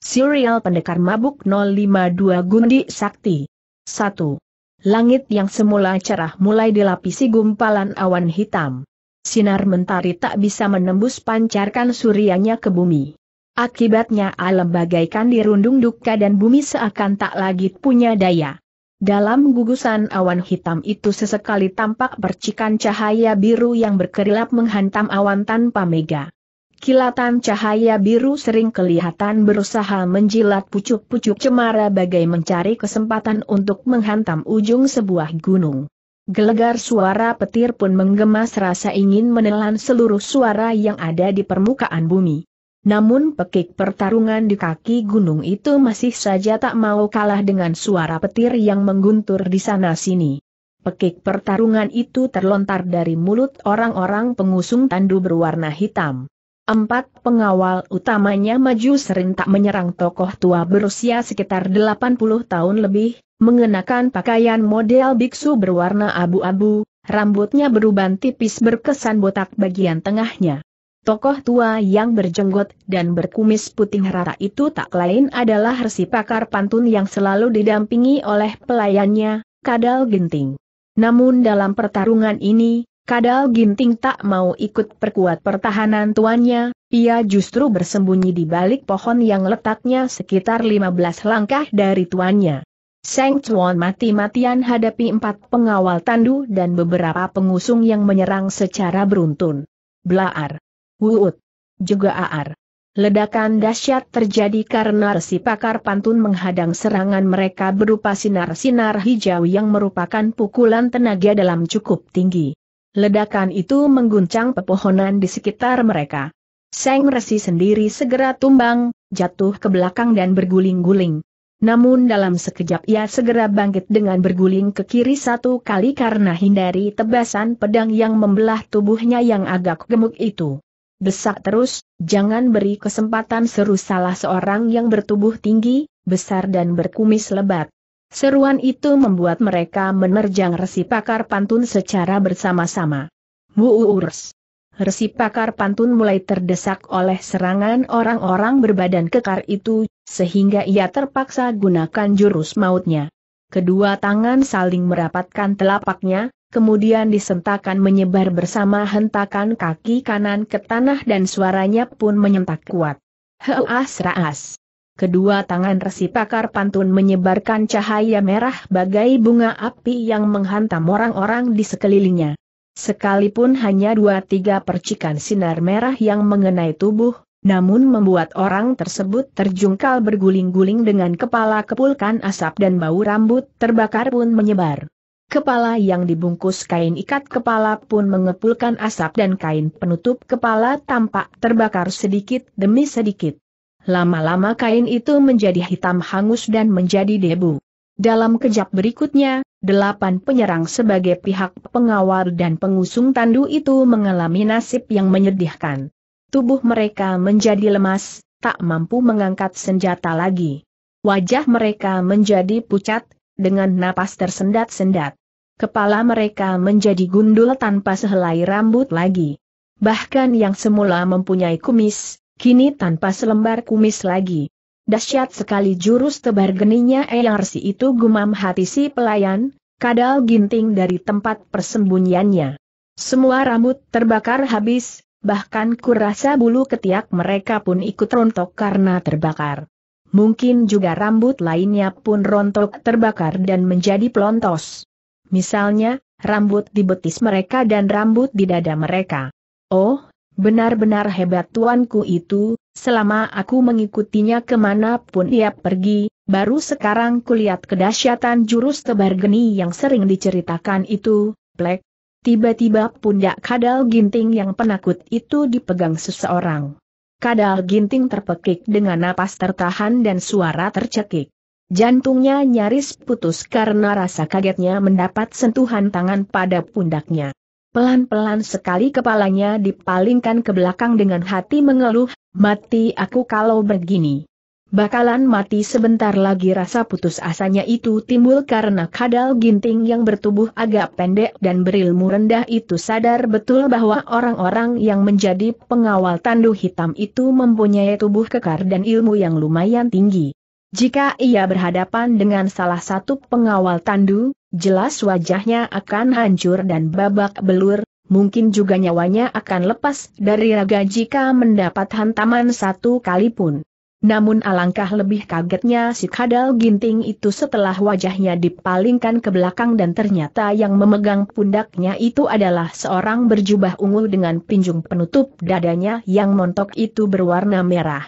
Serial Pendekar Mabuk 052 Gundi Sakti 1. Langit yang semula cerah mulai dilapisi gumpalan awan hitam. Sinar mentari tak bisa menembus pancarkan surianya ke bumi. Akibatnya alam bagaikan dirundung duka dan bumi seakan tak lagi punya daya. Dalam gugusan awan hitam itu sesekali tampak percikan cahaya biru yang berkerilap menghantam awan tanpa mega. Kilatan cahaya biru sering kelihatan berusaha menjilat pucuk-pucuk cemara bagai mencari kesempatan untuk menghantam ujung sebuah gunung. Gelegar suara petir pun menggemas rasa ingin menelan seluruh suara yang ada di permukaan bumi. Namun pekik pertarungan di kaki gunung itu masih saja tak mau kalah dengan suara petir yang mengguntur di sana-sini. Pekik pertarungan itu terlontar dari mulut orang-orang pengusung tandu berwarna hitam. Empat pengawal utamanya maju serentak menyerang tokoh tua berusia sekitar 80 tahun lebih, mengenakan pakaian model biksu berwarna abu-abu, rambutnya beruban tipis berkesan botak bagian tengahnya. Tokoh tua yang berjenggot dan berkumis putih rata itu tak lain adalah resi pakar pantun yang selalu didampingi oleh pelayannya, Kadal Genting. Namun dalam pertarungan ini, Kadal Ginting tak mau ikut perkuat pertahanan tuannya, ia justru bersembunyi di balik pohon yang letaknya sekitar 15 langkah dari tuannya. Seng Chuan mati-matian hadapi empat pengawal tandu dan beberapa pengusung yang menyerang secara beruntun. Blaar, Wuut, juga Aar. Ledakan dahsyat terjadi karena resi pakar pantun menghadang serangan mereka berupa sinar-sinar hijau yang merupakan pukulan tenaga dalam cukup tinggi. Ledakan itu mengguncang pepohonan di sekitar mereka. Seng Resi sendiri segera tumbang, jatuh ke belakang dan berguling-guling. Namun dalam sekejap ia segera bangkit dengan berguling ke kiri satu kali karena hindari tebasan pedang yang membelah tubuhnya yang agak gemuk itu. Desak terus, jangan beri kesempatan seru salah seorang yang bertubuh tinggi, besar dan berkumis lebat. Seruan itu membuat mereka menerjang resi pakar pantun secara bersama-sama. Muurs. Resi pakar pantun mulai terdesak oleh serangan orang-orang berbadan kekar itu, sehingga ia terpaksa gunakan jurus mautnya. Kedua tangan saling merapatkan telapaknya, kemudian disentakan menyebar bersama hentakan kaki kanan ke tanah dan suaranya pun menyentak kuat. Heas raas kedua tangan resi pakar pantun menyebarkan cahaya merah bagai bunga api yang menghantam orang-orang di sekelilingnya. Sekalipun hanya dua tiga percikan sinar merah yang mengenai tubuh, namun membuat orang tersebut terjungkal berguling-guling dengan kepala kepulkan asap dan bau rambut terbakar pun menyebar. Kepala yang dibungkus kain ikat kepala pun mengepulkan asap dan kain penutup kepala tampak terbakar sedikit demi sedikit. Lama-lama kain itu menjadi hitam hangus dan menjadi debu. Dalam kejap berikutnya, delapan penyerang sebagai pihak pengawal dan pengusung tandu itu mengalami nasib yang menyedihkan. Tubuh mereka menjadi lemas, tak mampu mengangkat senjata lagi. Wajah mereka menjadi pucat, dengan napas tersendat-sendat. Kepala mereka menjadi gundul tanpa sehelai rambut lagi. Bahkan yang semula mempunyai kumis, kini tanpa selembar kumis lagi. dasyat sekali jurus tebar geninya ERC itu gumam hati si pelayan, kadal ginting dari tempat persembunyiannya. Semua rambut terbakar habis, bahkan kurasa bulu ketiak mereka pun ikut rontok karena terbakar. Mungkin juga rambut lainnya pun rontok terbakar dan menjadi pelontos. Misalnya, rambut di betis mereka dan rambut di dada mereka. Oh, Benar-benar hebat tuanku itu, selama aku mengikutinya kemanapun ia pergi, baru sekarang kulihat kedahsyatan jurus tebar geni yang sering diceritakan itu, plek. Tiba-tiba pundak kadal ginting yang penakut itu dipegang seseorang. Kadal ginting terpekik dengan napas tertahan dan suara tercekik. Jantungnya nyaris putus karena rasa kagetnya mendapat sentuhan tangan pada pundaknya. Pelan-pelan sekali kepalanya dipalingkan ke belakang dengan hati mengeluh, mati aku kalau begini. Bakalan mati sebentar lagi rasa putus asanya itu timbul karena kadal ginting yang bertubuh agak pendek dan berilmu rendah itu sadar betul bahwa orang-orang yang menjadi pengawal tandu hitam itu mempunyai tubuh kekar dan ilmu yang lumayan tinggi. Jika ia berhadapan dengan salah satu pengawal tandu, Jelas wajahnya akan hancur dan babak belur, mungkin juga nyawanya akan lepas dari raga jika mendapat hantaman satu kali pun. Namun alangkah lebih kagetnya si kadal ginting itu setelah wajahnya dipalingkan ke belakang dan ternyata yang memegang pundaknya itu adalah seorang berjubah ungu dengan pinjung penutup dadanya yang montok itu berwarna merah.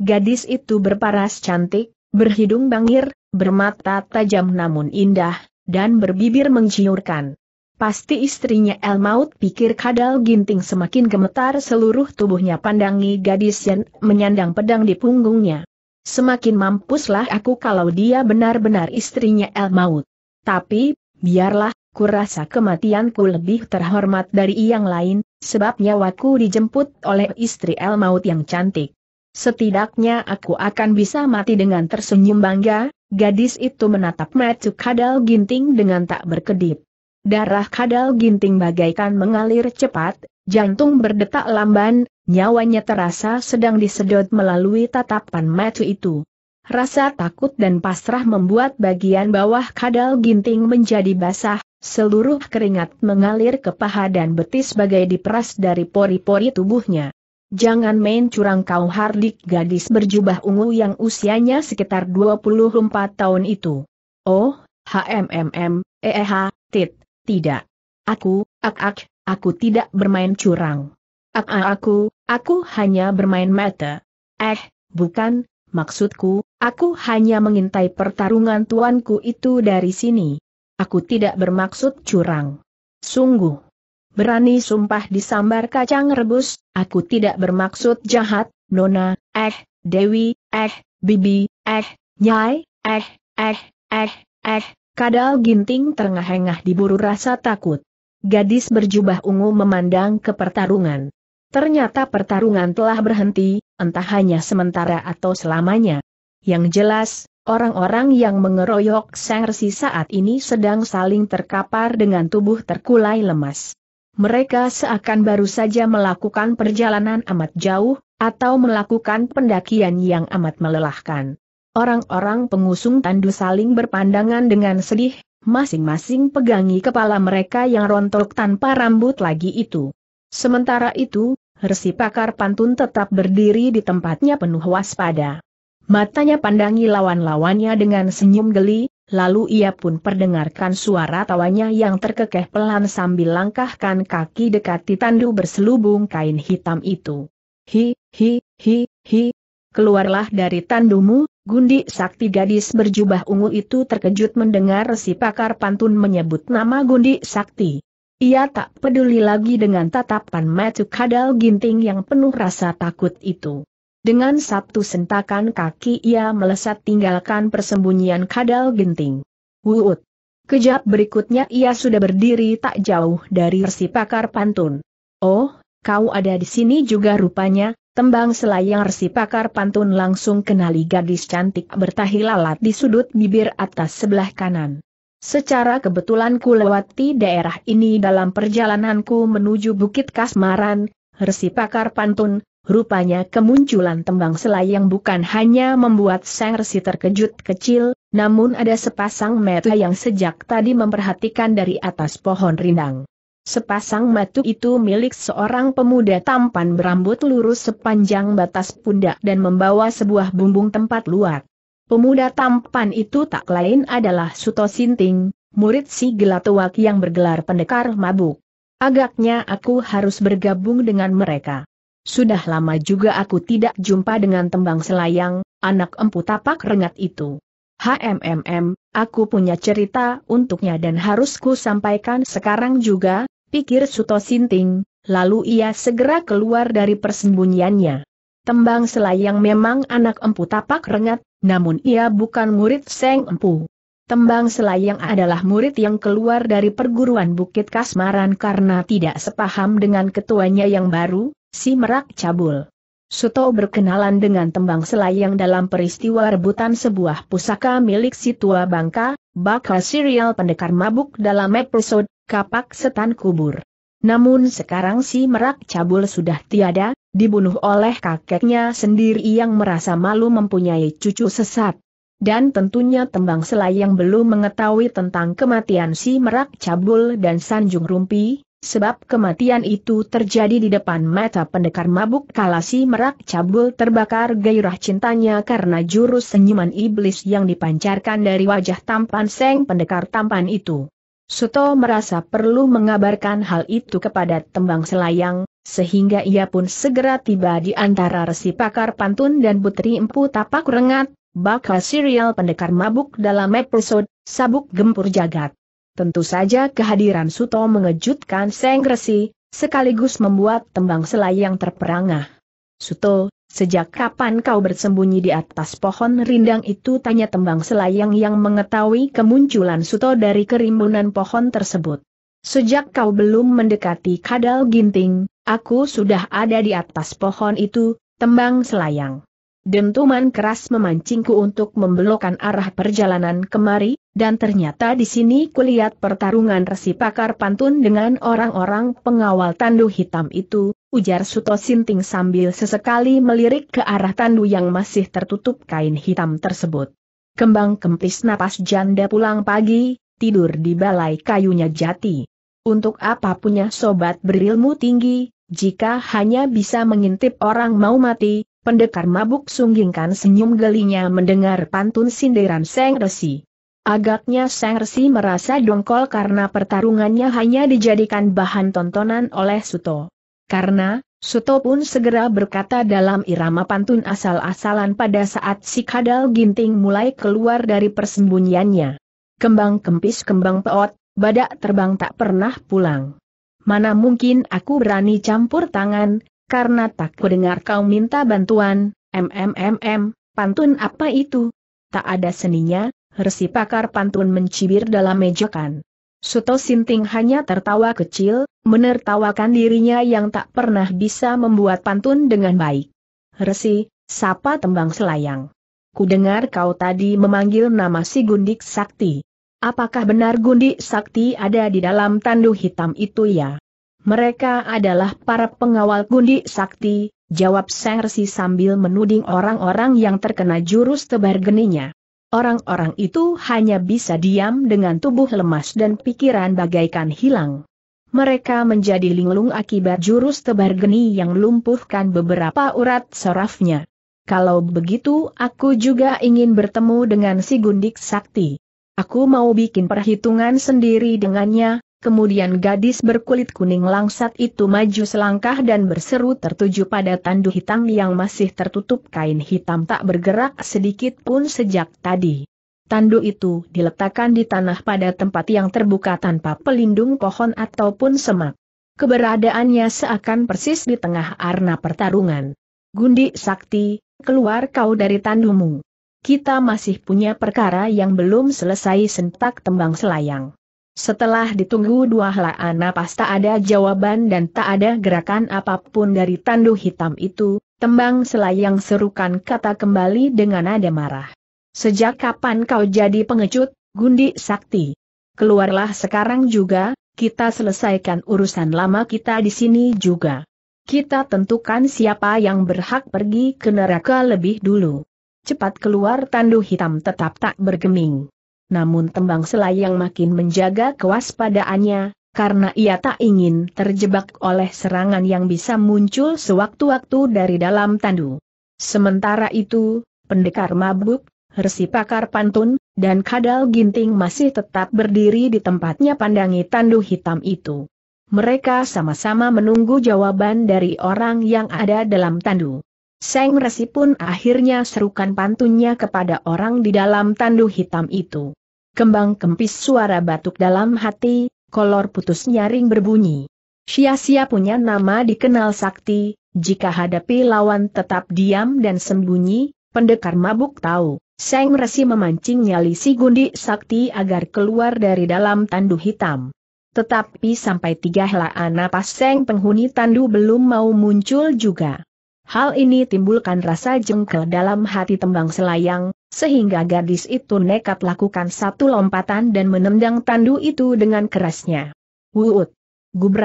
Gadis itu berparas cantik, berhidung bangir, bermata tajam namun indah, dan berbibir menggiurkan. Pasti istrinya El Maut pikir kadal ginting semakin gemetar seluruh tubuhnya pandangi gadis yang menyandang pedang di punggungnya. Semakin mampuslah aku kalau dia benar-benar istrinya El Maut. Tapi, biarlah, kurasa kematianku lebih terhormat dari yang lain, sebab nyawaku dijemput oleh istri El Maut yang cantik. Setidaknya aku akan bisa mati dengan tersenyum bangga, gadis itu menatap mata kadal ginting dengan tak berkedip. Darah kadal ginting bagaikan mengalir cepat, jantung berdetak lamban, nyawanya terasa sedang disedot melalui tatapan mata itu. Rasa takut dan pasrah membuat bagian bawah kadal ginting menjadi basah, seluruh keringat mengalir ke paha dan betis bagai diperas dari pori-pori tubuhnya. Jangan main curang kau Hardik gadis berjubah ungu yang usianya sekitar 24 tahun itu. Oh, HMMM, eh, eh, tit, tidak. Aku, ak ak, aku tidak bermain curang. Ak ak aku, aku hanya bermain mata. Eh, bukan, maksudku, aku hanya mengintai pertarungan tuanku itu dari sini. Aku tidak bermaksud curang. Sungguh berani sumpah disambar kacang rebus, aku tidak bermaksud jahat, Nona, eh, Dewi, eh, Bibi, eh, Nyai, eh, eh, eh, eh, kadal ginting terengah-engah diburu rasa takut. Gadis berjubah ungu memandang ke pertarungan. Ternyata pertarungan telah berhenti, entah hanya sementara atau selamanya. Yang jelas, Orang-orang yang mengeroyok sang resi saat ini sedang saling terkapar dengan tubuh terkulai lemas. Mereka seakan baru saja melakukan perjalanan amat jauh, atau melakukan pendakian yang amat melelahkan. Orang-orang pengusung tandu saling berpandangan dengan sedih, masing-masing pegangi kepala mereka yang rontok tanpa rambut lagi itu. Sementara itu, Resi Pakar Pantun tetap berdiri di tempatnya penuh waspada. Matanya pandangi lawan-lawannya dengan senyum geli, Lalu ia pun perdengarkan suara tawanya yang terkekeh pelan sambil langkahkan kaki dekati tandu berselubung kain hitam itu. Hi, hi, hi, hi. Keluarlah dari tandumu, Gundi Sakti gadis berjubah ungu itu terkejut mendengar si pakar pantun menyebut nama Gundi Sakti. Ia tak peduli lagi dengan tatapan matu kadal ginting yang penuh rasa takut itu. Dengan satu sentakan kaki ia melesat tinggalkan persembunyian kadal genting. Wuut. Kejap berikutnya ia sudah berdiri tak jauh dari resi pakar pantun. Oh, kau ada di sini juga rupanya, tembang selayang resi pakar pantun langsung kenali gadis cantik bertahi lalat di sudut bibir atas sebelah kanan. Secara kebetulan ku lewati daerah ini dalam perjalananku menuju Bukit Kasmaran, Resi Pakar Pantun, Rupanya kemunculan tembang selayang bukan hanya membuat Sang Resi terkejut kecil, namun ada sepasang mata yang sejak tadi memperhatikan dari atas pohon rindang. Sepasang mata itu milik seorang pemuda tampan berambut lurus sepanjang batas pundak dan membawa sebuah bumbung tempat luar. Pemuda tampan itu tak lain adalah Suto Sinting, murid si Gelatuak yang bergelar pendekar mabuk. Agaknya aku harus bergabung dengan mereka. Sudah lama juga aku tidak jumpa dengan tembang selayang, anak empu tapak rengat itu. HMMM, aku punya cerita untuknya dan harus ku sampaikan sekarang juga, pikir Suto Sinting, lalu ia segera keluar dari persembunyiannya. Tembang selayang memang anak empu tapak rengat, namun ia bukan murid Seng Empu. Tembang Selayang adalah murid yang keluar dari perguruan Bukit Kasmaran karena tidak sepaham dengan ketuanya yang baru, si merak cabul. Suto berkenalan dengan tembang selayang dalam peristiwa rebutan sebuah pusaka milik si tua bangka, bakal serial pendekar mabuk dalam episode Kapak Setan Kubur. Namun sekarang si merak cabul sudah tiada, dibunuh oleh kakeknya sendiri yang merasa malu mempunyai cucu sesat. Dan tentunya tembang selayang belum mengetahui tentang kematian si merak cabul dan Sanjung Rumpi, sebab kematian itu terjadi di depan mata pendekar mabuk kalasi merak cabul terbakar gairah cintanya karena jurus senyuman iblis yang dipancarkan dari wajah tampan seng pendekar tampan itu. Suto merasa perlu mengabarkan hal itu kepada tembang selayang, sehingga ia pun segera tiba di antara resi pakar pantun dan putri empu tapak rengat, bakal serial pendekar mabuk dalam episode Sabuk Gempur Jagat. Tentu saja kehadiran Suto mengejutkan Seng Resi, sekaligus membuat tembang selai yang terperangah. Suto, sejak kapan kau bersembunyi di atas pohon rindang itu? Tanya tembang selayang yang mengetahui kemunculan Suto dari kerimbunan pohon tersebut. Sejak kau belum mendekati kadal ginting, aku sudah ada di atas pohon itu, tembang selayang. Dentuman keras memancingku untuk membelokkan arah perjalanan kemari, dan ternyata di sini kulihat pertarungan resi pakar pantun dengan orang-orang pengawal tandu hitam itu, ujar Suto Sinting sambil sesekali melirik ke arah tandu yang masih tertutup kain hitam tersebut. Kembang kempis napas janda pulang pagi, tidur di balai kayunya jati. Untuk apa punya sobat berilmu tinggi, jika hanya bisa mengintip orang mau mati, pendekar mabuk sunggingkan senyum gelinya mendengar pantun sindiran Seng Resi. Agaknya Sang Resi merasa dongkol karena pertarungannya hanya dijadikan bahan tontonan oleh Suto. Karena, Suto pun segera berkata dalam irama pantun asal-asalan pada saat si kadal ginting mulai keluar dari persembunyiannya. Kembang kempis kembang peot, badak terbang tak pernah pulang. Mana mungkin aku berani campur tangan, karena tak kudengar kau minta bantuan, mmmmm, pantun apa itu? Tak ada seninya, Resi pakar pantun mencibir dalam mejakan. Suto Sinting hanya tertawa kecil, menertawakan dirinya yang tak pernah bisa membuat pantun dengan baik. Resi, sapa tembang selayang. Kudengar kau tadi memanggil nama si Gundik Sakti. Apakah benar Gundik Sakti ada di dalam tandu hitam itu ya? Mereka adalah para pengawal Gundik Sakti, jawab Sang Resi sambil menuding orang-orang yang terkena jurus tebar geninya. Orang-orang itu hanya bisa diam dengan tubuh lemas dan pikiran bagaikan hilang. Mereka menjadi linglung akibat jurus tebar geni yang lumpuhkan beberapa urat sarafnya. Kalau begitu aku juga ingin bertemu dengan si Gundik Sakti. Aku mau bikin perhitungan sendiri dengannya, Kemudian gadis berkulit kuning langsat itu maju selangkah dan berseru tertuju pada tandu hitam yang masih tertutup kain hitam tak bergerak sedikit pun sejak tadi. Tandu itu diletakkan di tanah pada tempat yang terbuka tanpa pelindung pohon ataupun semak. Keberadaannya seakan persis di tengah arena pertarungan. Gundi Sakti, keluar kau dari tandumu. Kita masih punya perkara yang belum selesai sentak tembang selayang. Setelah ditunggu dua helaan napas tak ada jawaban dan tak ada gerakan apapun dari tandu hitam itu, tembang selayang serukan kata kembali dengan nada marah. Sejak kapan kau jadi pengecut, Gundi Sakti? Keluarlah sekarang juga, kita selesaikan urusan lama kita di sini juga. Kita tentukan siapa yang berhak pergi ke neraka lebih dulu. Cepat keluar tandu hitam tetap tak bergeming namun tembang selayang makin menjaga kewaspadaannya, karena ia tak ingin terjebak oleh serangan yang bisa muncul sewaktu-waktu dari dalam tandu. Sementara itu, pendekar mabuk, resi pakar pantun, dan kadal ginting masih tetap berdiri di tempatnya pandangi tandu hitam itu. Mereka sama-sama menunggu jawaban dari orang yang ada dalam tandu. Seng Resi pun akhirnya serukan pantunnya kepada orang di dalam tandu hitam itu. Kembang kempis suara batuk dalam hati, kolor putus nyaring berbunyi. Sia-sia punya nama dikenal sakti, jika hadapi lawan tetap diam dan sembunyi, pendekar mabuk tahu. Seng Resi memancing nyali si gundi sakti agar keluar dari dalam tandu hitam. Tetapi sampai tiga helaan napas Seng penghuni tandu belum mau muncul juga. Hal ini timbulkan rasa jengkel dalam hati tembang selayang, sehingga gadis itu nekat lakukan satu lompatan dan menendang tandu itu dengan kerasnya. Wuut!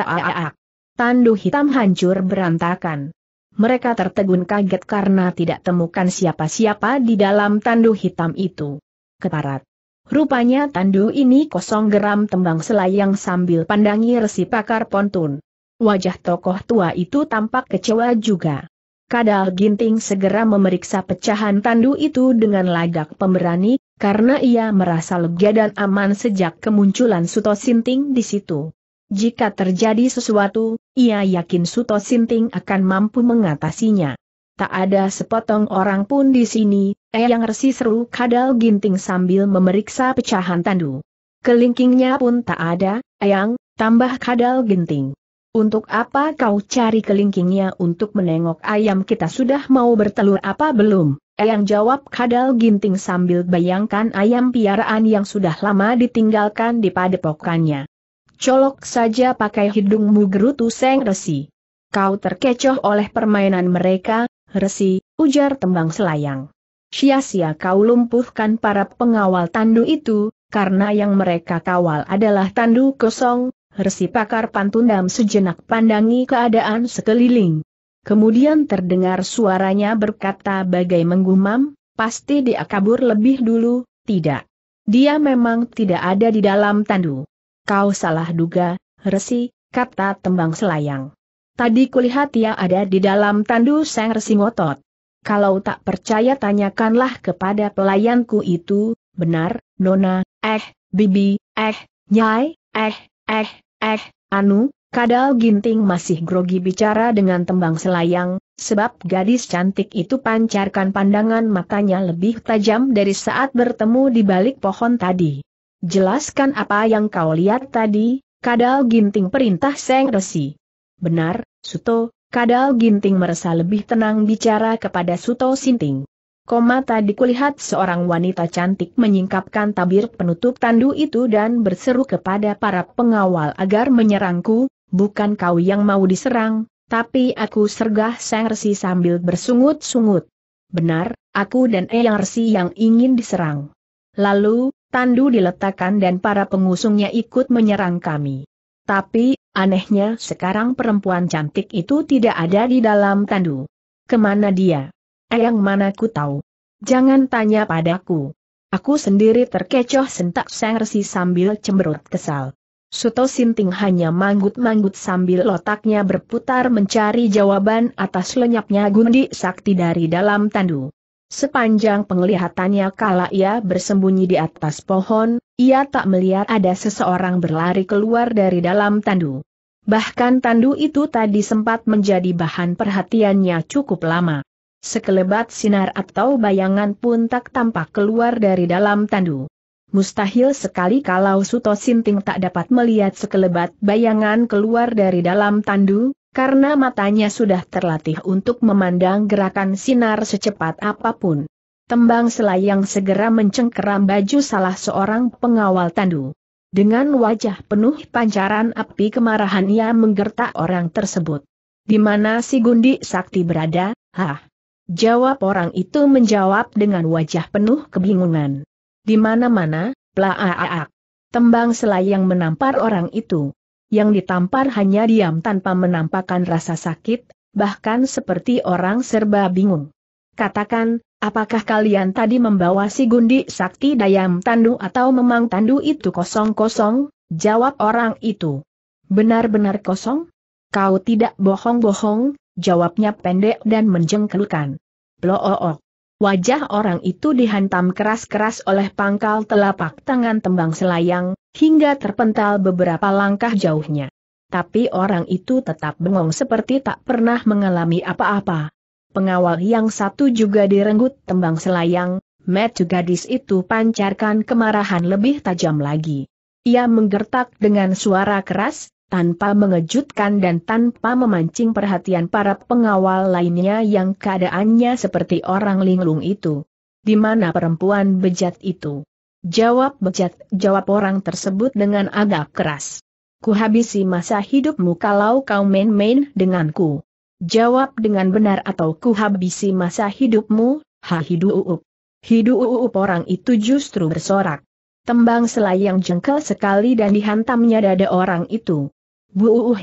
aak! Tandu hitam hancur berantakan. Mereka tertegun kaget karena tidak temukan siapa-siapa di dalam tandu hitam itu. Ketarat. Rupanya tandu ini kosong geram tembang selayang sambil pandangi resi pakar pontun. Wajah tokoh tua itu tampak kecewa juga. Kadal Ginting segera memeriksa pecahan tandu itu dengan lagak pemberani, karena ia merasa lega dan aman sejak kemunculan Suto Sinting di situ. Jika terjadi sesuatu, ia yakin Suto Sinting akan mampu mengatasinya. Tak ada sepotong orang pun di sini, eh yang resi seru Kadal Ginting sambil memeriksa pecahan tandu. Kelingkingnya pun tak ada, Eyang, tambah Kadal Ginting. Untuk apa kau cari kelingkingnya untuk menengok ayam kita sudah mau bertelur apa belum? Eyang jawab kadal ginting sambil bayangkan ayam piaraan yang sudah lama ditinggalkan di padepokannya. Colok saja pakai hidungmu gerutu Seng Resi. Kau terkecoh oleh permainan mereka, Resi, ujar tembang selayang. Sia-sia kau lumpuhkan para pengawal tandu itu, karena yang mereka kawal adalah tandu kosong, Resi pakar pantundam sejenak pandangi keadaan sekeliling. Kemudian terdengar suaranya berkata bagai menggumam, pasti dia kabur lebih dulu, tidak. Dia memang tidak ada di dalam tandu. Kau salah duga, Resi, kata tembang selayang. Tadi kulihat ia ada di dalam tandu sang Resi ngotot. Kalau tak percaya tanyakanlah kepada pelayanku itu, benar, Nona, eh, Bibi, eh, Nyai, eh, eh, Eh, Anu, Kadal Ginting masih grogi bicara dengan tembang selayang, sebab gadis cantik itu pancarkan pandangan matanya lebih tajam dari saat bertemu di balik pohon tadi. Jelaskan apa yang kau lihat tadi, Kadal Ginting perintah Seng Resi. Benar, Suto, Kadal Ginting merasa lebih tenang bicara kepada Suto Sinting. Koma tadi kulihat seorang wanita cantik menyingkapkan tabir penutup tandu itu dan berseru kepada para pengawal agar menyerangku, bukan kau yang mau diserang, tapi aku sergah Sang Resi sambil bersungut-sungut. Benar, aku dan Eyang Resi yang ingin diserang. Lalu, tandu diletakkan dan para pengusungnya ikut menyerang kami. Tapi, anehnya sekarang perempuan cantik itu tidak ada di dalam tandu. Kemana dia? Eyang mana ku tahu. Jangan tanya padaku. Aku sendiri terkecoh sentak sang resi sambil cemberut kesal. Suto Sinting hanya manggut-manggut sambil otaknya berputar mencari jawaban atas lenyapnya Gundi Sakti dari dalam tandu. Sepanjang penglihatannya kala ia bersembunyi di atas pohon, ia tak melihat ada seseorang berlari keluar dari dalam tandu. Bahkan tandu itu tadi sempat menjadi bahan perhatiannya cukup lama. Sekelebat sinar atau bayangan pun tak tampak keluar dari dalam tandu. Mustahil sekali kalau Suto Sinting tak dapat melihat sekelebat bayangan keluar dari dalam tandu, karena matanya sudah terlatih untuk memandang gerakan sinar secepat apapun. Tembang selayang segera mencengkeram baju salah seorang pengawal tandu. Dengan wajah penuh pancaran api kemarahan ia menggertak orang tersebut. Di mana si Gundi Sakti berada? Hah! Jawab orang itu menjawab dengan wajah penuh kebingungan. Di mana-mana, plaaak. Tembang selayang menampar orang itu. Yang ditampar hanya diam tanpa menampakkan rasa sakit, bahkan seperti orang serba bingung. Katakan, apakah kalian tadi membawa si gundi sakti dayam tandu atau memang tandu itu kosong-kosong? Jawab orang itu. Benar-benar kosong? Kau tidak bohong-bohong, jawabnya pendek dan menjengkelkan. Ploook. Wajah orang itu dihantam keras-keras oleh pangkal telapak tangan tembang selayang, hingga terpental beberapa langkah jauhnya. Tapi orang itu tetap bengong seperti tak pernah mengalami apa-apa. Pengawal yang satu juga direnggut tembang selayang, Metu gadis itu pancarkan kemarahan lebih tajam lagi. Ia menggertak dengan suara keras, tanpa mengejutkan dan tanpa memancing perhatian para pengawal lainnya yang keadaannya seperti orang linglung itu. Di mana perempuan bejat itu? Jawab bejat, jawab orang tersebut dengan agak keras. Kuhabisi masa hidupmu kalau kau main-main denganku. Jawab dengan benar atau kuhabisi masa hidupmu, ha hidu-uup. Hidu-uup orang itu justru bersorak. Tembang selayang jengkel sekali dan dihantamnya dada orang itu. Buuh.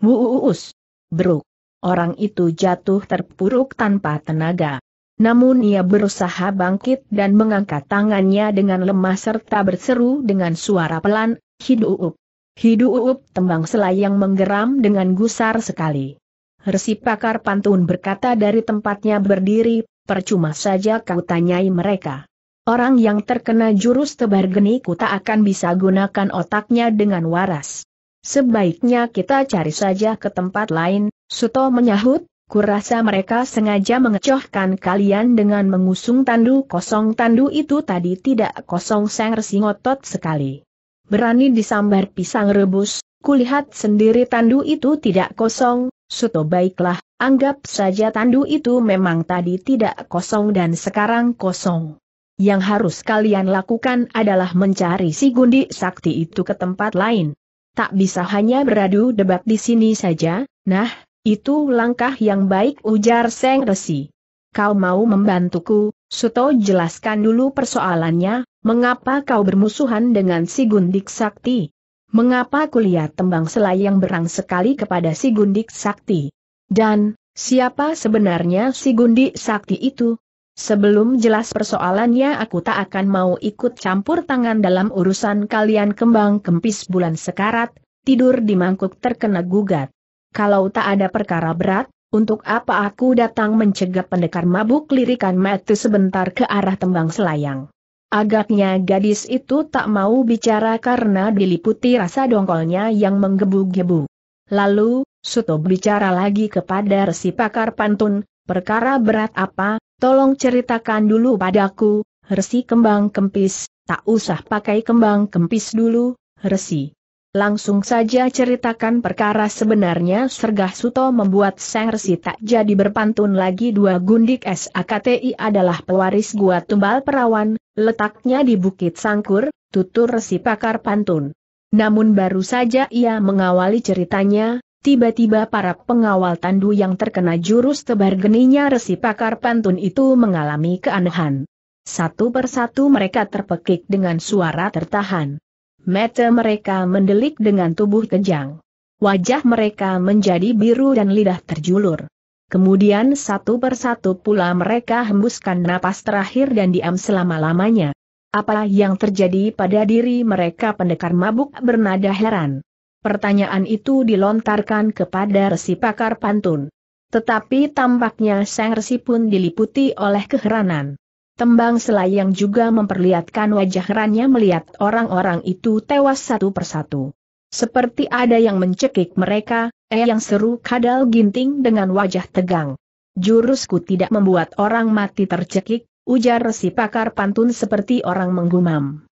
Buuus. Beruk. Orang itu jatuh terpuruk tanpa tenaga. Namun ia berusaha bangkit dan mengangkat tangannya dengan lemah serta berseru dengan suara pelan, Hiduup. Hiduup tembang selayang menggeram dengan gusar sekali. Resi pakar pantun berkata dari tempatnya berdiri, percuma saja kau tanyai mereka. Orang yang terkena jurus tebar geni ku tak akan bisa gunakan otaknya dengan waras. Sebaiknya kita cari saja ke tempat lain, Suto menyahut, kurasa mereka sengaja mengecohkan kalian dengan mengusung tandu kosong tandu itu tadi tidak kosong seng ngotot sekali. Berani disambar pisang rebus, kulihat sendiri tandu itu tidak kosong, Suto baiklah, anggap saja tandu itu memang tadi tidak kosong dan sekarang kosong. Yang harus kalian lakukan adalah mencari si gundi sakti itu ke tempat lain tak bisa hanya beradu debat di sini saja, nah, itu langkah yang baik ujar Seng Resi. Kau mau membantuku, Suto jelaskan dulu persoalannya, mengapa kau bermusuhan dengan si Gundik Sakti? Mengapa kulihat tembang selayang berang sekali kepada si Gundik Sakti? Dan, siapa sebenarnya si Gundik Sakti itu? Sebelum jelas persoalannya aku tak akan mau ikut campur tangan dalam urusan kalian kembang kempis bulan sekarat, tidur di mangkuk terkena gugat. Kalau tak ada perkara berat, untuk apa aku datang mencegah pendekar mabuk lirikan metu sebentar ke arah tembang selayang. Agaknya gadis itu tak mau bicara karena diliputi rasa dongkolnya yang menggebu-gebu. Lalu, Suto bicara lagi kepada resi pakar pantun, perkara berat apa, Tolong ceritakan dulu padaku, Resi Kembang Kempis, tak usah pakai kembang kempis dulu, Resi. Langsung saja ceritakan perkara sebenarnya Sergah Suto membuat Sang Resi tak jadi berpantun lagi dua gundik SAKTI adalah pewaris gua tumbal perawan, letaknya di Bukit Sangkur, tutur Resi pakar pantun. Namun baru saja ia mengawali ceritanya, Tiba-tiba para pengawal tandu yang terkena jurus tebar geninya resi pakar pantun itu mengalami keanehan. Satu persatu mereka terpekik dengan suara tertahan. Mata mereka mendelik dengan tubuh kejang. Wajah mereka menjadi biru dan lidah terjulur. Kemudian satu persatu pula mereka hembuskan napas terakhir dan diam selama-lamanya. Apa yang terjadi pada diri mereka pendekar mabuk bernada heran. Pertanyaan itu dilontarkan kepada resi pakar pantun. Tetapi tampaknya sang resi pun diliputi oleh keheranan. Tembang selayang juga memperlihatkan wajah herannya melihat orang-orang itu tewas satu persatu. Seperti ada yang mencekik mereka, eh yang seru kadal ginting dengan wajah tegang. Jurusku tidak membuat orang mati tercekik, ujar resi pakar pantun seperti orang menggumam.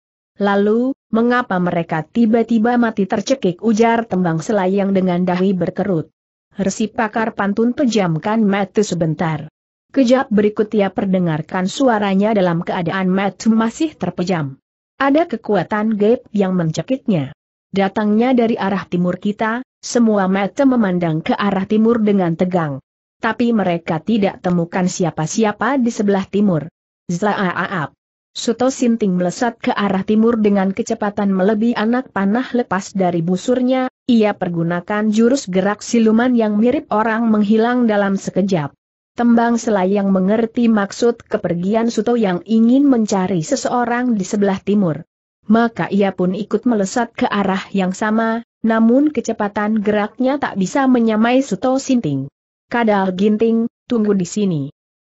Lalu, Mengapa mereka tiba-tiba mati tercekik ujar tembang selayang dengan dahi berkerut. Resi pakar pantun pejamkan mata sebentar. Kejap berikut ia perdengarkan suaranya dalam keadaan mata masih terpejam. Ada kekuatan gaib yang mencekiknya. Datangnya dari arah timur kita, semua mata memandang ke arah timur dengan tegang. Tapi mereka tidak temukan siapa-siapa di sebelah timur. Zlaaap. Suto Sinting melesat ke arah timur dengan kecepatan melebihi anak panah lepas dari busurnya, ia pergunakan jurus gerak siluman yang mirip orang menghilang dalam sekejap. Tembang selayang mengerti maksud kepergian Suto yang ingin mencari seseorang di sebelah timur. Maka ia pun ikut melesat ke arah yang sama, namun kecepatan geraknya tak bisa menyamai Suto Sinting. Kadal Ginting, tunggu di sini.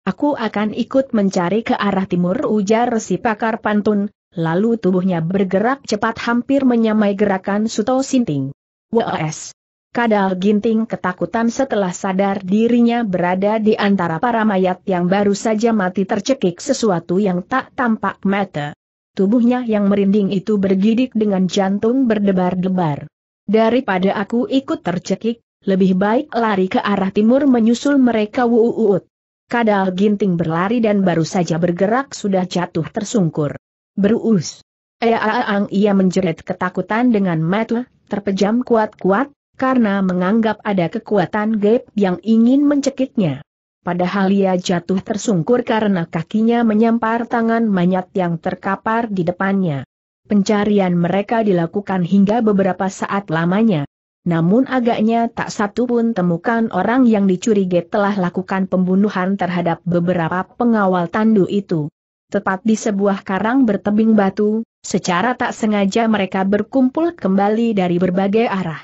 Aku akan ikut mencari ke arah timur ujar si pakar pantun, lalu tubuhnya bergerak cepat hampir menyamai gerakan Suto Sinting. WOS. Kadal Ginting ketakutan setelah sadar dirinya berada di antara para mayat yang baru saja mati tercekik sesuatu yang tak tampak mata. Tubuhnya yang merinding itu bergidik dengan jantung berdebar-debar. Daripada aku ikut tercekik, lebih baik lari ke arah timur menyusul mereka wuuut. Kadal ginting berlari dan baru saja bergerak sudah jatuh tersungkur. Beruus. Eaaang eh, ah, ah, ia menjerit ketakutan dengan mata, terpejam kuat-kuat, karena menganggap ada kekuatan gaib yang ingin mencekiknya. Padahal ia jatuh tersungkur karena kakinya menyampar tangan mayat yang terkapar di depannya. Pencarian mereka dilakukan hingga beberapa saat lamanya. Namun agaknya tak satu pun temukan orang yang dicurigai telah lakukan pembunuhan terhadap beberapa pengawal tandu itu. Tepat di sebuah karang bertebing batu, secara tak sengaja mereka berkumpul kembali dari berbagai arah.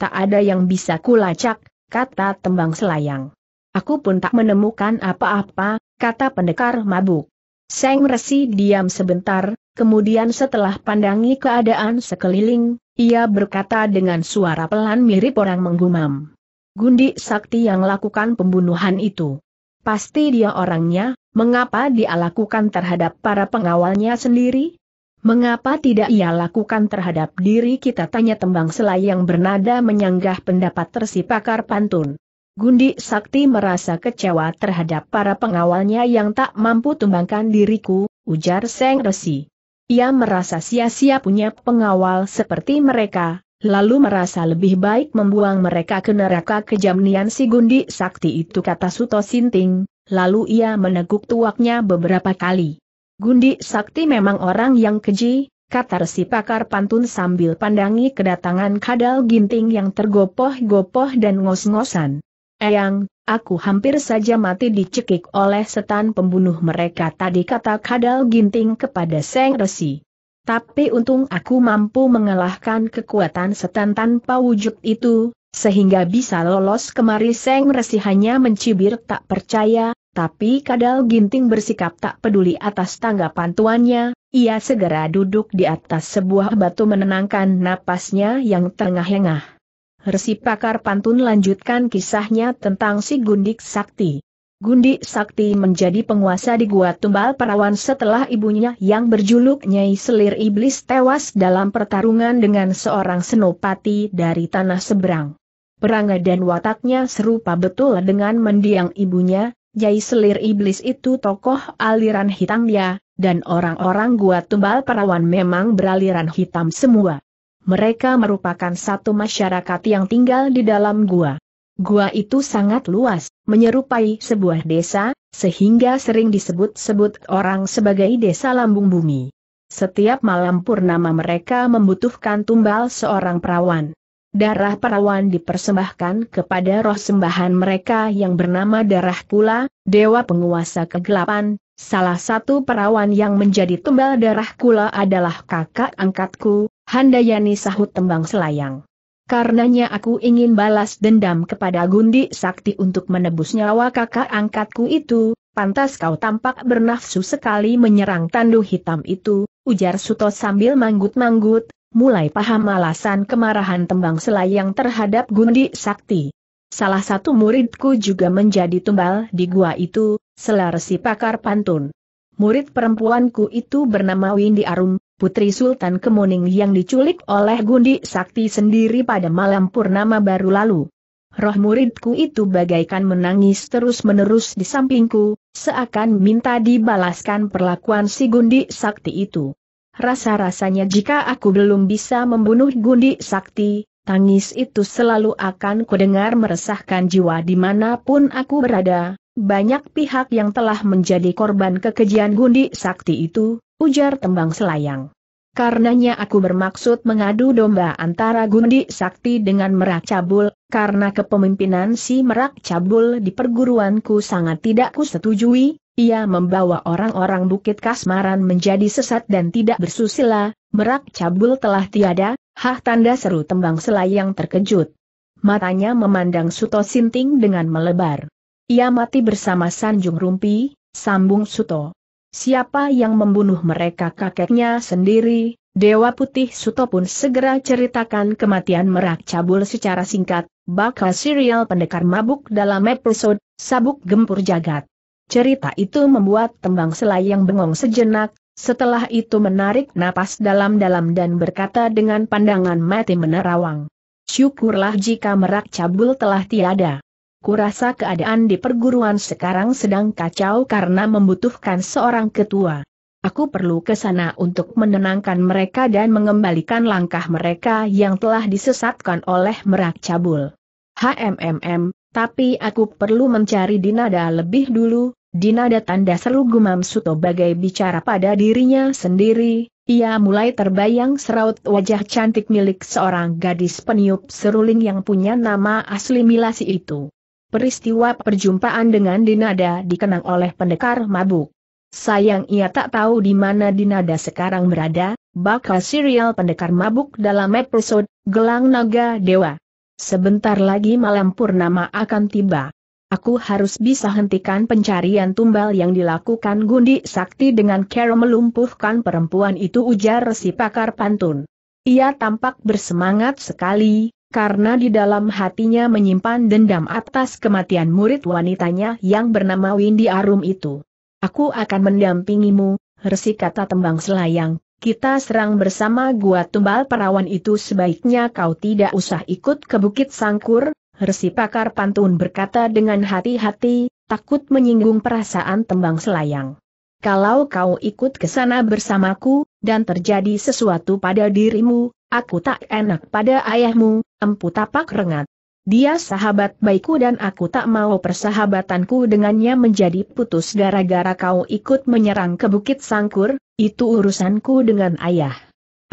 Tak ada yang bisa kulacak, kata tembang selayang. Aku pun tak menemukan apa-apa, kata pendekar mabuk. Seng Resi diam sebentar, Kemudian setelah pandangi keadaan sekeliling, ia berkata dengan suara pelan mirip orang menggumam. Gundi sakti yang lakukan pembunuhan itu. Pasti dia orangnya, mengapa dia lakukan terhadap para pengawalnya sendiri? Mengapa tidak ia lakukan terhadap diri kita tanya tembang selai yang bernada menyanggah pendapat tersi pakar pantun. Gundi Sakti merasa kecewa terhadap para pengawalnya yang tak mampu tumbangkan diriku, ujar Seng Resi. Ia merasa sia-sia punya pengawal seperti mereka, lalu merasa lebih baik membuang mereka ke neraka kejam Nian si Gundi Sakti itu kata Suto Sinting, lalu ia meneguk tuaknya beberapa kali. Gundi Sakti memang orang yang keji, kata resi pakar pantun sambil pandangi kedatangan kadal ginting yang tergopoh-gopoh dan ngos-ngosan. Eyang, aku hampir saja mati dicekik oleh setan pembunuh mereka tadi kata kadal ginting kepada Seng Resi. Tapi untung aku mampu mengalahkan kekuatan setan tanpa wujud itu, sehingga bisa lolos kemari Seng Resi hanya mencibir tak percaya, tapi kadal ginting bersikap tak peduli atas tanggapan tuannya, ia segera duduk di atas sebuah batu menenangkan napasnya yang tengah-tengah. Resi Pakar Pantun lanjutkan kisahnya tentang si Gundik Sakti. Gundik Sakti menjadi penguasa di Gua Tumbal Perawan setelah ibunya yang berjuluk Nyai Selir Iblis tewas dalam pertarungan dengan seorang senopati dari tanah seberang. Perangai dan wataknya serupa betul dengan mendiang ibunya, Nyai Selir Iblis itu tokoh aliran hitam ya, dan orang-orang Gua Tumbal Perawan memang beraliran hitam semua mereka merupakan satu masyarakat yang tinggal di dalam gua. Gua itu sangat luas, menyerupai sebuah desa, sehingga sering disebut-sebut orang sebagai desa lambung bumi. Setiap malam purnama mereka membutuhkan tumbal seorang perawan. Darah perawan dipersembahkan kepada roh sembahan mereka yang bernama Darah Kula, Dewa Penguasa Kegelapan. Salah satu perawan yang menjadi tumbal Darah Kula adalah kakak angkatku, Handayani sahut tembang selayang. Karenanya aku ingin balas dendam kepada Gundi Sakti untuk menebus nyawa kakak angkatku itu, pantas kau tampak bernafsu sekali menyerang tandu hitam itu, ujar Suto sambil manggut-manggut, mulai paham alasan kemarahan tembang selayang terhadap Gundi Sakti. Salah satu muridku juga menjadi tumbal di gua itu, selarasi pakar pantun. Murid perempuanku itu bernama Windy Arum, putri Sultan Kemuning yang diculik oleh Gundi Sakti sendiri pada malam purnama baru lalu. Roh muridku itu bagaikan menangis terus-menerus di sampingku, seakan minta dibalaskan perlakuan si Gundi Sakti itu. Rasa-rasanya jika aku belum bisa membunuh Gundi Sakti, tangis itu selalu akan kudengar meresahkan jiwa dimanapun aku berada. Banyak pihak yang telah menjadi korban kekejian Gundi Sakti itu, ujar tembang selayang. Karenanya aku bermaksud mengadu domba antara Gundi Sakti dengan Merak Cabul, karena kepemimpinan si Merak Cabul di perguruanku sangat tidak kusetujui, ia membawa orang-orang Bukit Kasmaran menjadi sesat dan tidak bersusila, Merak Cabul telah tiada, hah tanda seru tembang selayang terkejut. Matanya memandang Suto Sinting dengan melebar. Ia mati bersama Sanjung Rumpi, sambung Suto. Siapa yang membunuh mereka kakeknya sendiri, Dewa Putih Suto pun segera ceritakan kematian merak cabul secara singkat, bakal serial pendekar mabuk dalam episode, Sabuk Gempur Jagat. Cerita itu membuat tembang selayang bengong sejenak, setelah itu menarik napas dalam-dalam dan berkata dengan pandangan mati menerawang. Syukurlah jika merak cabul telah tiada kurasa keadaan di perguruan sekarang sedang kacau karena membutuhkan seorang ketua. Aku perlu ke sana untuk menenangkan mereka dan mengembalikan langkah mereka yang telah disesatkan oleh merak cabul. HMMM, tapi aku perlu mencari Dinada lebih dulu, Dinada tanda seru gumam Suto bagai bicara pada dirinya sendiri, ia mulai terbayang seraut wajah cantik milik seorang gadis peniup seruling yang punya nama asli Milasi itu. Peristiwa perjumpaan dengan Dinada dikenang oleh pendekar mabuk. Sayang ia tak tahu di mana Dinada sekarang berada, bakal serial pendekar mabuk dalam episode Gelang Naga Dewa. Sebentar lagi malam purnama akan tiba. Aku harus bisa hentikan pencarian tumbal yang dilakukan Gundi Sakti dengan cara melumpuhkan perempuan itu ujar si pakar pantun. Ia tampak bersemangat sekali, karena di dalam hatinya menyimpan dendam atas kematian murid wanitanya yang bernama Windy Arum itu. Aku akan mendampingimu, resi kata tembang selayang, kita serang bersama gua tumbal perawan itu sebaiknya kau tidak usah ikut ke Bukit Sangkur, Resi Pakar Pantun berkata dengan hati-hati, takut menyinggung perasaan tembang selayang. Kalau kau ikut ke sana bersamaku, dan terjadi sesuatu pada dirimu, Aku tak enak pada ayahmu, empu tapak rengat. Dia sahabat baikku dan aku tak mau persahabatanku dengannya menjadi putus gara-gara kau ikut menyerang ke Bukit Sangkur, itu urusanku dengan ayah.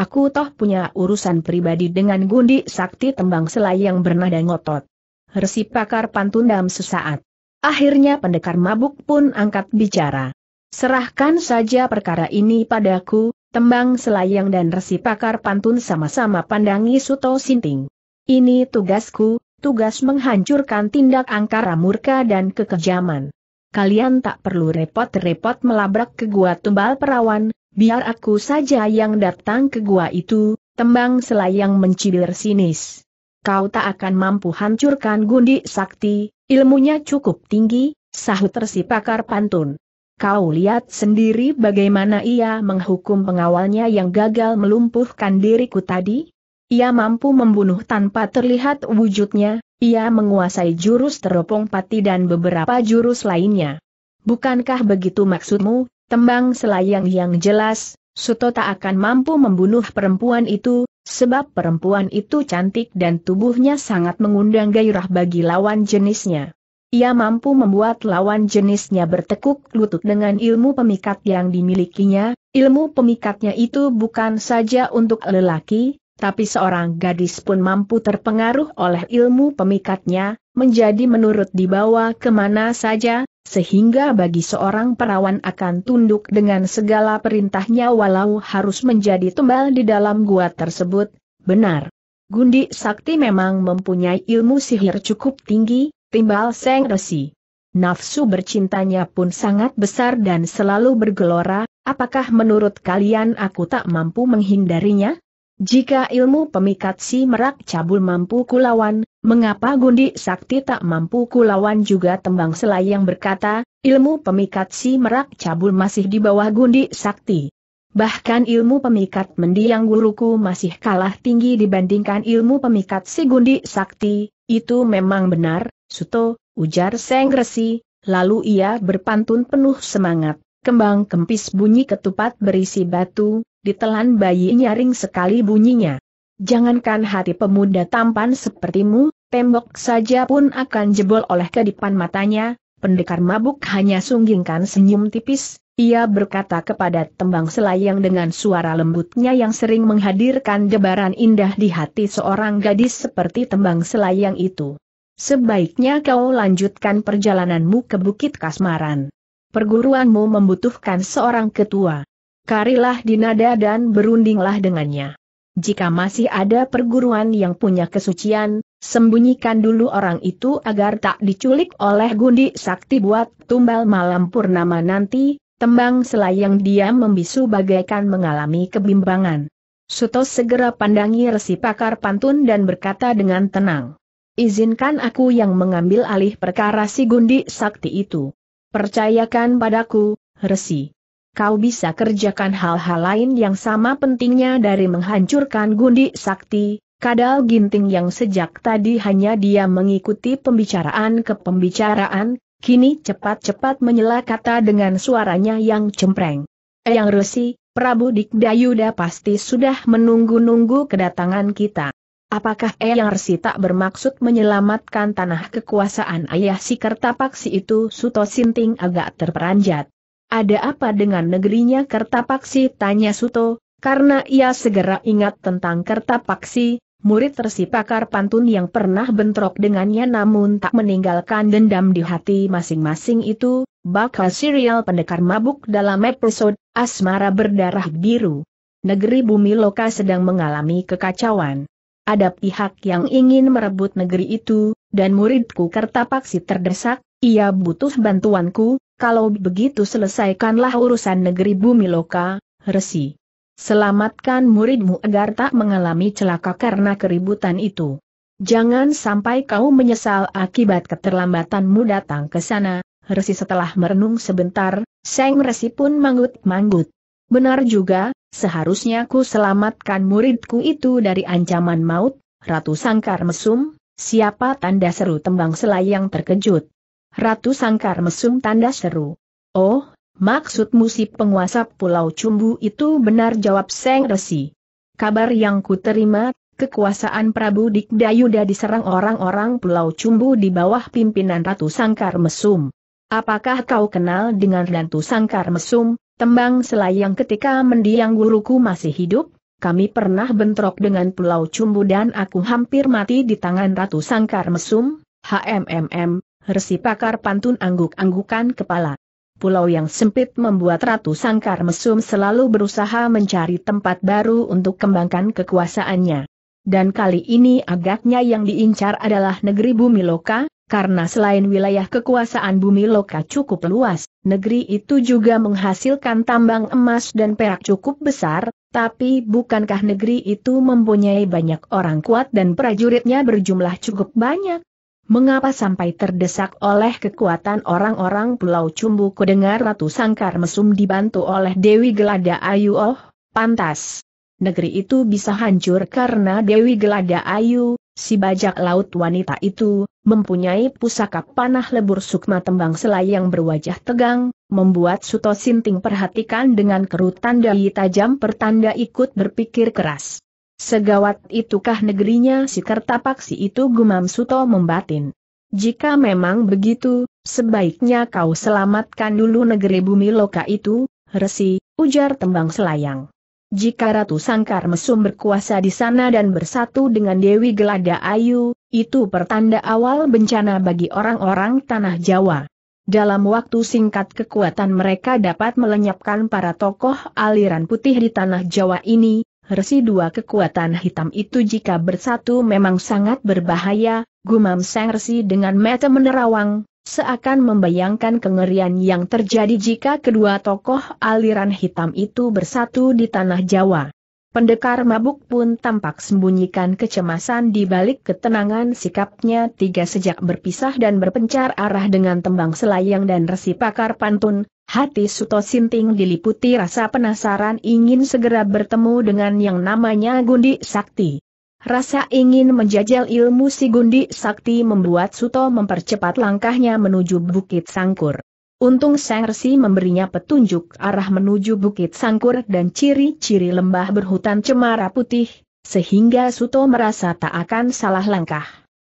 Aku toh punya urusan pribadi dengan gundi sakti tembang selai yang bernada ngotot. Resi pakar pantun dalam sesaat. Akhirnya pendekar mabuk pun angkat bicara. Serahkan saja perkara ini padaku, Tembang Selayang dan Resi Pakar Pantun sama-sama pandangi Suto Sinting. Ini tugasku, tugas menghancurkan tindak angkara murka dan kekejaman. Kalian tak perlu repot-repot melabrak ke gua tumbal perawan, biar aku saja yang datang ke gua itu, tembang selayang mencibir sinis. Kau tak akan mampu hancurkan gundi sakti, ilmunya cukup tinggi, sahut Resi Pakar Pantun. Kau lihat sendiri bagaimana ia menghukum pengawalnya yang gagal melumpuhkan diriku tadi? Ia mampu membunuh tanpa terlihat wujudnya, ia menguasai jurus teropong pati dan beberapa jurus lainnya. Bukankah begitu maksudmu, tembang selayang yang jelas, Suto tak akan mampu membunuh perempuan itu, sebab perempuan itu cantik dan tubuhnya sangat mengundang gairah bagi lawan jenisnya. Ia mampu membuat lawan jenisnya bertekuk lutut dengan ilmu pemikat yang dimilikinya, ilmu pemikatnya itu bukan saja untuk lelaki, tapi seorang gadis pun mampu terpengaruh oleh ilmu pemikatnya, menjadi menurut dibawa kemana saja, sehingga bagi seorang perawan akan tunduk dengan segala perintahnya walau harus menjadi tumbal di dalam gua tersebut, benar. Gundi Sakti memang mempunyai ilmu sihir cukup tinggi, timbal Seng Resi. Nafsu bercintanya pun sangat besar dan selalu bergelora, apakah menurut kalian aku tak mampu menghindarinya? Jika ilmu pemikat si merak cabul mampu kulawan, mengapa gundi sakti tak mampu kulawan juga tembang selayang berkata, ilmu pemikat si merak cabul masih di bawah gundi sakti. Bahkan ilmu pemikat mendiang guruku masih kalah tinggi dibandingkan ilmu pemikat si gundi sakti, itu memang benar, Suto, ujar Seng Resi, lalu ia berpantun penuh semangat, kembang kempis bunyi ketupat berisi batu, ditelan bayi nyaring sekali bunyinya. Jangankan hati pemuda tampan sepertimu, tembok saja pun akan jebol oleh kedipan matanya, pendekar mabuk hanya sunggingkan senyum tipis, ia berkata kepada tembang selayang dengan suara lembutnya yang sering menghadirkan debaran indah di hati seorang gadis seperti tembang selayang itu. Sebaiknya kau lanjutkan perjalananmu ke Bukit Kasmaran. Perguruanmu membutuhkan seorang ketua. Karilah dinada dan berundinglah dengannya. Jika masih ada perguruan yang punya kesucian, sembunyikan dulu orang itu agar tak diculik oleh gundi sakti buat tumbal malam purnama nanti, tembang selayang dia membisu bagaikan mengalami kebimbangan. Suto segera pandangi resi pakar pantun dan berkata dengan tenang. Izinkan aku yang mengambil alih perkara si Gundi Sakti itu. Percayakan padaku, Resi. Kau bisa kerjakan hal-hal lain yang sama pentingnya dari menghancurkan Gundi Sakti, Kadal Ginting yang sejak tadi hanya dia mengikuti pembicaraan ke pembicaraan, kini cepat-cepat menyela kata dengan suaranya yang cempreng. yang Resi, Prabu Dikdayuda pasti sudah menunggu-nunggu kedatangan kita. Apakah Eyang resi tak bermaksud menyelamatkan tanah kekuasaan ayah si Kertapaksi itu? Suto Sinting agak terperanjat. Ada apa dengan negerinya Kertapaksi? Tanya Suto, karena ia segera ingat tentang Kertapaksi, murid resi pakar pantun yang pernah bentrok dengannya namun tak meninggalkan dendam di hati masing-masing itu, bakal serial pendekar mabuk dalam episode Asmara Berdarah Biru. Negeri Bumi Loka sedang mengalami kekacauan ada pihak yang ingin merebut negeri itu, dan muridku Kertapaksi terdesak, ia butuh bantuanku, kalau begitu selesaikanlah urusan negeri bumi loka, resi. Selamatkan muridmu agar tak mengalami celaka karena keributan itu. Jangan sampai kau menyesal akibat keterlambatanmu datang ke sana, Resi setelah merenung sebentar, Seng Resi pun manggut-manggut. Benar juga, Seharusnya ku selamatkan muridku itu dari ancaman maut, Ratu Sangkar Mesum, siapa tanda seru tembang selayang terkejut. Ratu Sangkar Mesum tanda seru. Oh, maksudmu si penguasa Pulau Cumbu itu benar jawab Seng Resi. Kabar yang ku terima, kekuasaan Prabu Dikdayuda diserang orang-orang Pulau Cumbu di bawah pimpinan Ratu Sangkar Mesum. Apakah kau kenal dengan Ratu Sangkar Mesum, Tembang selayang ketika mendiang guruku masih hidup, kami pernah bentrok dengan Pulau Cumbu dan aku hampir mati di tangan Ratu Sangkar Mesum, HMMM, Resi Pakar Pantun angguk-anggukan kepala. Pulau yang sempit membuat Ratu Sangkar Mesum selalu berusaha mencari tempat baru untuk kembangkan kekuasaannya. Dan kali ini agaknya yang diincar adalah negeri bumi loka, karena selain wilayah kekuasaan bumi loka cukup luas, negeri itu juga menghasilkan tambang emas dan perak cukup besar, tapi bukankah negeri itu mempunyai banyak orang kuat dan prajuritnya berjumlah cukup banyak? Mengapa sampai terdesak oleh kekuatan orang-orang Pulau Cumbu kudengar Ratu Sangkar Mesum dibantu oleh Dewi Gelada Ayu Oh, pantas negeri itu bisa hancur karena Dewi Gelada Ayu, si bajak laut wanita itu, mempunyai pusaka panah lebur sukma tembang selayang berwajah tegang, membuat Suto Sinting perhatikan dengan kerutan dahi tajam pertanda ikut berpikir keras. Segawat itukah negerinya si Kertapaksi itu gumam Suto membatin. Jika memang begitu, sebaiknya kau selamatkan dulu negeri bumi loka itu, resi, ujar tembang selayang. Jika Ratu Sangkar Mesum berkuasa di sana dan bersatu dengan Dewi Gelada Ayu, itu pertanda awal bencana bagi orang-orang Tanah Jawa. Dalam waktu singkat kekuatan mereka dapat melenyapkan para tokoh aliran putih di Tanah Jawa ini, Resi dua kekuatan hitam itu jika bersatu memang sangat berbahaya, gumam Sang Resi dengan mata menerawang, seakan membayangkan kengerian yang terjadi jika kedua tokoh aliran hitam itu bersatu di tanah Jawa. Pendekar mabuk pun tampak sembunyikan kecemasan di balik ketenangan sikapnya tiga sejak berpisah dan berpencar arah dengan tembang selayang dan resi pakar pantun, hati Suto Sinting diliputi rasa penasaran ingin segera bertemu dengan yang namanya Gundi Sakti. Rasa ingin menjajal ilmu si Gundi Sakti membuat Suto mempercepat langkahnya menuju Bukit Sangkur. Untung Sang Resi memberinya petunjuk arah menuju Bukit Sangkur dan ciri-ciri lembah berhutan cemara putih, sehingga Suto merasa tak akan salah langkah.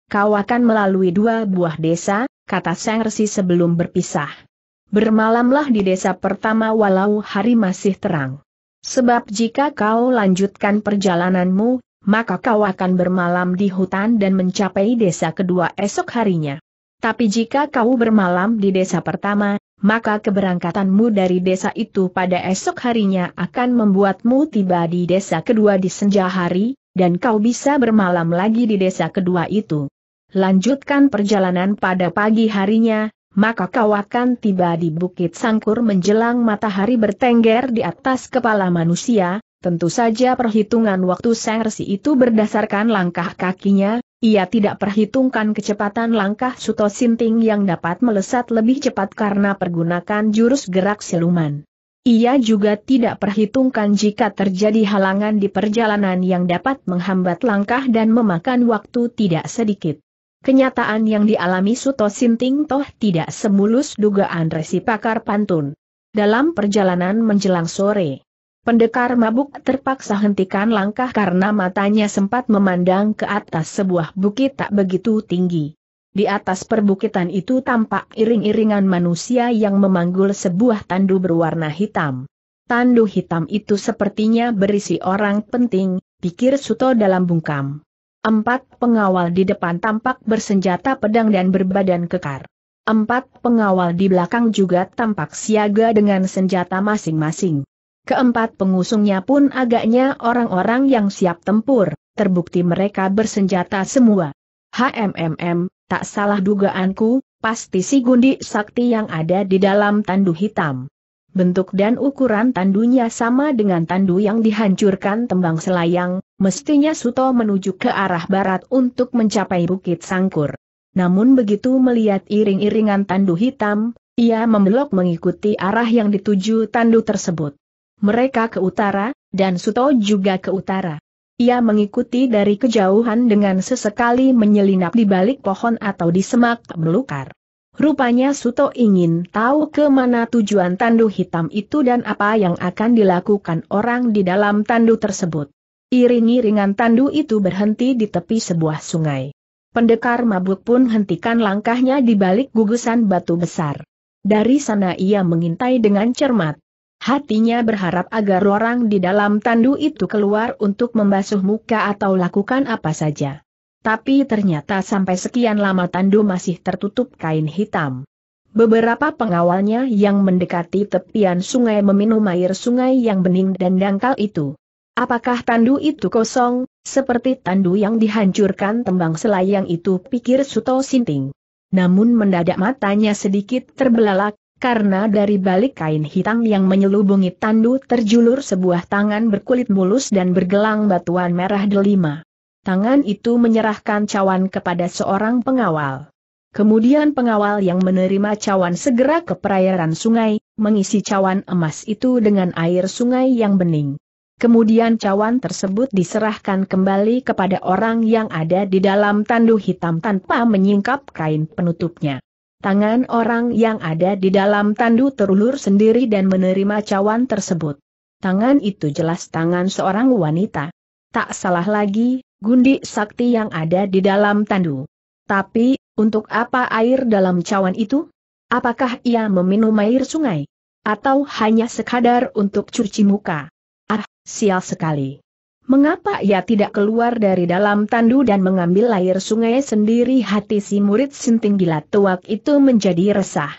Kau akan melalui dua buah desa, kata Sang Resi sebelum berpisah. Bermalamlah di desa pertama walau hari masih terang. Sebab jika kau lanjutkan perjalananmu, maka kau akan bermalam di hutan dan mencapai desa kedua esok harinya. Tapi jika kau bermalam di desa pertama, maka keberangkatanmu dari desa itu pada esok harinya akan membuatmu tiba di desa kedua di senja hari, dan kau bisa bermalam lagi di desa kedua itu. Lanjutkan perjalanan pada pagi harinya, maka kau akan tiba di Bukit Sangkur menjelang matahari bertengger di atas kepala manusia, Tentu saja perhitungan waktu sang itu berdasarkan langkah kakinya, ia tidak perhitungkan kecepatan langkah Suto Sinting yang dapat melesat lebih cepat karena pergunakan jurus gerak siluman. Ia juga tidak perhitungkan jika terjadi halangan di perjalanan yang dapat menghambat langkah dan memakan waktu tidak sedikit. Kenyataan yang dialami Suto Sinting toh tidak semulus dugaan resi pakar pantun. Dalam perjalanan menjelang sore, Pendekar mabuk terpaksa hentikan langkah karena matanya sempat memandang ke atas sebuah bukit tak begitu tinggi. Di atas perbukitan itu tampak iring-iringan manusia yang memanggul sebuah tandu berwarna hitam. Tandu hitam itu sepertinya berisi orang penting, pikir Suto dalam bungkam. Empat pengawal di depan tampak bersenjata pedang dan berbadan kekar. Empat pengawal di belakang juga tampak siaga dengan senjata masing-masing. Keempat pengusungnya pun agaknya orang-orang yang siap tempur, terbukti mereka bersenjata semua. HMMM, tak salah dugaanku, pasti si gundi sakti yang ada di dalam tandu hitam. Bentuk dan ukuran tandunya sama dengan tandu yang dihancurkan tembang selayang, mestinya Suto menuju ke arah barat untuk mencapai Bukit Sangkur. Namun begitu melihat iring-iringan tandu hitam, ia membelok mengikuti arah yang dituju tandu tersebut mereka ke utara, dan Suto juga ke utara. Ia mengikuti dari kejauhan dengan sesekali menyelinap di balik pohon atau di semak belukar. Rupanya Suto ingin tahu ke mana tujuan tandu hitam itu dan apa yang akan dilakukan orang di dalam tandu tersebut. Iring-iringan tandu itu berhenti di tepi sebuah sungai. Pendekar mabuk pun hentikan langkahnya di balik gugusan batu besar. Dari sana ia mengintai dengan cermat. Hatinya berharap agar orang di dalam tandu itu keluar untuk membasuh muka atau lakukan apa saja. Tapi ternyata sampai sekian lama tandu masih tertutup kain hitam. Beberapa pengawalnya yang mendekati tepian sungai meminum air sungai yang bening dan dangkal itu. Apakah tandu itu kosong, seperti tandu yang dihancurkan tembang selayang itu pikir Suto Sinting. Namun mendadak matanya sedikit terbelalak, karena dari balik kain hitam yang menyelubungi tandu terjulur sebuah tangan berkulit mulus dan bergelang batuan merah delima. Tangan itu menyerahkan cawan kepada seorang pengawal. Kemudian pengawal yang menerima cawan segera ke perairan sungai, mengisi cawan emas itu dengan air sungai yang bening. Kemudian cawan tersebut diserahkan kembali kepada orang yang ada di dalam tandu hitam tanpa menyingkap kain penutupnya tangan orang yang ada di dalam tandu terulur sendiri dan menerima cawan tersebut. Tangan itu jelas tangan seorang wanita. Tak salah lagi, gundi sakti yang ada di dalam tandu. Tapi, untuk apa air dalam cawan itu? Apakah ia meminum air sungai? Atau hanya sekadar untuk cuci muka? Ah, sial sekali. Mengapa ia tidak keluar dari dalam tandu dan mengambil air sungai sendiri hati si murid sinting gila tuak itu menjadi resah.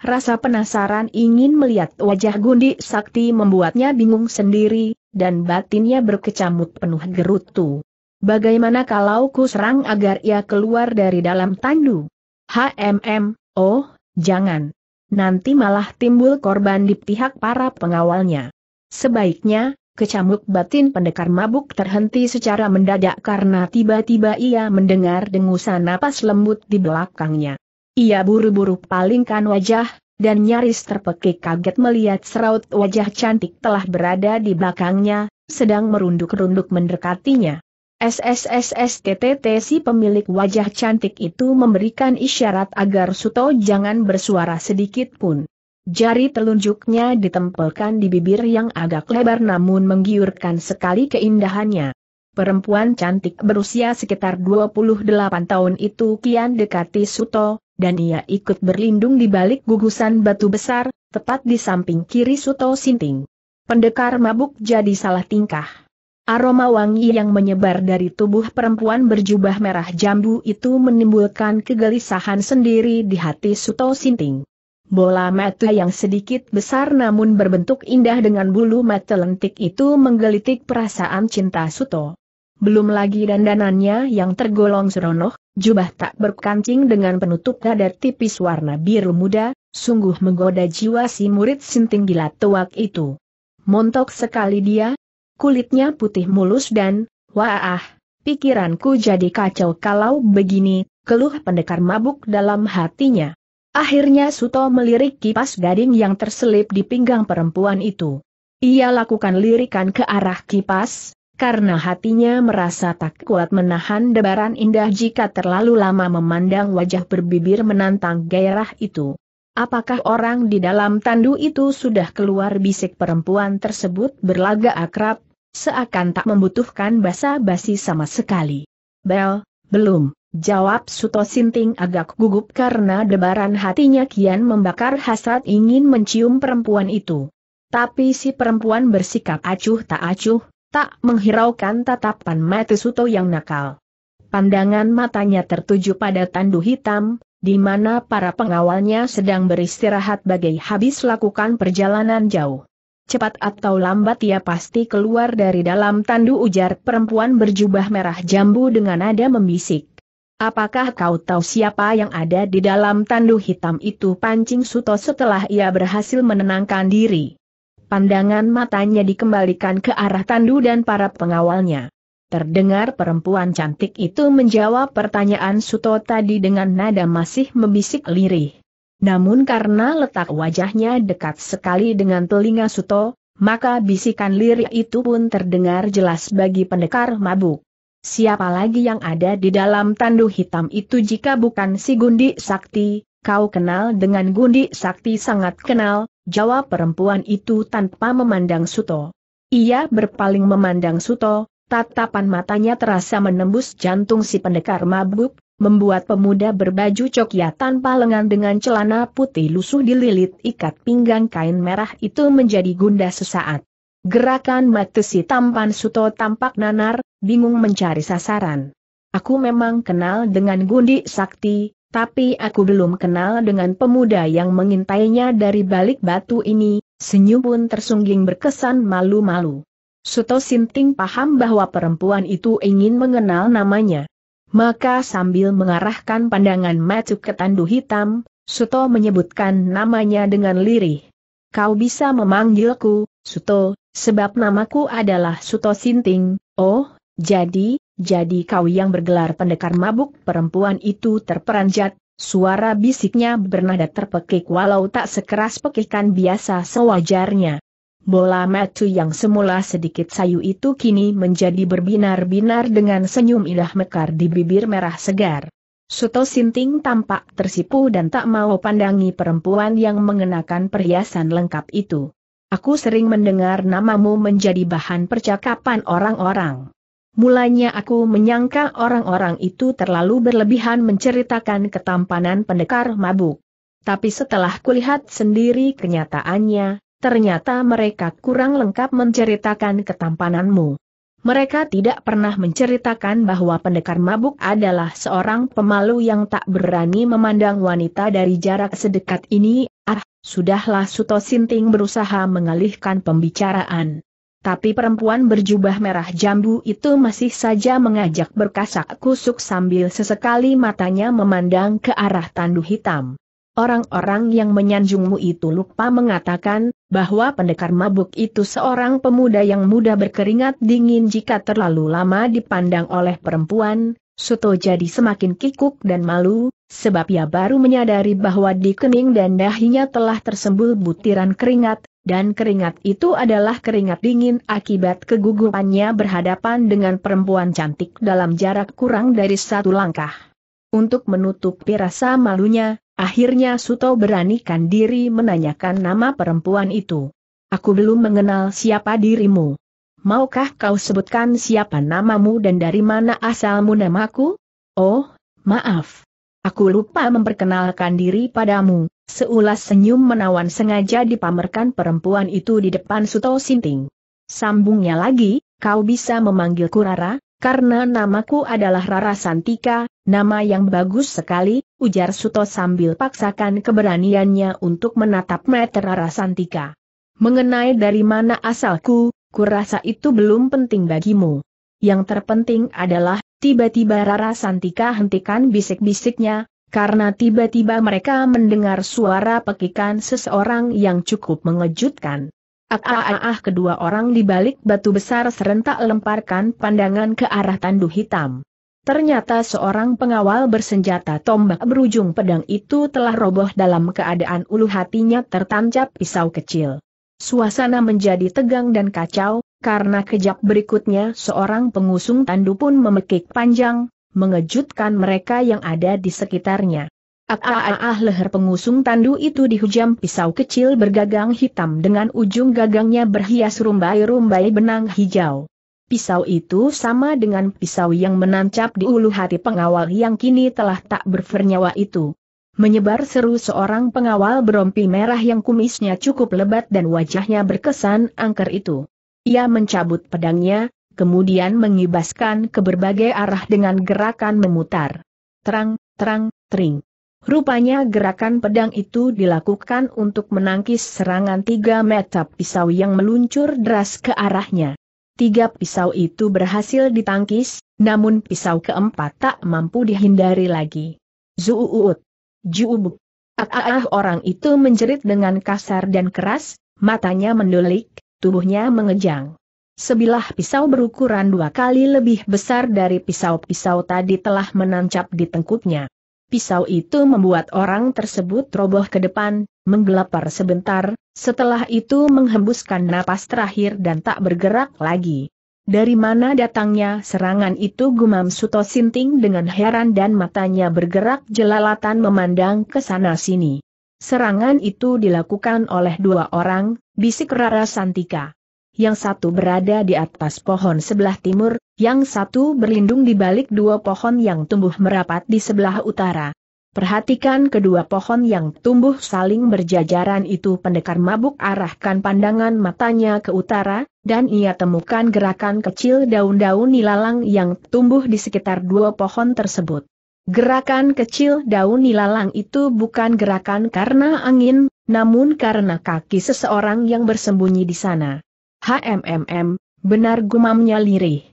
Rasa penasaran ingin melihat wajah Gundi Sakti membuatnya bingung sendiri, dan batinnya berkecamuk penuh gerutu. Bagaimana kalau ku serang agar ia keluar dari dalam tandu? HMM, oh, jangan. Nanti malah timbul korban di pihak para pengawalnya. Sebaiknya, Kecamuk batin pendekar mabuk terhenti secara mendadak karena tiba-tiba ia mendengar dengusan napas lembut di belakangnya. Ia buru-buru palingkan wajah, dan nyaris terpekik kaget melihat seraut wajah cantik telah berada di belakangnya, sedang merunduk-runduk mendekatinya. SSSSTTT si pemilik wajah cantik itu memberikan isyarat agar Suto jangan bersuara sedikit pun. Jari telunjuknya ditempelkan di bibir yang agak lebar namun menggiurkan sekali keindahannya. Perempuan cantik berusia sekitar 28 tahun itu kian dekati Suto, dan ia ikut berlindung di balik gugusan batu besar, tepat di samping kiri Suto Sinting. Pendekar mabuk jadi salah tingkah. Aroma wangi yang menyebar dari tubuh perempuan berjubah merah jambu itu menimbulkan kegelisahan sendiri di hati Suto Sinting. Bola mata yang sedikit besar namun berbentuk indah dengan bulu mata lentik itu menggelitik perasaan cinta Suto. Belum lagi dandanannya yang tergolong seronok, jubah tak berkancing dengan penutup dada tipis warna biru muda, sungguh menggoda jiwa si murid sinting gila tuak itu. Montok sekali dia, kulitnya putih mulus dan, wah, pikiranku jadi kacau kalau begini, keluh pendekar mabuk dalam hatinya. Akhirnya Suto melirik kipas gading yang terselip di pinggang perempuan itu. Ia lakukan lirikan ke arah kipas, karena hatinya merasa tak kuat menahan debaran indah jika terlalu lama memandang wajah berbibir menantang gairah itu. Apakah orang di dalam tandu itu sudah keluar bisik perempuan tersebut berlaga akrab, seakan tak membutuhkan basa-basi sama sekali? Bel, belum. Jawab Suto Sinting agak gugup karena debaran hatinya kian membakar hasrat ingin mencium perempuan itu. Tapi si perempuan bersikap acuh tak acuh, tak menghiraukan tatapan mata Suto yang nakal. Pandangan matanya tertuju pada tandu hitam, di mana para pengawalnya sedang beristirahat bagai habis lakukan perjalanan jauh. Cepat atau lambat ia pasti keluar dari dalam tandu ujar perempuan berjubah merah jambu dengan nada membisik. Apakah kau tahu siapa yang ada di dalam tandu hitam itu pancing Suto setelah ia berhasil menenangkan diri? Pandangan matanya dikembalikan ke arah tandu dan para pengawalnya. Terdengar perempuan cantik itu menjawab pertanyaan Suto tadi dengan nada masih membisik lirih. Namun karena letak wajahnya dekat sekali dengan telinga Suto, maka bisikan lirih itu pun terdengar jelas bagi pendekar mabuk. Siapa lagi yang ada di dalam tandu hitam itu jika bukan si Gundi Sakti, kau kenal dengan Gundi Sakti sangat kenal, jawab perempuan itu tanpa memandang Suto. Ia berpaling memandang Suto, tatapan matanya terasa menembus jantung si pendekar mabuk, membuat pemuda berbaju cokia tanpa lengan dengan celana putih lusuh dililit ikat pinggang kain merah itu menjadi gundah sesaat. Gerakan si tampan Suto tampak nanar, bingung mencari sasaran. Aku memang kenal dengan Gundi Sakti, tapi aku belum kenal dengan pemuda yang mengintainya dari balik batu ini, senyum pun tersungging berkesan malu-malu. Suto Sinting paham bahwa perempuan itu ingin mengenal namanya. Maka sambil mengarahkan pandangan matu ke tandu hitam, Suto menyebutkan namanya dengan lirih. Kau bisa memanggilku, Suto, sebab namaku adalah Suto Sinting, oh, jadi, jadi kau yang bergelar pendekar mabuk perempuan itu terperanjat, suara bisiknya bernada terpekik walau tak sekeras pekikan biasa sewajarnya. Bola matu yang semula sedikit sayu itu kini menjadi berbinar-binar dengan senyum indah mekar di bibir merah segar. Suto Sinting tampak tersipu dan tak mau pandangi perempuan yang mengenakan perhiasan lengkap itu. Aku sering mendengar namamu menjadi bahan percakapan orang-orang. Mulanya aku menyangka orang-orang itu terlalu berlebihan menceritakan ketampanan pendekar mabuk. Tapi setelah kulihat sendiri kenyataannya, ternyata mereka kurang lengkap menceritakan ketampananmu. Mereka tidak pernah menceritakan bahwa pendekar mabuk adalah seorang pemalu yang tak berani memandang wanita dari jarak sedekat ini, Ah, sudahlah Suto Sinting berusaha mengalihkan pembicaraan. Tapi perempuan berjubah merah jambu itu masih saja mengajak berkasak kusuk sambil sesekali matanya memandang ke arah tandu hitam. Orang-orang yang menyanjungmu itu lupa mengatakan, bahwa pendekar mabuk itu seorang pemuda yang mudah berkeringat dingin jika terlalu lama dipandang oleh perempuan, Suto jadi semakin kikuk dan malu, sebab ia baru menyadari bahwa di kening dan dahinya telah tersembul butiran keringat, dan keringat itu adalah keringat dingin akibat kegugupannya berhadapan dengan perempuan cantik dalam jarak kurang dari satu langkah. Untuk menutup rasa malunya, akhirnya Suto beranikan diri menanyakan nama perempuan itu. Aku belum mengenal siapa dirimu maukah kau sebutkan siapa namamu dan dari mana asalmu namaku? Oh, maaf. Aku lupa memperkenalkan diri padamu, seulas senyum menawan sengaja dipamerkan perempuan itu di depan Suto Sinting. Sambungnya lagi, kau bisa memanggilku Rara, karena namaku adalah Rara Santika, nama yang bagus sekali, ujar Suto sambil paksakan keberaniannya untuk menatap meter Rara Santika. Mengenai dari mana asalku, kurasa itu belum penting bagimu. Yang terpenting adalah, tiba-tiba Rara Santika hentikan bisik-bisiknya, karena tiba-tiba mereka mendengar suara pekikan seseorang yang cukup mengejutkan. Ah ah, ah, ah, kedua orang di balik batu besar serentak lemparkan pandangan ke arah tandu hitam. Ternyata seorang pengawal bersenjata tombak berujung pedang itu telah roboh dalam keadaan ulu hatinya tertancap pisau kecil. Suasana menjadi tegang dan kacau, karena kejap berikutnya seorang pengusung tandu pun memekik panjang, mengejutkan mereka yang ada di sekitarnya. Ah, ah, ah, ah leher pengusung tandu itu dihujam pisau kecil bergagang hitam dengan ujung gagangnya berhias rumbai-rumbai benang hijau. Pisau itu sama dengan pisau yang menancap di ulu hati pengawal yang kini telah tak bernyawa itu. Menyebar seru seorang pengawal berompi merah yang kumisnya cukup lebat dan wajahnya berkesan angker itu. Ia mencabut pedangnya, kemudian mengibaskan ke berbagai arah dengan gerakan memutar. Terang, terang, tering. Rupanya gerakan pedang itu dilakukan untuk menangkis serangan tiga meter pisau yang meluncur deras ke arahnya. Tiga pisau itu berhasil ditangkis, namun pisau keempat tak mampu dihindari lagi. Zuuut. Juubuk. Ah, ah, orang itu menjerit dengan kasar dan keras, matanya mendulik, tubuhnya mengejang. Sebilah pisau berukuran dua kali lebih besar dari pisau-pisau tadi telah menancap di tengkuknya. Pisau itu membuat orang tersebut roboh ke depan, menggelapar sebentar, setelah itu menghembuskan napas terakhir dan tak bergerak lagi. Dari mana datangnya serangan itu gumam Suto Sinting dengan heran dan matanya bergerak jelalatan memandang ke sana sini. Serangan itu dilakukan oleh dua orang, bisik Rara Santika. Yang satu berada di atas pohon sebelah timur, yang satu berlindung di balik dua pohon yang tumbuh merapat di sebelah utara. Perhatikan kedua pohon yang tumbuh saling berjajaran itu pendekar mabuk arahkan pandangan matanya ke utara, dan ia temukan gerakan kecil daun-daun nilalang yang tumbuh di sekitar dua pohon tersebut. Gerakan kecil daun nilalang itu bukan gerakan karena angin, namun karena kaki seseorang yang bersembunyi di sana. HMMM, benar gumamnya lirih.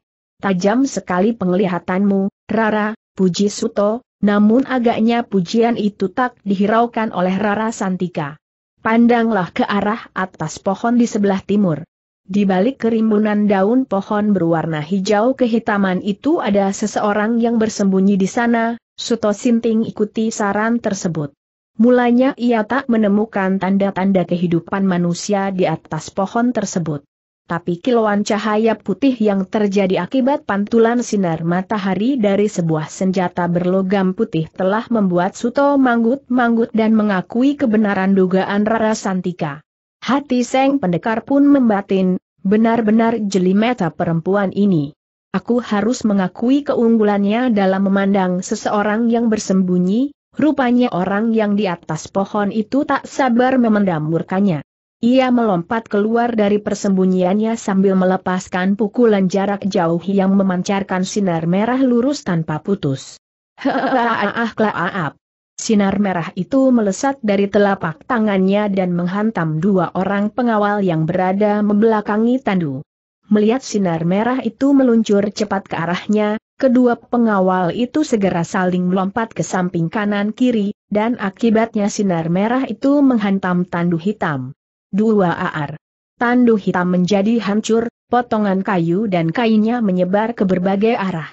Tajam sekali penglihatanmu, Rara, puji Suto, namun agaknya pujian itu tak dihiraukan oleh Rara Santika. Pandanglah ke arah atas pohon di sebelah timur. Di balik kerimbunan daun pohon berwarna hijau kehitaman itu ada seseorang yang bersembunyi di sana, Suto Sinting ikuti saran tersebut. Mulanya ia tak menemukan tanda-tanda kehidupan manusia di atas pohon tersebut. Tapi kilauan cahaya putih yang terjadi akibat pantulan sinar matahari dari sebuah senjata berlogam putih telah membuat Suto manggut-manggut dan mengakui kebenaran dugaan Rara Santika. Hati Seng Pendekar pun membatin, benar-benar jeli mata perempuan ini. Aku harus mengakui keunggulannya dalam memandang seseorang yang bersembunyi, rupanya orang yang di atas pohon itu tak sabar memendam murkanya. Ia melompat keluar dari persembunyiannya sambil melepaskan pukulan jarak jauh yang memancarkan sinar merah lurus tanpa putus. Hehehe, ah. Sinar merah itu melesat dari telapak tangannya dan menghantam dua orang pengawal yang berada membelakangi Tandu. Melihat sinar merah itu meluncur cepat ke arahnya, kedua pengawal itu segera saling melompat ke samping kanan kiri, dan akibatnya sinar merah itu menghantam Tandu hitam. Dua ar. Tandu hitam menjadi hancur, potongan kayu dan kainnya menyebar ke berbagai arah.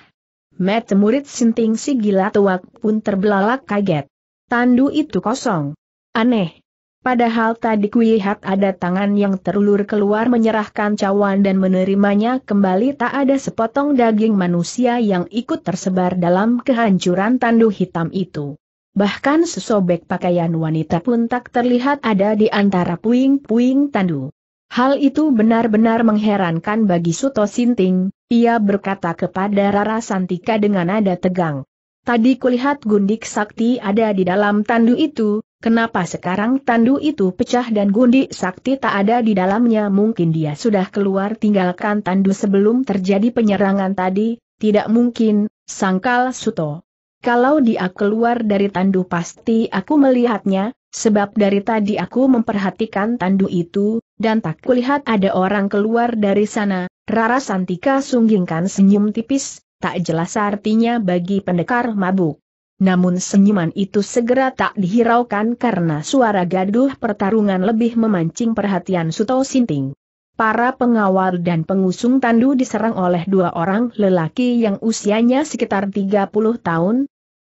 Met murid sinting si gila tuak pun terbelalak kaget. Tandu itu kosong. Aneh. Padahal tadi kulihat ada tangan yang terulur keluar menyerahkan cawan dan menerimanya kembali tak ada sepotong daging manusia yang ikut tersebar dalam kehancuran tandu hitam itu. Bahkan sesobek pakaian wanita pun tak terlihat ada di antara puing-puing tandu. Hal itu benar-benar mengherankan bagi Suto Sinting, ia berkata kepada Rara Santika dengan nada tegang. Tadi kulihat gundik sakti ada di dalam tandu itu, kenapa sekarang tandu itu pecah dan gundik sakti tak ada di dalamnya mungkin dia sudah keluar tinggalkan tandu sebelum terjadi penyerangan tadi, tidak mungkin, sangkal Suto. Kalau dia keluar dari tandu pasti aku melihatnya, sebab dari tadi aku memperhatikan tandu itu, dan tak kulihat ada orang keluar dari sana, Rara Santika sunggingkan senyum tipis, tak jelas artinya bagi pendekar mabuk. Namun senyuman itu segera tak dihiraukan karena suara gaduh pertarungan lebih memancing perhatian Suto Sinting. Para pengawal dan pengusung tandu diserang oleh dua orang lelaki yang usianya sekitar 30 tahun,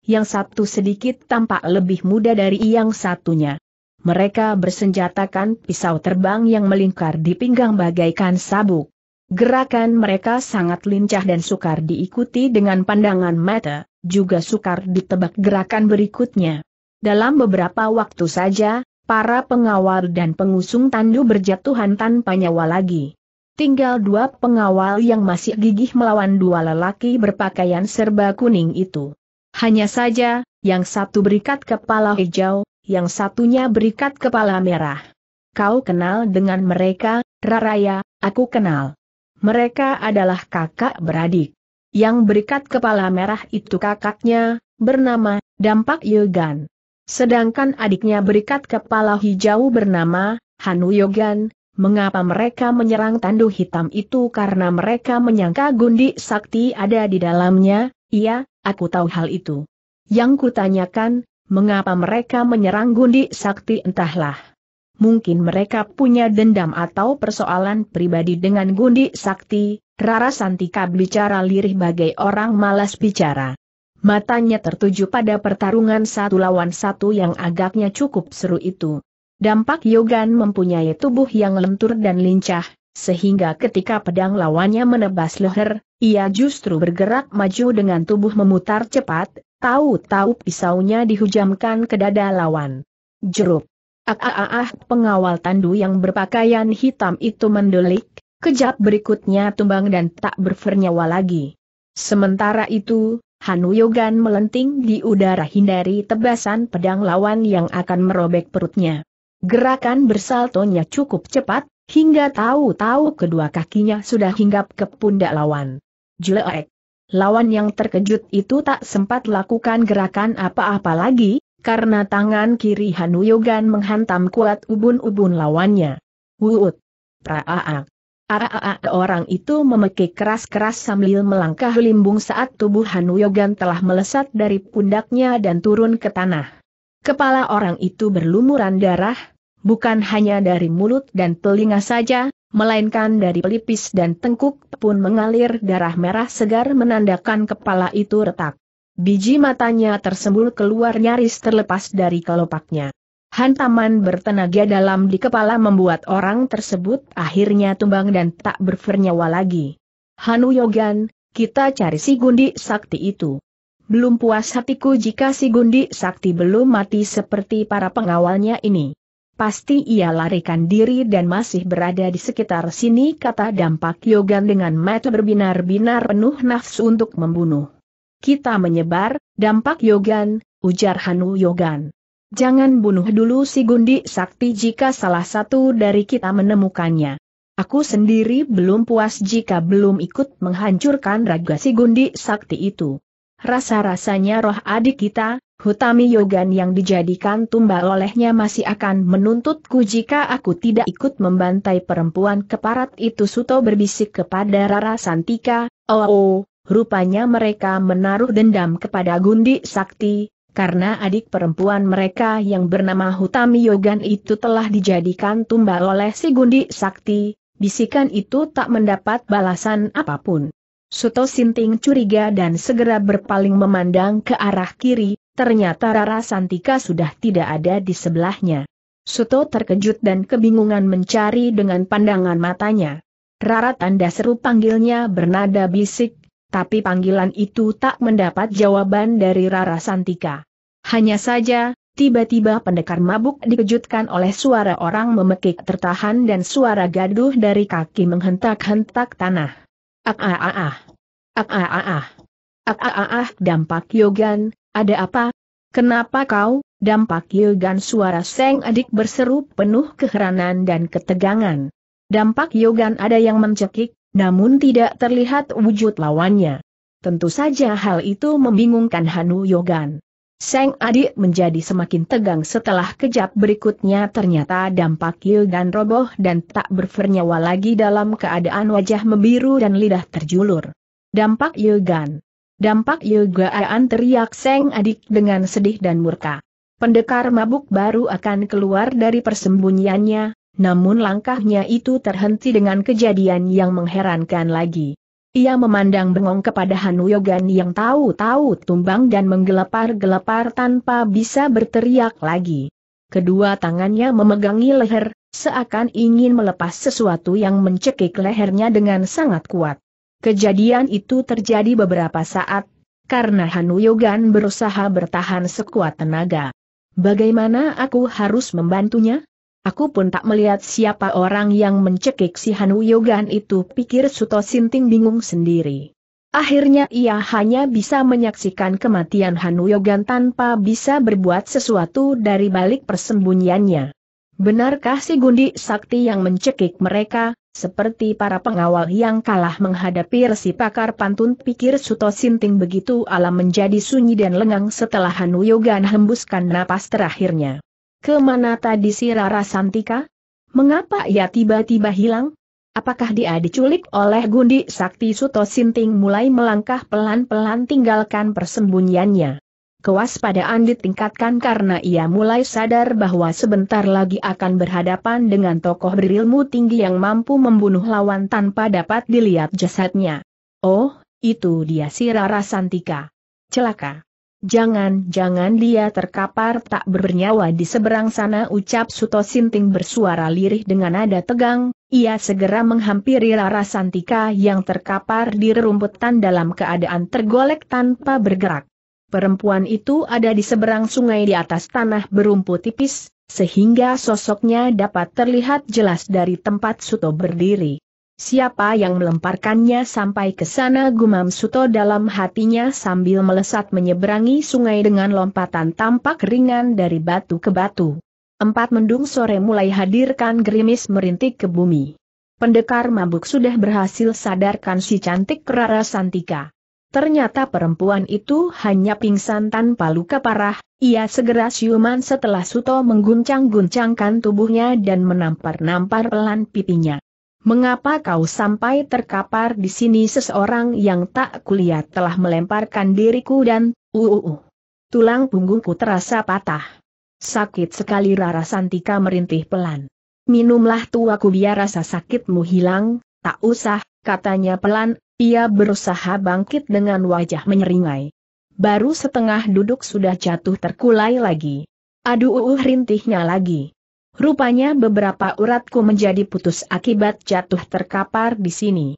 yang satu sedikit tampak lebih muda dari yang satunya. Mereka bersenjatakan pisau terbang yang melingkar di pinggang bagaikan sabuk. Gerakan mereka sangat lincah dan sukar diikuti dengan pandangan mata, juga sukar ditebak gerakan berikutnya. Dalam beberapa waktu saja, para pengawal dan pengusung tandu berjatuhan tanpa nyawa lagi. Tinggal dua pengawal yang masih gigih melawan dua lelaki berpakaian serba kuning itu. Hanya saja, yang satu berikat kepala hijau, yang satunya berikat kepala merah. Kau kenal dengan mereka, Raraya, aku kenal. Mereka adalah kakak beradik. Yang berikat kepala merah itu kakaknya, bernama Dampak Yogan. Sedangkan adiknya berikat kepala hijau bernama Hanu Yogan, mengapa mereka menyerang tandu hitam itu karena mereka menyangka gundi sakti ada di dalamnya, iya, aku tahu hal itu. Yang kutanyakan, mengapa mereka menyerang gundi sakti entahlah mungkin mereka punya dendam atau persoalan pribadi dengan Gundi Sakti, Rara Santika bicara lirih bagai orang malas bicara. Matanya tertuju pada pertarungan satu lawan satu yang agaknya cukup seru itu. Dampak Yogan mempunyai tubuh yang lentur dan lincah, sehingga ketika pedang lawannya menebas leher, ia justru bergerak maju dengan tubuh memutar cepat, tahu-tahu pisaunya dihujamkan ke dada lawan. Jeruk. Ah, ah, ah, ah, pengawal tandu yang berpakaian hitam itu mendelik, kejap berikutnya tumbang dan tak bernyawa lagi. Sementara itu, Hanu Yogan melenting di udara hindari tebasan pedang lawan yang akan merobek perutnya. Gerakan bersaltonya cukup cepat, hingga tahu-tahu kedua kakinya sudah hinggap ke pundak lawan. Jelek! Lawan yang terkejut itu tak sempat lakukan gerakan apa-apa lagi, karena tangan kiri Hanuyogan menghantam kuat ubun-ubun lawannya. Wuut! Praaak! Araaak orang itu memekik keras-keras sambil melangkah limbung saat tubuh Hanuyogan telah melesat dari pundaknya dan turun ke tanah. Kepala orang itu berlumuran darah, bukan hanya dari mulut dan telinga saja, melainkan dari pelipis dan tengkuk pun mengalir darah merah segar menandakan kepala itu retak. Biji matanya tersembul keluar nyaris terlepas dari kelopaknya. Hantaman bertenaga dalam di kepala membuat orang tersebut akhirnya tumbang dan tak bernyawa lagi. Hanu Yogan, kita cari si Gundi Sakti itu. Belum puas hatiku jika si Gundi Sakti belum mati seperti para pengawalnya ini. Pasti ia larikan diri dan masih berada di sekitar sini kata dampak Yogan dengan mata berbinar-binar penuh nafsu untuk membunuh. Kita menyebar, dampak Yogan, ujar Hanu Yogan. Jangan bunuh dulu si Gundi Sakti jika salah satu dari kita menemukannya. Aku sendiri belum puas jika belum ikut menghancurkan raga si Gundi Sakti itu. Rasa-rasanya roh adik kita, Hutami Yogan yang dijadikan tumbal olehnya masih akan menuntutku jika aku tidak ikut membantai perempuan keparat itu Suto berbisik kepada Rara Santika, oh, oh Rupanya mereka menaruh dendam kepada Gundi Sakti, karena adik perempuan mereka yang bernama Hutami Yogan itu telah dijadikan tumbal oleh si Gundi Sakti, bisikan itu tak mendapat balasan apapun. Suto Sinting curiga dan segera berpaling memandang ke arah kiri, ternyata Rara Santika sudah tidak ada di sebelahnya. Suto terkejut dan kebingungan mencari dengan pandangan matanya. Rara tanda seru panggilnya bernada bisik, tapi panggilan itu tak mendapat jawaban dari Rara Santika. Hanya saja, tiba-tiba pendekar mabuk dikejutkan oleh suara orang memekik tertahan dan suara gaduh dari kaki menghentak-hentak tanah. ak a a ah. ak a a ah. ak a a ah dampak Yogan, ada apa? Kenapa kau, dampak Yogan suara Seng adik berseru penuh keheranan dan ketegangan. Dampak Yogan ada yang mencekik, namun tidak terlihat wujud lawannya. Tentu saja hal itu membingungkan Hanu Yogan. Seng adik menjadi semakin tegang setelah kejap berikutnya ternyata dampak Yogan roboh dan tak bernyawa lagi dalam keadaan wajah membiru dan lidah terjulur. Dampak Yogan. Dampak Yogaan teriak Seng adik dengan sedih dan murka. Pendekar mabuk baru akan keluar dari persembunyiannya, namun langkahnya itu terhenti dengan kejadian yang mengherankan lagi. Ia memandang bengong kepada Hanu Yogan yang tahu-tahu tumbang dan menggelepar-gelepar tanpa bisa berteriak lagi. Kedua tangannya memegangi leher, seakan ingin melepas sesuatu yang mencekik lehernya dengan sangat kuat. Kejadian itu terjadi beberapa saat, karena Hanu Yogan berusaha bertahan sekuat tenaga. Bagaimana aku harus membantunya? Aku pun tak melihat siapa orang yang mencekik si Hanu Yogan itu pikir Suto Sinting bingung sendiri. Akhirnya ia hanya bisa menyaksikan kematian Hanu Yogan tanpa bisa berbuat sesuatu dari balik persembunyiannya. Benarkah si Gundi Sakti yang mencekik mereka, seperti para pengawal yang kalah menghadapi resi pakar pantun pikir Suto Sinting begitu alam menjadi sunyi dan lengang setelah Hanu Yogan hembuskan napas terakhirnya. Kemana tadi si Rara Santika? Mengapa ia tiba-tiba hilang? Apakah dia diculik oleh Gundi Sakti Suto Sinting mulai melangkah pelan-pelan tinggalkan persembunyiannya? Kewaspadaan ditingkatkan karena ia mulai sadar bahwa sebentar lagi akan berhadapan dengan tokoh berilmu tinggi yang mampu membunuh lawan tanpa dapat dilihat jasadnya. Oh, itu dia si Rara Santika. Celaka. Jangan-jangan dia terkapar tak bernyawa di seberang sana ucap Suto Sinting bersuara lirih dengan nada tegang, ia segera menghampiri Rara Santika yang terkapar di rerumputan dalam keadaan tergolek tanpa bergerak. Perempuan itu ada di seberang sungai di atas tanah berumput tipis, sehingga sosoknya dapat terlihat jelas dari tempat Suto berdiri. Siapa yang melemparkannya sampai ke sana gumam Suto dalam hatinya sambil melesat menyeberangi sungai dengan lompatan tampak ringan dari batu ke batu. Empat mendung sore mulai hadirkan gerimis merintik ke bumi. Pendekar mabuk sudah berhasil sadarkan si cantik Rara Santika. Ternyata perempuan itu hanya pingsan tanpa luka parah, ia segera siuman setelah Suto mengguncang-guncangkan tubuhnya dan menampar-nampar pelan pipinya. Mengapa kau sampai terkapar di sini seseorang yang tak kulihat telah melemparkan diriku dan, uuuh. Uh, uh, tulang punggungku terasa patah. Sakit sekali Rara Santika merintih pelan. Minumlah tuaku biar rasa sakitmu hilang, tak usah, katanya pelan, ia berusaha bangkit dengan wajah menyeringai. Baru setengah duduk sudah jatuh terkulai lagi. Aduh uh, uh rintihnya lagi. Rupanya beberapa uratku menjadi putus akibat jatuh terkapar di sini.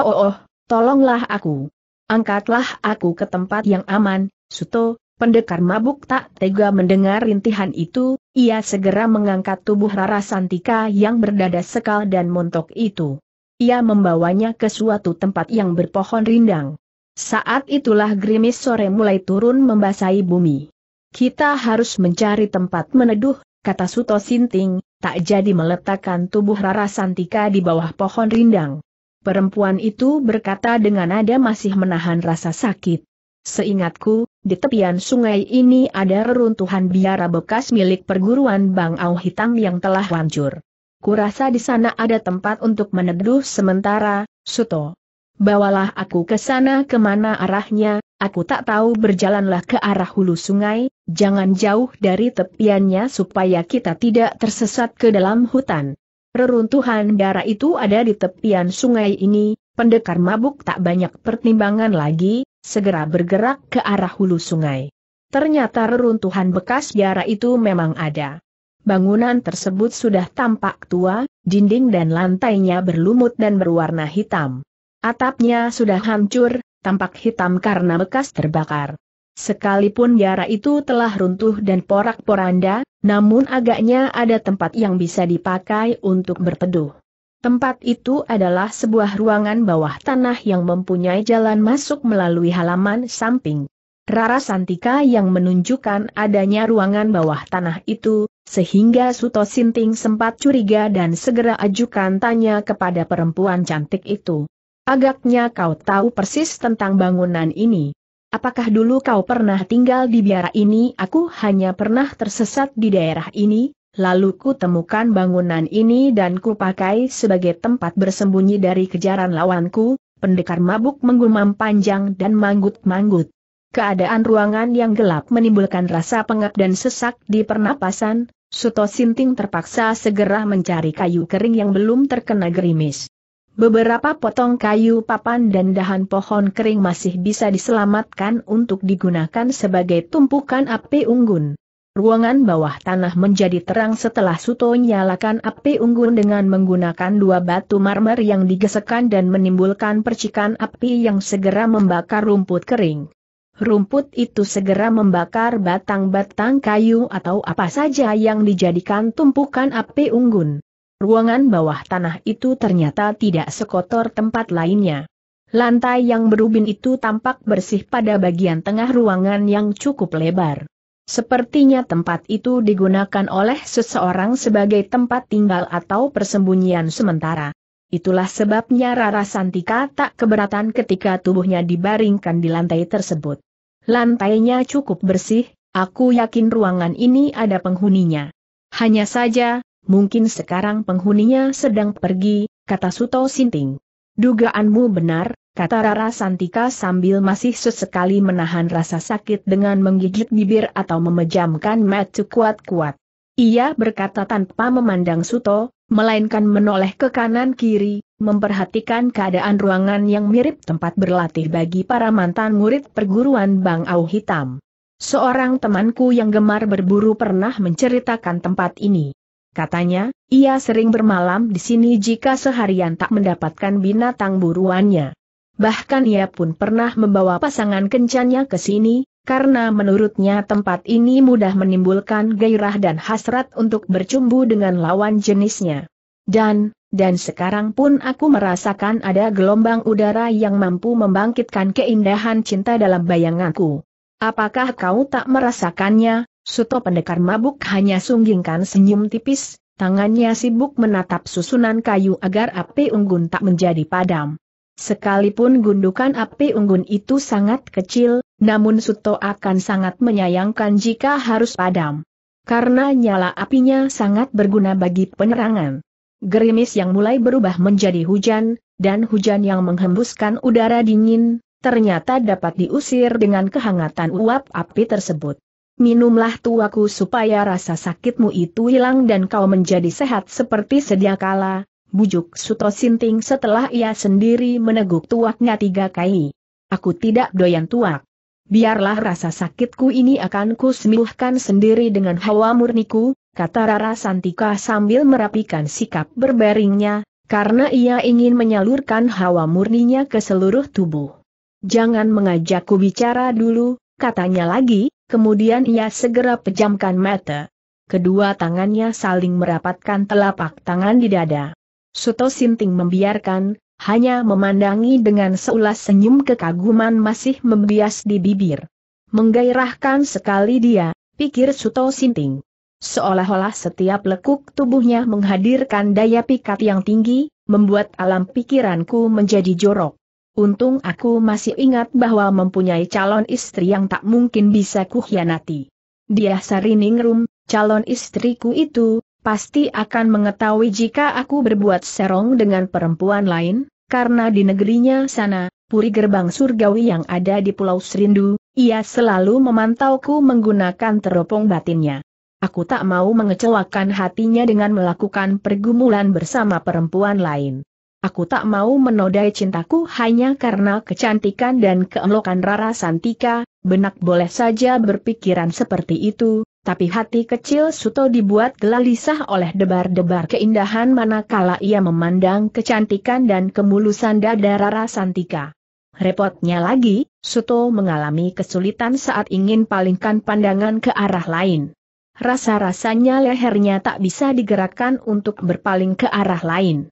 Oh, oh, oh, tolonglah aku. Angkatlah aku ke tempat yang aman, Suto, pendekar mabuk tak tega mendengar rintihan itu, ia segera mengangkat tubuh Rara Santika yang berdada sekal dan montok itu. Ia membawanya ke suatu tempat yang berpohon rindang. Saat itulah gerimis sore mulai turun membasahi bumi. Kita harus mencari tempat meneduh, kata Suto Sinting, tak jadi meletakkan tubuh Rara Santika di bawah pohon rindang. Perempuan itu berkata dengan nada masih menahan rasa sakit. Seingatku, di tepian sungai ini ada reruntuhan biara bekas milik perguruan Bang Au Hitam yang telah hancur. Kurasa di sana ada tempat untuk meneduh sementara, Suto. Bawalah aku ke sana kemana arahnya, Aku tak tahu berjalanlah ke arah hulu sungai, jangan jauh dari tepiannya supaya kita tidak tersesat ke dalam hutan. Reruntuhan darah itu ada di tepian sungai ini, pendekar mabuk tak banyak pertimbangan lagi, segera bergerak ke arah hulu sungai. Ternyata reruntuhan bekas biara itu memang ada. Bangunan tersebut sudah tampak tua, dinding dan lantainya berlumut dan berwarna hitam. Atapnya sudah hancur, tampak hitam karena bekas terbakar. Sekalipun biara itu telah runtuh dan porak-poranda, namun agaknya ada tempat yang bisa dipakai untuk berteduh. Tempat itu adalah sebuah ruangan bawah tanah yang mempunyai jalan masuk melalui halaman samping. Rara Santika yang menunjukkan adanya ruangan bawah tanah itu, sehingga Suto Sinting sempat curiga dan segera ajukan tanya kepada perempuan cantik itu. Agaknya kau tahu persis tentang bangunan ini. Apakah dulu kau pernah tinggal di biara ini? Aku hanya pernah tersesat di daerah ini, lalu ku temukan bangunan ini dan ku pakai sebagai tempat bersembunyi dari kejaran lawanku, pendekar mabuk menggumam panjang dan manggut-manggut. Keadaan ruangan yang gelap menimbulkan rasa pengap dan sesak di pernapasan, Suto Sinting terpaksa segera mencari kayu kering yang belum terkena gerimis. Beberapa potong kayu papan dan dahan pohon kering masih bisa diselamatkan untuk digunakan sebagai tumpukan api unggun. Ruangan bawah tanah menjadi terang setelah Suto nyalakan api unggun dengan menggunakan dua batu marmer yang digesekan dan menimbulkan percikan api yang segera membakar rumput kering. Rumput itu segera membakar batang-batang kayu atau apa saja yang dijadikan tumpukan api unggun. Ruangan bawah tanah itu ternyata tidak sekotor tempat lainnya. Lantai yang berubin itu tampak bersih pada bagian tengah ruangan yang cukup lebar. Sepertinya tempat itu digunakan oleh seseorang sebagai tempat tinggal atau persembunyian sementara. Itulah sebabnya Rara Santika tak keberatan ketika tubuhnya dibaringkan di lantai tersebut. Lantainya cukup bersih, aku yakin ruangan ini ada penghuninya. Hanya saja, mungkin sekarang penghuninya sedang pergi, kata Suto Sinting. Dugaanmu benar, kata Rara Santika sambil masih sesekali menahan rasa sakit dengan menggigit bibir atau memejamkan mata kuat-kuat. Ia berkata tanpa memandang Suto, melainkan menoleh ke kanan kiri, memperhatikan keadaan ruangan yang mirip tempat berlatih bagi para mantan murid perguruan Bang Au Hitam. Seorang temanku yang gemar berburu pernah menceritakan tempat ini. Katanya, ia sering bermalam di sini jika seharian tak mendapatkan binatang buruannya. Bahkan ia pun pernah membawa pasangan kencannya ke sini, karena menurutnya tempat ini mudah menimbulkan gairah dan hasrat untuk bercumbu dengan lawan jenisnya. Dan, dan sekarang pun aku merasakan ada gelombang udara yang mampu membangkitkan keindahan cinta dalam bayanganku. Apakah kau tak merasakannya, Suto pendekar mabuk hanya sunggingkan senyum tipis, tangannya sibuk menatap susunan kayu agar api unggun tak menjadi padam. Sekalipun gundukan api unggun itu sangat kecil, namun Suto akan sangat menyayangkan jika harus padam. Karena nyala apinya sangat berguna bagi penerangan. Gerimis yang mulai berubah menjadi hujan, dan hujan yang menghembuskan udara dingin, ternyata dapat diusir dengan kehangatan uap api tersebut minumlah tuaku supaya rasa sakitmu itu hilang dan kau menjadi sehat seperti sedia kala, bujuk Suto Sinting setelah ia sendiri meneguk tuaknya tiga kali. Aku tidak doyan tuak. Biarlah rasa sakitku ini akan kusembuhkan sendiri dengan hawa murniku, kata Rara Santika sambil merapikan sikap berbaringnya, karena ia ingin menyalurkan hawa murninya ke seluruh tubuh. Jangan mengajakku bicara dulu, katanya lagi, Kemudian ia segera pejamkan mata. Kedua tangannya saling merapatkan telapak tangan di dada. Suto Sinting membiarkan, hanya memandangi dengan seulas senyum kekaguman masih membias di bibir. Menggairahkan sekali dia, pikir Suto Sinting. Seolah-olah setiap lekuk tubuhnya menghadirkan daya pikat yang tinggi, membuat alam pikiranku menjadi jorok. Untung aku masih ingat bahwa mempunyai calon istri yang tak mungkin bisa kuhianati. Dia Sariningrum, calon istriku itu, pasti akan mengetahui jika aku berbuat serong dengan perempuan lain, karena di negerinya sana, puri gerbang surgawi yang ada di Pulau Serindu, ia selalu memantauku menggunakan teropong batinnya. Aku tak mau mengecewakan hatinya dengan melakukan pergumulan bersama perempuan lain. Aku tak mau menodai cintaku hanya karena kecantikan dan keelokan Rara Santika, benak boleh saja berpikiran seperti itu, tapi hati kecil Suto dibuat gelalisah oleh debar-debar keindahan manakala ia memandang kecantikan dan kemulusan dada Rara Santika. Repotnya lagi, Suto mengalami kesulitan saat ingin palingkan pandangan ke arah lain. Rasa-rasanya lehernya tak bisa digerakkan untuk berpaling ke arah lain.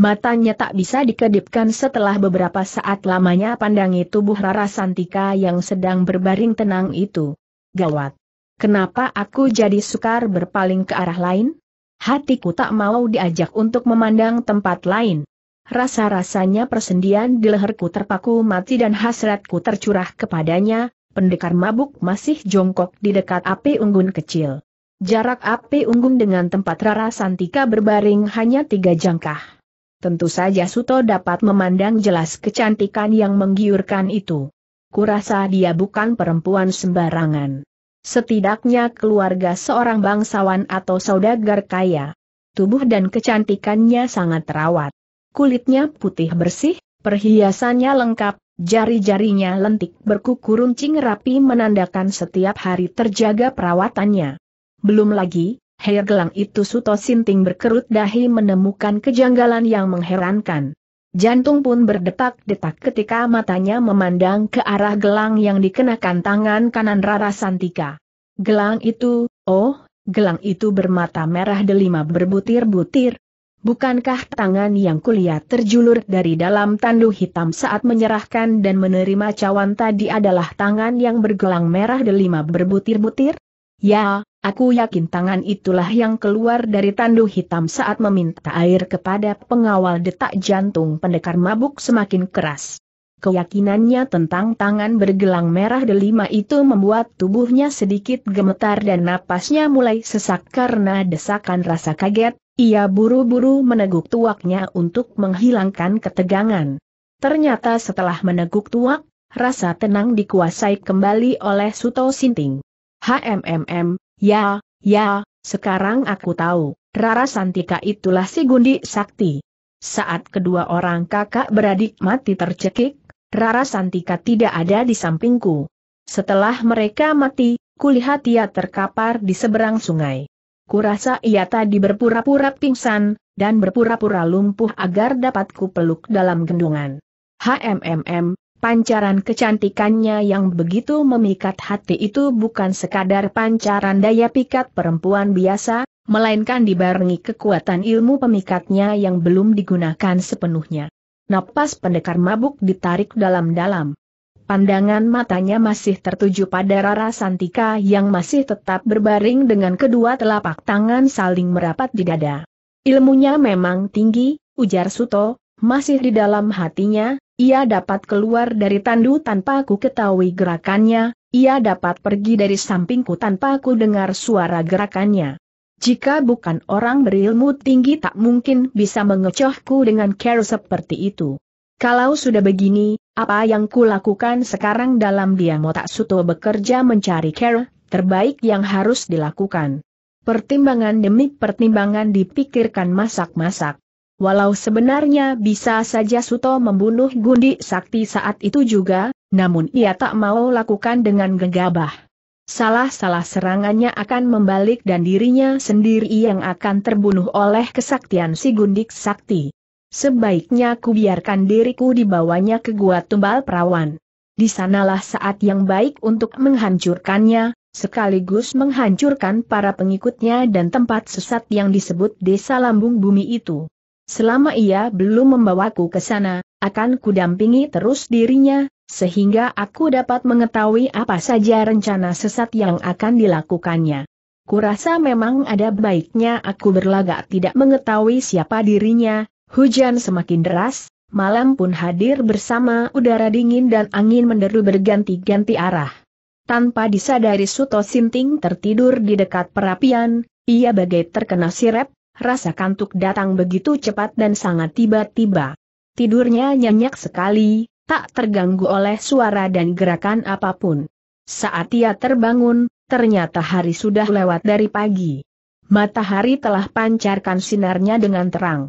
Matanya tak bisa dikedipkan setelah beberapa saat lamanya pandangi tubuh Rara Santika yang sedang berbaring tenang itu. Gawat! Kenapa aku jadi sukar berpaling ke arah lain? Hatiku tak mau diajak untuk memandang tempat lain. Rasa-rasanya persendian di leherku terpaku mati dan hasratku tercurah kepadanya, pendekar mabuk masih jongkok di dekat api unggun kecil. Jarak api unggun dengan tempat Rara Santika berbaring hanya tiga jangkah. Tentu saja Suto dapat memandang jelas kecantikan yang menggiurkan itu. Kurasa dia bukan perempuan sembarangan. Setidaknya keluarga seorang bangsawan atau saudagar kaya. Tubuh dan kecantikannya sangat terawat. Kulitnya putih bersih, perhiasannya lengkap, jari-jarinya lentik berkuku runcing rapi menandakan setiap hari terjaga perawatannya. Belum lagi, Hair gelang itu Suto Sinting berkerut dahi menemukan kejanggalan yang mengherankan. Jantung pun berdetak-detak ketika matanya memandang ke arah gelang yang dikenakan tangan kanan Rara Santika. Gelang itu, oh, gelang itu bermata merah delima berbutir-butir. Bukankah tangan yang kulihat terjulur dari dalam tandu hitam saat menyerahkan dan menerima cawan tadi adalah tangan yang bergelang merah delima berbutir-butir? Ya, aku yakin tangan itulah yang keluar dari tandu hitam saat meminta air kepada pengawal detak jantung pendekar mabuk semakin keras. Keyakinannya tentang tangan bergelang merah delima itu membuat tubuhnya sedikit gemetar dan napasnya mulai sesak karena desakan rasa kaget, ia buru-buru meneguk tuaknya untuk menghilangkan ketegangan. Ternyata setelah meneguk tuak, rasa tenang dikuasai kembali oleh Suto Sinting. HMMM, ya, ya, sekarang aku tahu, Rara Santika itulah si Gundi Sakti. Saat kedua orang kakak beradik mati tercekik, Rara Santika tidak ada di sampingku. Setelah mereka mati, kulihat ia terkapar di seberang sungai. Kurasa ia tadi berpura-pura pingsan, dan berpura-pura lumpuh agar dapat kupeluk dalam gendungan. HMMM, Pancaran kecantikannya yang begitu memikat hati itu bukan sekadar pancaran daya pikat perempuan biasa, melainkan dibarengi kekuatan ilmu pemikatnya yang belum digunakan sepenuhnya. Napas pendekar mabuk ditarik dalam-dalam. Pandangan matanya masih tertuju pada Rara Santika yang masih tetap berbaring dengan kedua telapak tangan saling merapat di dada. Ilmunya memang tinggi, ujar Suto, masih di dalam hatinya, ia dapat keluar dari tandu tanpa ku ketahui gerakannya, ia dapat pergi dari sampingku tanpa ku dengar suara gerakannya. Jika bukan orang berilmu tinggi tak mungkin bisa mengecohku dengan care seperti itu. Kalau sudah begini, apa yang ku lakukan sekarang dalam mau tak suto bekerja mencari care, terbaik yang harus dilakukan. Pertimbangan demi pertimbangan dipikirkan masak-masak. Walau sebenarnya bisa saja Suto membunuh Gundi Sakti saat itu juga, namun ia tak mau lakukan dengan gegabah. Salah-salah serangannya akan membalik dan dirinya sendiri yang akan terbunuh oleh kesaktian si Gundik Sakti. Sebaiknya ku biarkan diriku dibawanya ke gua tumbal perawan. Di sanalah saat yang baik untuk menghancurkannya, sekaligus menghancurkan para pengikutnya dan tempat sesat yang disebut desa lambung bumi itu. Selama ia belum membawaku ke sana, akan kudampingi terus dirinya, sehingga aku dapat mengetahui apa saja rencana sesat yang akan dilakukannya. Kurasa memang ada baiknya aku berlagak tidak mengetahui siapa dirinya, hujan semakin deras, malam pun hadir bersama udara dingin dan angin menderu berganti-ganti arah. Tanpa disadari Suto Sinting tertidur di dekat perapian, ia bagai terkena sirep, rasa kantuk datang begitu cepat dan sangat tiba-tiba. Tidurnya nyenyak sekali, tak terganggu oleh suara dan gerakan apapun. Saat ia terbangun, ternyata hari sudah lewat dari pagi. Matahari telah pancarkan sinarnya dengan terang.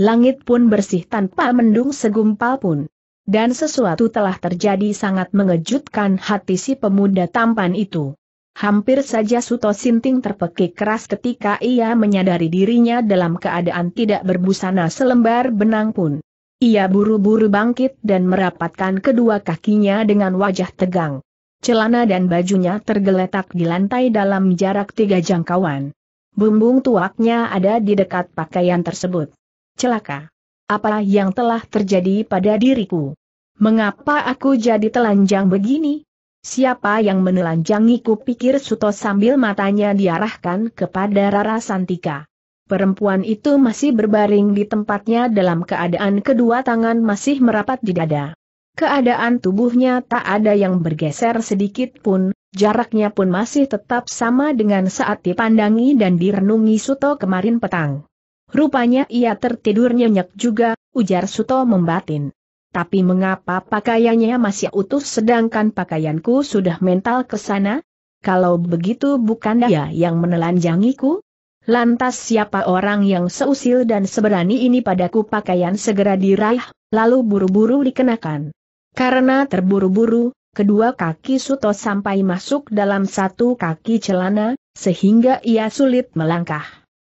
Langit pun bersih tanpa mendung segumpal pun. Dan sesuatu telah terjadi sangat mengejutkan hati si pemuda tampan itu. Hampir saja Suto Sinting terpekik keras ketika ia menyadari dirinya dalam keadaan tidak berbusana selembar benang pun. Ia buru-buru bangkit dan merapatkan kedua kakinya dengan wajah tegang. Celana dan bajunya tergeletak di lantai dalam jarak tiga jangkauan. Bumbung tuaknya ada di dekat pakaian tersebut. Celaka. Apa yang telah terjadi pada diriku? Mengapa aku jadi telanjang begini? Siapa yang menelanjangiku pikir Suto sambil matanya diarahkan kepada Rara Santika. Perempuan itu masih berbaring di tempatnya dalam keadaan kedua tangan masih merapat di dada. Keadaan tubuhnya tak ada yang bergeser sedikit pun, jaraknya pun masih tetap sama dengan saat dipandangi dan direnungi Suto kemarin petang. Rupanya ia tertidur nyenyak juga, ujar Suto membatin. Tapi mengapa pakaiannya masih utuh sedangkan pakaianku sudah mental ke sana? Kalau begitu bukan dia yang menelanjangiku? Lantas siapa orang yang seusil dan seberani ini padaku pakaian segera diraih, lalu buru-buru dikenakan. Karena terburu-buru, kedua kaki Suto sampai masuk dalam satu kaki celana, sehingga ia sulit melangkah.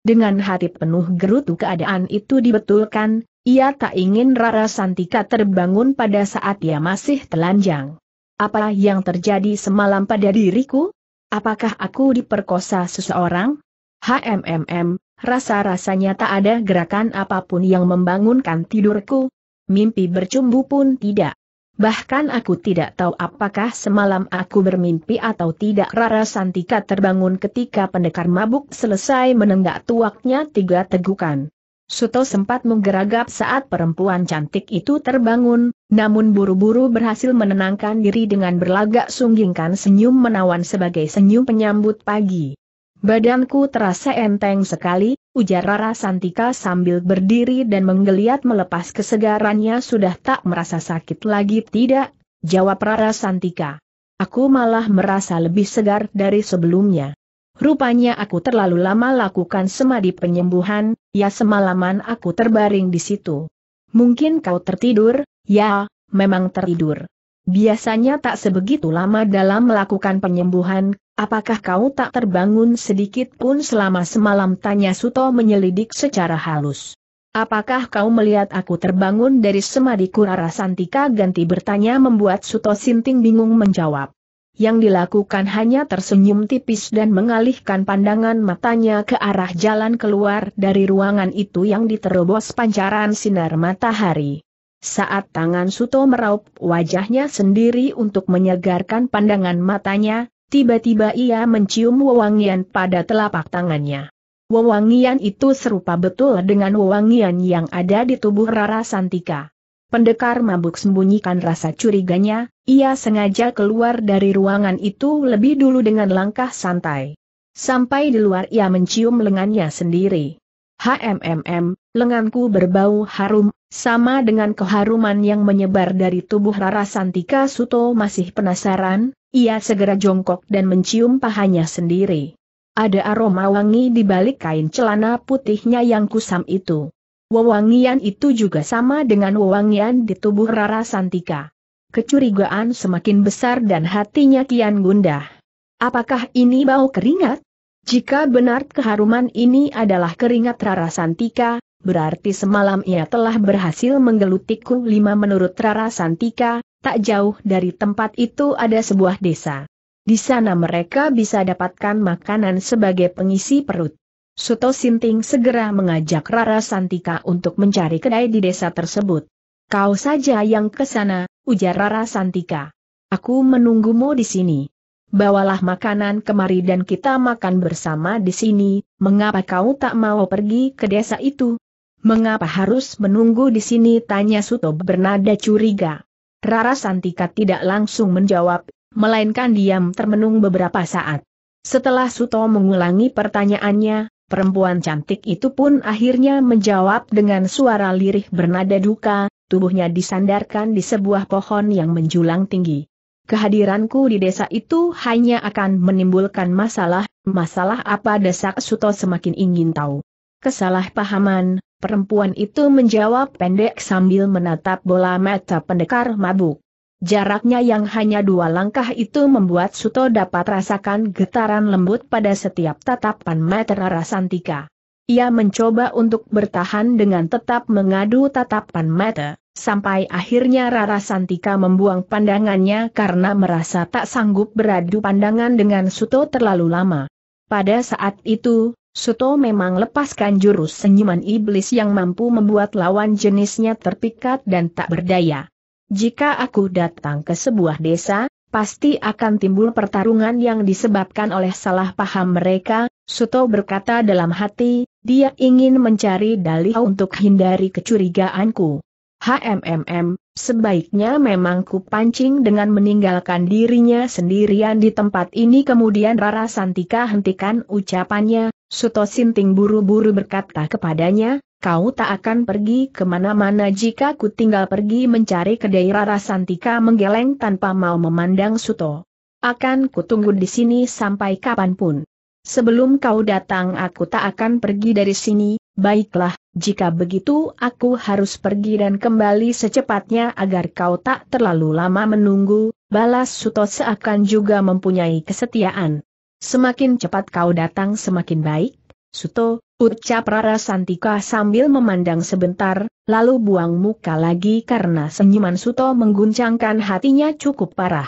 Dengan hati penuh gerutu keadaan itu dibetulkan, ia tak ingin Rara Santika terbangun pada saat ia masih telanjang. Apa yang terjadi semalam pada diriku? Apakah aku diperkosa seseorang? HMMM, rasa-rasanya tak ada gerakan apapun yang membangunkan tidurku. Mimpi bercumbu pun tidak. Bahkan aku tidak tahu apakah semalam aku bermimpi atau tidak Rara Santika terbangun ketika pendekar mabuk selesai menenggak tuaknya tiga tegukan. Suto sempat menggeragap saat perempuan cantik itu terbangun, namun buru-buru berhasil menenangkan diri dengan berlagak sunggingkan senyum menawan sebagai senyum penyambut pagi. Badanku terasa enteng sekali, ujar Rara Santika sambil berdiri dan menggeliat melepas kesegarannya sudah tak merasa sakit lagi tidak, jawab Rara Santika. Aku malah merasa lebih segar dari sebelumnya. Rupanya aku terlalu lama lakukan semadi penyembuhan, ya semalaman aku terbaring di situ. Mungkin kau tertidur, ya, memang tertidur. Biasanya tak sebegitu lama dalam melakukan penyembuhan, Apakah kau tak terbangun sedikit pun selama semalam? Tanya Suto menyelidik secara halus. Apakah kau melihat aku terbangun dari semadi Kurara Santika ganti bertanya membuat Suto Sinting bingung menjawab. Yang dilakukan hanya tersenyum tipis dan mengalihkan pandangan matanya ke arah jalan keluar dari ruangan itu yang diterobos pancaran sinar matahari. Saat tangan Suto meraup wajahnya sendiri untuk menyegarkan pandangan matanya, Tiba-tiba ia mencium wewangian pada telapak tangannya. Wewangian itu serupa betul dengan wewangian yang ada di tubuh Rara Santika. Pendekar mabuk sembunyikan rasa curiganya, ia sengaja keluar dari ruangan itu lebih dulu dengan langkah santai. Sampai di luar ia mencium lengannya sendiri. HMMM, lenganku berbau harum, sama dengan keharuman yang menyebar dari tubuh Rara Santika Suto masih penasaran, ia segera jongkok dan mencium pahanya sendiri. Ada aroma wangi di balik kain celana putihnya yang kusam itu. Wewangian itu juga sama dengan wewangian di tubuh Rara Santika. Kecurigaan semakin besar dan hatinya kian gundah. Apakah ini bau keringat? Jika benar keharuman ini adalah keringat Rara Santika, berarti semalam ia telah berhasil menggelutiku lima menurut Rara Santika, Tak jauh dari tempat itu ada sebuah desa. Di sana mereka bisa dapatkan makanan sebagai pengisi perut. Suto Sinting segera mengajak Rara Santika untuk mencari kedai di desa tersebut. Kau saja yang ke sana, ujar Rara Santika. Aku menunggumu di sini. Bawalah makanan kemari dan kita makan bersama di sini, mengapa kau tak mau pergi ke desa itu? Mengapa harus menunggu di sini? Tanya Suto bernada curiga. Rara Santika tidak langsung menjawab, melainkan diam termenung beberapa saat. Setelah Suto mengulangi pertanyaannya, perempuan cantik itu pun akhirnya menjawab dengan suara lirih bernada duka, tubuhnya disandarkan di sebuah pohon yang menjulang tinggi. Kehadiranku di desa itu hanya akan menimbulkan masalah, masalah apa desak Suto semakin ingin tahu. Kesalahpahaman, Perempuan itu menjawab pendek sambil menatap bola mata pendekar mabuk. Jaraknya yang hanya dua langkah itu membuat Suto dapat rasakan getaran lembut pada setiap tatapan mata Santika. Ia mencoba untuk bertahan dengan tetap mengadu tatapan mata, sampai akhirnya Rara Santika membuang pandangannya karena merasa tak sanggup beradu pandangan dengan Suto terlalu lama. Pada saat itu, Suto memang lepaskan jurus senyuman iblis yang mampu membuat lawan jenisnya terpikat dan tak berdaya. Jika aku datang ke sebuah desa, pasti akan timbul pertarungan yang disebabkan oleh salah paham mereka, Suto berkata dalam hati, dia ingin mencari dalih untuk hindari kecurigaanku. HMMM, sebaiknya memang ku pancing dengan meninggalkan dirinya sendirian di tempat ini kemudian Rara Santika hentikan ucapannya, Suto Sinting buru-buru berkata kepadanya, kau tak akan pergi kemana-mana jika ku tinggal pergi mencari kedai Rara Santika menggeleng tanpa mau memandang Suto. Akan ku tunggu di sini sampai kapanpun. Sebelum kau datang aku tak akan pergi dari sini, baiklah, jika begitu aku harus pergi dan kembali secepatnya agar kau tak terlalu lama menunggu, balas Suto seakan juga mempunyai kesetiaan. Semakin cepat kau datang semakin baik, Suto, ucap Rara Santika sambil memandang sebentar, lalu buang muka lagi karena senyuman Suto mengguncangkan hatinya cukup parah.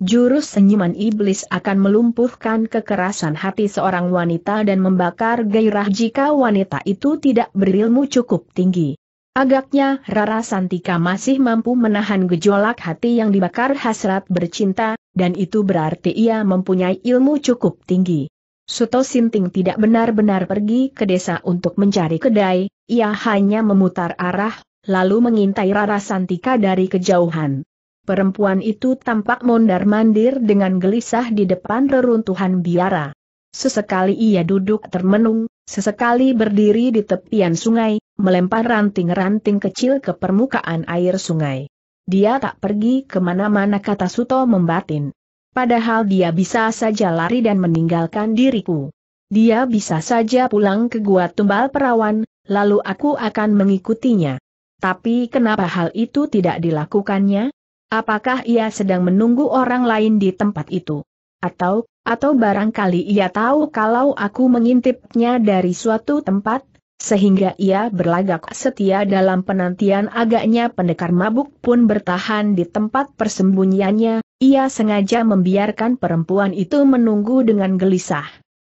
Jurus senyuman iblis akan melumpuhkan kekerasan hati seorang wanita dan membakar gairah jika wanita itu tidak berilmu cukup tinggi. Agaknya Rara Santika masih mampu menahan gejolak hati yang dibakar hasrat bercinta, dan itu berarti ia mempunyai ilmu cukup tinggi. Suto Sinting tidak benar-benar pergi ke desa untuk mencari kedai, ia hanya memutar arah, lalu mengintai Rara Santika dari kejauhan. Perempuan itu tampak mondar-mandir dengan gelisah di depan reruntuhan biara. Sesekali ia duduk termenung, sesekali berdiri di tepian sungai, melempar ranting-ranting kecil ke permukaan air sungai. Dia tak pergi kemana-mana kata Suto membatin. Padahal dia bisa saja lari dan meninggalkan diriku. Dia bisa saja pulang ke gua tumbal perawan, lalu aku akan mengikutinya. Tapi kenapa hal itu tidak dilakukannya? Apakah ia sedang menunggu orang lain di tempat itu? Atau, atau barangkali ia tahu kalau aku mengintipnya dari suatu tempat, sehingga ia berlagak setia dalam penantian agaknya pendekar mabuk pun bertahan di tempat persembunyiannya, ia sengaja membiarkan perempuan itu menunggu dengan gelisah.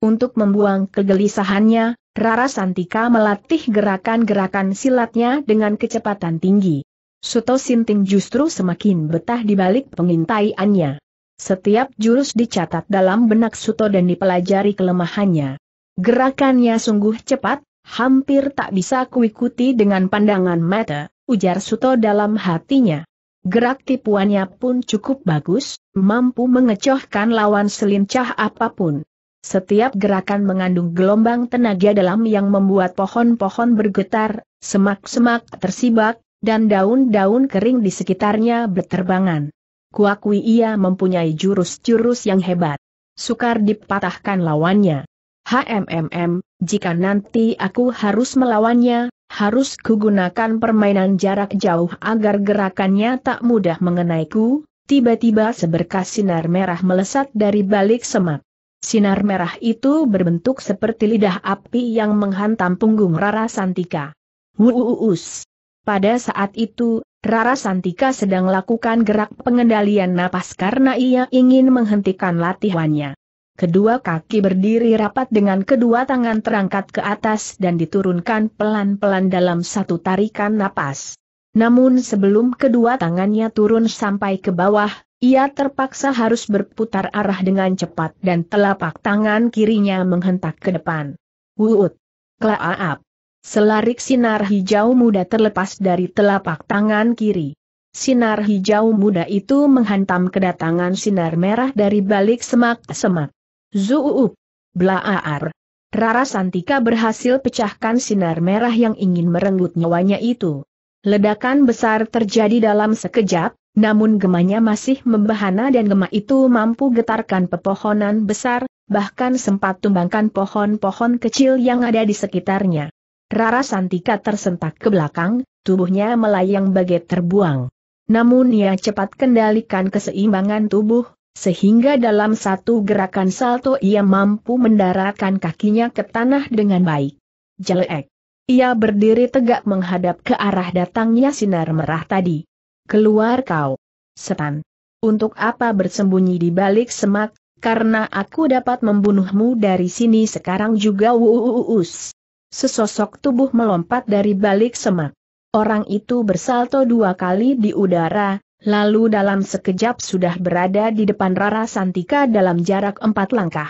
Untuk membuang kegelisahannya, Rara Santika melatih gerakan-gerakan silatnya dengan kecepatan tinggi. Suto Sinting justru semakin betah di balik pengintaiannya. Setiap jurus dicatat dalam benak Suto dan dipelajari kelemahannya. Gerakannya sungguh cepat, Hampir tak bisa kuikuti dengan pandangan mata, ujar Suto dalam hatinya. Gerak tipuannya pun cukup bagus, mampu mengecohkan lawan selincah apapun. Setiap gerakan mengandung gelombang tenaga dalam yang membuat pohon-pohon bergetar, semak-semak tersibak, dan daun-daun kering di sekitarnya berterbangan. Kuakui ia mempunyai jurus-jurus yang hebat. Sukar dipatahkan lawannya. HMMM, jika nanti aku harus melawannya, harus kugunakan permainan jarak jauh agar gerakannya tak mudah mengenai ku. tiba-tiba seberkas sinar merah melesat dari balik semak. Sinar merah itu berbentuk seperti lidah api yang menghantam punggung Rara Santika. Wuuus. Pada saat itu, Rara Santika sedang lakukan gerak pengendalian napas karena ia ingin menghentikan latihannya. Kedua kaki berdiri rapat dengan kedua tangan terangkat ke atas dan diturunkan pelan-pelan dalam satu tarikan napas. Namun sebelum kedua tangannya turun sampai ke bawah, ia terpaksa harus berputar arah dengan cepat dan telapak tangan kirinya menghentak ke depan. Wuut! Klaaap! Selarik sinar hijau muda terlepas dari telapak tangan kiri. Sinar hijau muda itu menghantam kedatangan sinar merah dari balik semak-semak. Zuup, blaar. Rara Santika berhasil pecahkan sinar merah yang ingin merenggut nyawanya itu. Ledakan besar terjadi dalam sekejap, namun gemanya masih membahana dan gema itu mampu getarkan pepohonan besar, bahkan sempat tumbangkan pohon-pohon kecil yang ada di sekitarnya. Rara Santika tersentak ke belakang, tubuhnya melayang bagai terbuang. Namun ia cepat kendalikan keseimbangan tubuh, sehingga dalam satu gerakan salto ia mampu mendaratkan kakinya ke tanah dengan baik. Jelek. Ia berdiri tegak menghadap ke arah datangnya sinar merah tadi. Keluar kau. Setan. Untuk apa bersembunyi di balik semak, karena aku dapat membunuhmu dari sini sekarang juga wuuus. Sesosok tubuh melompat dari balik semak. Orang itu bersalto dua kali di udara, Lalu dalam sekejap sudah berada di depan Rara Santika dalam jarak empat langkah.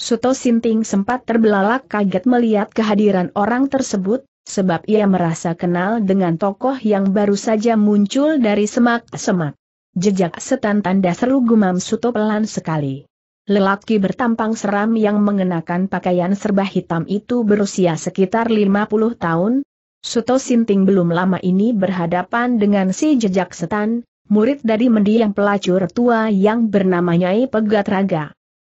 Suto Sinting sempat terbelalak kaget melihat kehadiran orang tersebut, sebab ia merasa kenal dengan tokoh yang baru saja muncul dari semak-semak. Jejak setan tanda seru gumam Suto pelan sekali. Lelaki bertampang seram yang mengenakan pakaian serba hitam itu berusia sekitar 50 tahun. Suto Sinting belum lama ini berhadapan dengan si jejak setan, murid dari mendiang pelacur tua yang bernama Nyai Pegat Raga.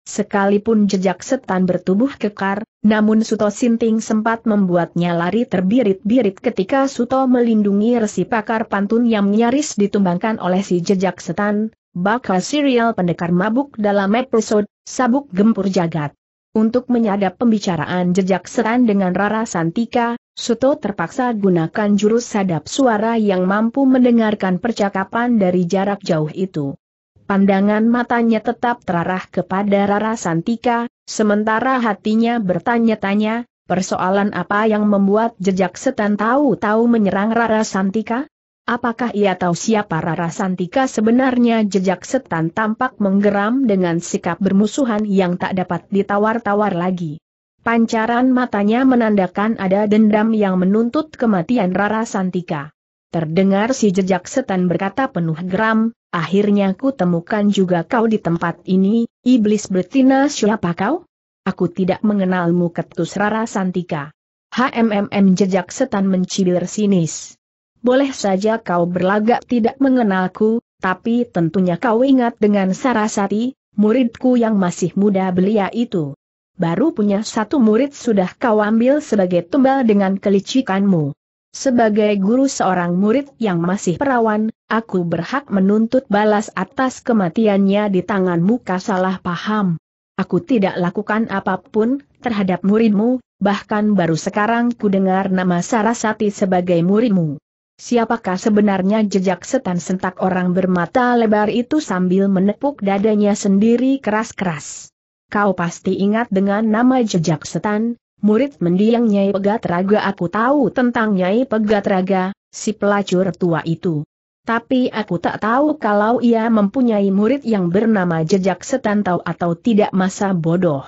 Sekalipun jejak setan bertubuh kekar, namun Suto Sinting sempat membuatnya lari terbirit-birit ketika Suto melindungi resi pakar pantun yang nyaris ditumbangkan oleh si jejak setan, bakal serial pendekar mabuk dalam episode Sabuk Gempur Jagat. Untuk menyadap pembicaraan jejak setan dengan Rara Santika, Suto terpaksa gunakan jurus sadap suara yang mampu mendengarkan percakapan dari jarak jauh itu. Pandangan matanya tetap terarah kepada Rara Santika, sementara hatinya bertanya-tanya, persoalan apa yang membuat jejak setan tahu-tahu menyerang Rara Santika? Apakah ia tahu siapa Rara Santika sebenarnya jejak setan tampak menggeram dengan sikap bermusuhan yang tak dapat ditawar-tawar lagi. Pancaran matanya menandakan ada dendam yang menuntut kematian Rara Santika. Terdengar si jejak setan berkata penuh geram, akhirnya ku temukan juga kau di tempat ini, iblis betina siapa kau? Aku tidak mengenalmu ketus Rara Santika. HMMM jejak setan mencibir sinis. Boleh saja kau berlagak tidak mengenalku, tapi tentunya kau ingat dengan Sarasati, muridku yang masih muda belia itu baru punya satu murid sudah kau ambil sebagai tumbal dengan kelicikanmu. Sebagai guru seorang murid yang masih perawan, aku berhak menuntut balas atas kematiannya di tanganmu kasalah paham. Aku tidak lakukan apapun terhadap muridmu, bahkan baru sekarang ku dengar nama Sarasati sebagai muridmu. Siapakah sebenarnya jejak setan sentak orang bermata lebar itu sambil menepuk dadanya sendiri keras-keras. Kau pasti ingat dengan nama jejak setan, murid mendiang Nyai Pegat Raga aku tahu tentang Nyai Pegat Raga, si pelacur tua itu. Tapi aku tak tahu kalau ia mempunyai murid yang bernama jejak setan tahu atau tidak masa bodoh.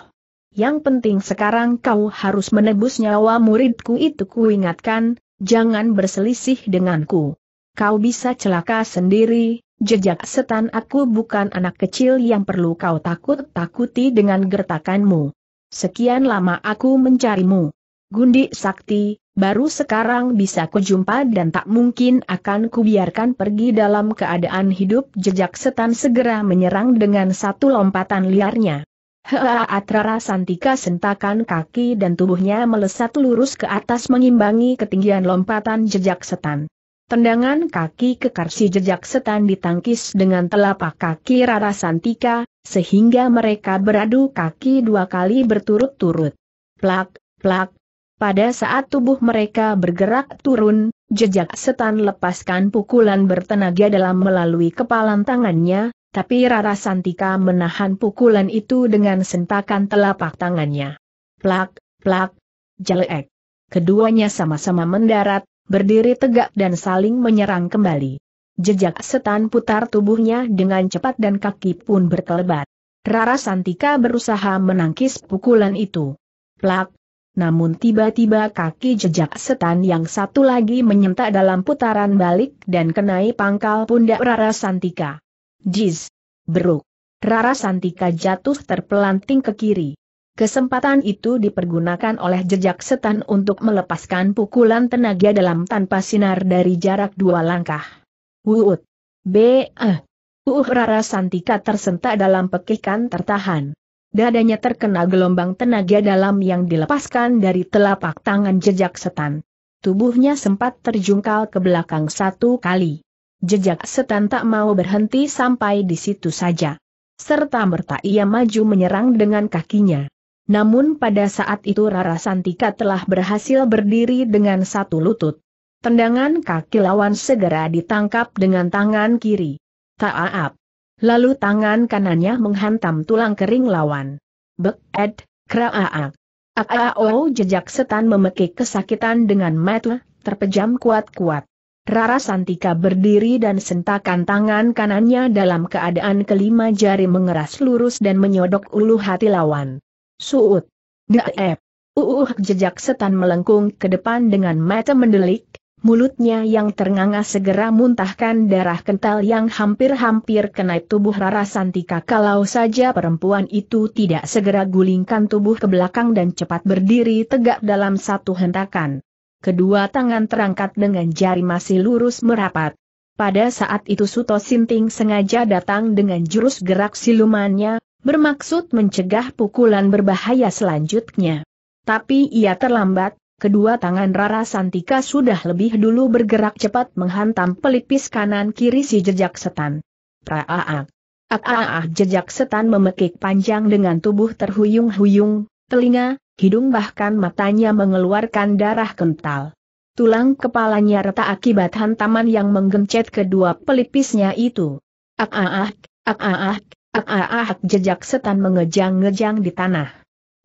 Yang penting sekarang kau harus menebus nyawa muridku itu kuingatkan, jangan berselisih denganku. Kau bisa celaka sendiri, Jejak setan aku bukan anak kecil yang perlu kau takut-takuti dengan gertakanmu. Sekian lama aku mencarimu. Gundi Sakti, baru sekarang bisa kujumpa dan tak mungkin akan kubiarkan pergi dalam keadaan hidup jejak setan segera menyerang dengan satu lompatan liarnya. Hea Atrara Santika sentakan kaki dan tubuhnya melesat lurus ke atas mengimbangi ketinggian lompatan jejak setan. Tendangan kaki si jejak setan ditangkis dengan telapak kaki Rara Santika, sehingga mereka beradu kaki dua kali berturut-turut. Plak, plak. Pada saat tubuh mereka bergerak turun, jejak setan lepaskan pukulan bertenaga dalam melalui kepalan tangannya, tapi Rara Santika menahan pukulan itu dengan sentakan telapak tangannya. Plak, plak, jelek. Keduanya sama-sama mendarat, berdiri tegak dan saling menyerang kembali. Jejak setan putar tubuhnya dengan cepat dan kaki pun berkelebat. Rara Santika berusaha menangkis pukulan itu. Plak! Namun tiba-tiba kaki jejak setan yang satu lagi menyentak dalam putaran balik dan kenai pangkal pundak Rara Santika. Jiz! Beruk! Rara Santika jatuh terpelanting ke kiri. Kesempatan itu dipergunakan oleh jejak setan untuk melepaskan pukulan tenaga dalam tanpa sinar dari jarak dua langkah. Wuut. B. Eh. Uh Rara Santika tersentak dalam pekikan tertahan. Dadanya terkena gelombang tenaga dalam yang dilepaskan dari telapak tangan jejak setan. Tubuhnya sempat terjungkal ke belakang satu kali. Jejak setan tak mau berhenti sampai di situ saja. Serta merta ia maju menyerang dengan kakinya. Namun pada saat itu Rara Santika telah berhasil berdiri dengan satu lutut. Tendangan kaki lawan segera ditangkap dengan tangan kiri. Taap. Lalu tangan kanannya menghantam tulang kering lawan. Be'ed. kraaak. Aao jejak setan memekik kesakitan dengan mata, terpejam kuat-kuat. Rara Santika berdiri dan sentakan tangan kanannya dalam keadaan kelima jari mengeras lurus dan menyodok ulu hati lawan. Suut. Daep. Uuh jejak setan melengkung ke depan dengan mata mendelik, mulutnya yang ternganga segera muntahkan darah kental yang hampir-hampir kena tubuh Rara Santika kalau saja perempuan itu tidak segera gulingkan tubuh ke belakang dan cepat berdiri tegak dalam satu hentakan. Kedua tangan terangkat dengan jari masih lurus merapat. Pada saat itu Suto Sinting sengaja datang dengan jurus gerak silumannya, bermaksud mencegah pukulan berbahaya selanjutnya. Tapi ia terlambat, kedua tangan Rara Santika sudah lebih dulu bergerak cepat menghantam pelipis kanan kiri si jejak setan. Praaak. Aaah jejak setan memekik panjang dengan tubuh terhuyung-huyung, telinga, hidung bahkan matanya mengeluarkan darah kental. Tulang kepalanya retak akibat hantaman yang menggencet kedua pelipisnya itu. Aaah, aaah, Ah, jejak setan mengejang-ngejang di tanah.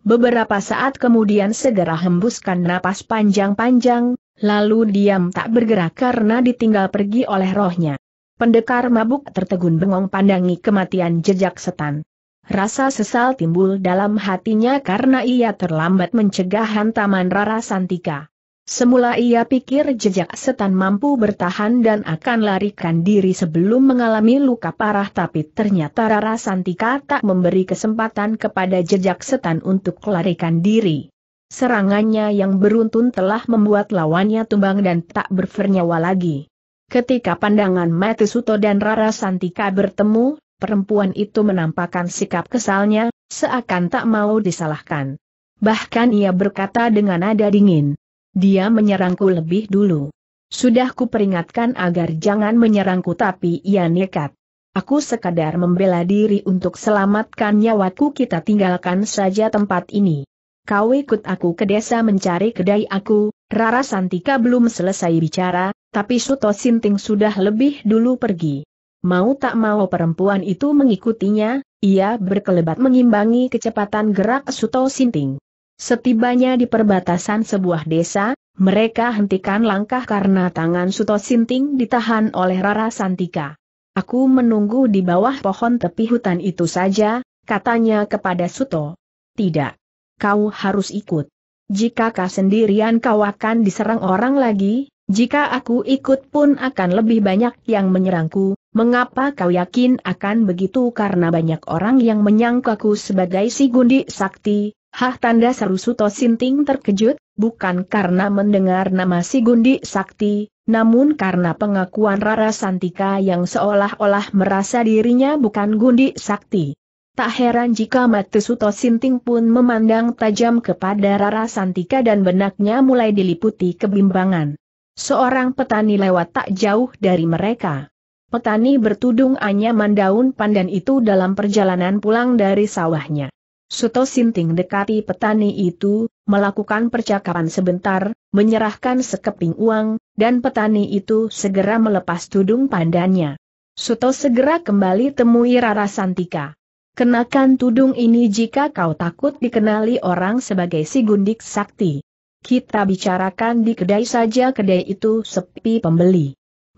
Beberapa saat kemudian segera hembuskan napas panjang-panjang, lalu diam tak bergerak karena ditinggal pergi oleh rohnya. Pendekar mabuk tertegun bengong pandangi kematian jejak setan. Rasa sesal timbul dalam hatinya karena ia terlambat mencegah hantaman Rara Santika. Semula ia pikir jejak setan mampu bertahan dan akan larikan diri sebelum mengalami luka parah tapi ternyata Rara Santika tak memberi kesempatan kepada jejak setan untuk larikan diri. Serangannya yang beruntun telah membuat lawannya tumbang dan tak bernyawa lagi. Ketika pandangan Mati Suto dan Rara Santika bertemu, perempuan itu menampakkan sikap kesalnya, seakan tak mau disalahkan. Bahkan ia berkata dengan nada dingin. Dia menyerangku lebih dulu. Sudah kuperingatkan agar jangan menyerangku tapi ia nekat. Aku sekadar membela diri untuk selamatkan nyawaku kita tinggalkan saja tempat ini. Kau ikut aku ke desa mencari kedai aku, Rara Santika belum selesai bicara, tapi Suto Sinting sudah lebih dulu pergi. Mau tak mau perempuan itu mengikutinya, ia berkelebat mengimbangi kecepatan gerak Suto Sinting. Setibanya di perbatasan sebuah desa, mereka hentikan langkah karena tangan Suto Sinting ditahan oleh Rara Santika. Aku menunggu di bawah pohon tepi hutan itu saja, katanya kepada Suto. Tidak. Kau harus ikut. Jika kau sendirian kau akan diserang orang lagi, jika aku ikut pun akan lebih banyak yang menyerangku, mengapa kau yakin akan begitu karena banyak orang yang menyangkaku sebagai si gundi sakti, Hah tanda seru Suto Sinting terkejut, bukan karena mendengar nama si Gundi Sakti, namun karena pengakuan Rara Santika yang seolah-olah merasa dirinya bukan Gundi Sakti. Tak heran jika mata Suto Sinting pun memandang tajam kepada Rara Santika dan benaknya mulai diliputi kebimbangan. Seorang petani lewat tak jauh dari mereka. Petani bertudung anyaman daun pandan itu dalam perjalanan pulang dari sawahnya. Suto Sinting dekati petani itu, melakukan percakapan sebentar, menyerahkan sekeping uang, dan petani itu segera melepas tudung pandannya. Suto segera kembali temui Rara Santika. Kenakan tudung ini jika kau takut dikenali orang sebagai si gundik sakti. Kita bicarakan di kedai saja kedai itu sepi pembeli.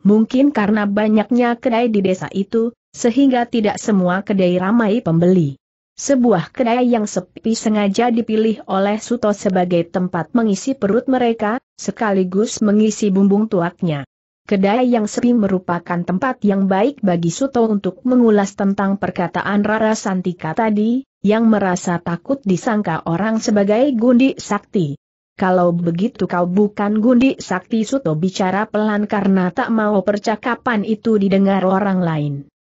Mungkin karena banyaknya kedai di desa itu, sehingga tidak semua kedai ramai pembeli. Sebuah kedai yang sepi sengaja dipilih oleh Suto sebagai tempat mengisi perut mereka, sekaligus mengisi bumbung tuaknya. Kedai yang sepi merupakan tempat yang baik bagi Suto untuk mengulas tentang perkataan Rara Santika tadi, yang merasa takut disangka orang sebagai gundi sakti. Kalau begitu kau bukan gundi sakti Suto bicara pelan karena tak mau percakapan itu didengar orang lain.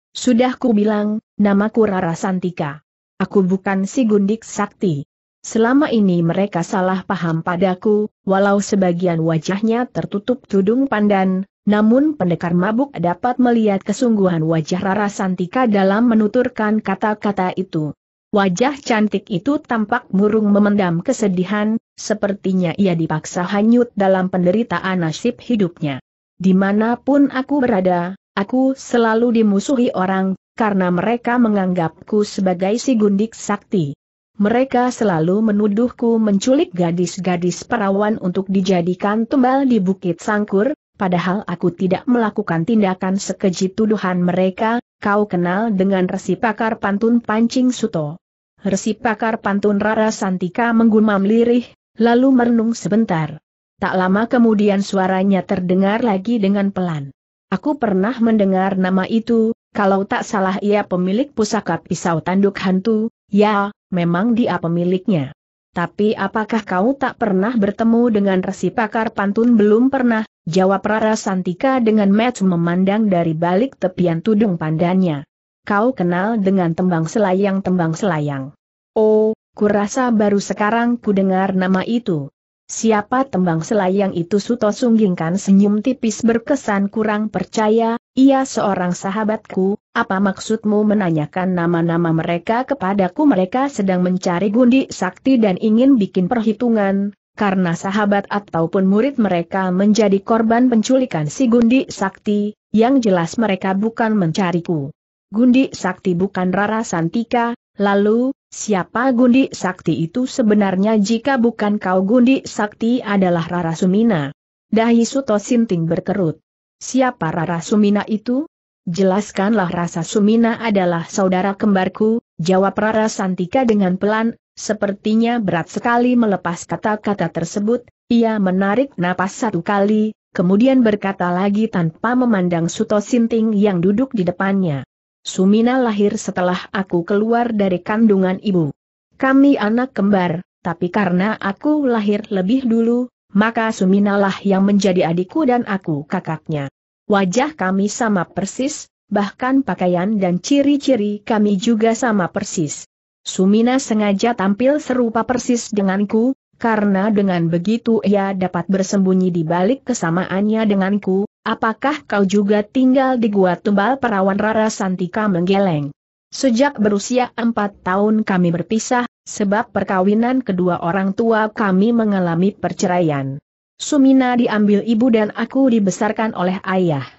Sudah ku bilang, namaku Rara Santika. Aku bukan si gundik sakti. Selama ini mereka salah paham padaku, walau sebagian wajahnya tertutup tudung pandan, namun pendekar mabuk dapat melihat kesungguhan wajah Rara Santika dalam menuturkan kata-kata itu. Wajah cantik itu tampak murung memendam kesedihan, sepertinya ia dipaksa hanyut dalam penderitaan nasib hidupnya. Dimanapun aku berada, Aku selalu dimusuhi orang, karena mereka menganggapku sebagai si gundik sakti. Mereka selalu menuduhku menculik gadis-gadis perawan untuk dijadikan tumbal di Bukit Sangkur, padahal aku tidak melakukan tindakan sekeji tuduhan mereka, kau kenal dengan resi pakar pantun pancing suto. Resi pakar pantun Rara Santika menggumam lirih, lalu merenung sebentar. Tak lama kemudian suaranya terdengar lagi dengan pelan. Aku pernah mendengar nama itu, kalau tak salah ia pemilik pusaka pisau tanduk hantu, ya, memang dia pemiliknya. Tapi apakah kau tak pernah bertemu dengan resi pakar pantun belum pernah, jawab Rara Santika dengan match memandang dari balik tepian tudung pandannya. Kau kenal dengan tembang selayang-tembang selayang. Oh, kurasa baru sekarang ku dengar nama itu. Siapa tembang selayang itu Suto sunggingkan senyum tipis berkesan kurang percaya, ia seorang sahabatku, apa maksudmu menanyakan nama-nama mereka kepadaku mereka sedang mencari gundi sakti dan ingin bikin perhitungan, karena sahabat ataupun murid mereka menjadi korban penculikan si gundi sakti, yang jelas mereka bukan mencariku. Gundi sakti bukan Rara Santika, lalu, Siapa Gundi Sakti itu sebenarnya jika bukan kau Gundi Sakti adalah Rara Sumina? Dahi Suto Sinting berkerut. Siapa Rara Sumina itu? Jelaskanlah rasa Sumina adalah saudara kembarku, jawab Rara Santika dengan pelan, sepertinya berat sekali melepas kata-kata tersebut, ia menarik napas satu kali, kemudian berkata lagi tanpa memandang Suto Sinting yang duduk di depannya. Sumina lahir setelah aku keluar dari kandungan ibu. Kami anak kembar, tapi karena aku lahir lebih dulu, maka Sumina lah yang menjadi adikku dan aku kakaknya. Wajah kami sama persis, bahkan pakaian dan ciri-ciri kami juga sama persis. Sumina sengaja tampil serupa persis denganku, karena dengan begitu ia dapat bersembunyi di balik kesamaannya denganku, Apakah kau juga tinggal di gua tumbal perawan Rara Santika menggeleng? Sejak berusia empat tahun kami berpisah, sebab perkawinan kedua orang tua kami mengalami perceraian. Sumina diambil ibu dan aku dibesarkan oleh ayah.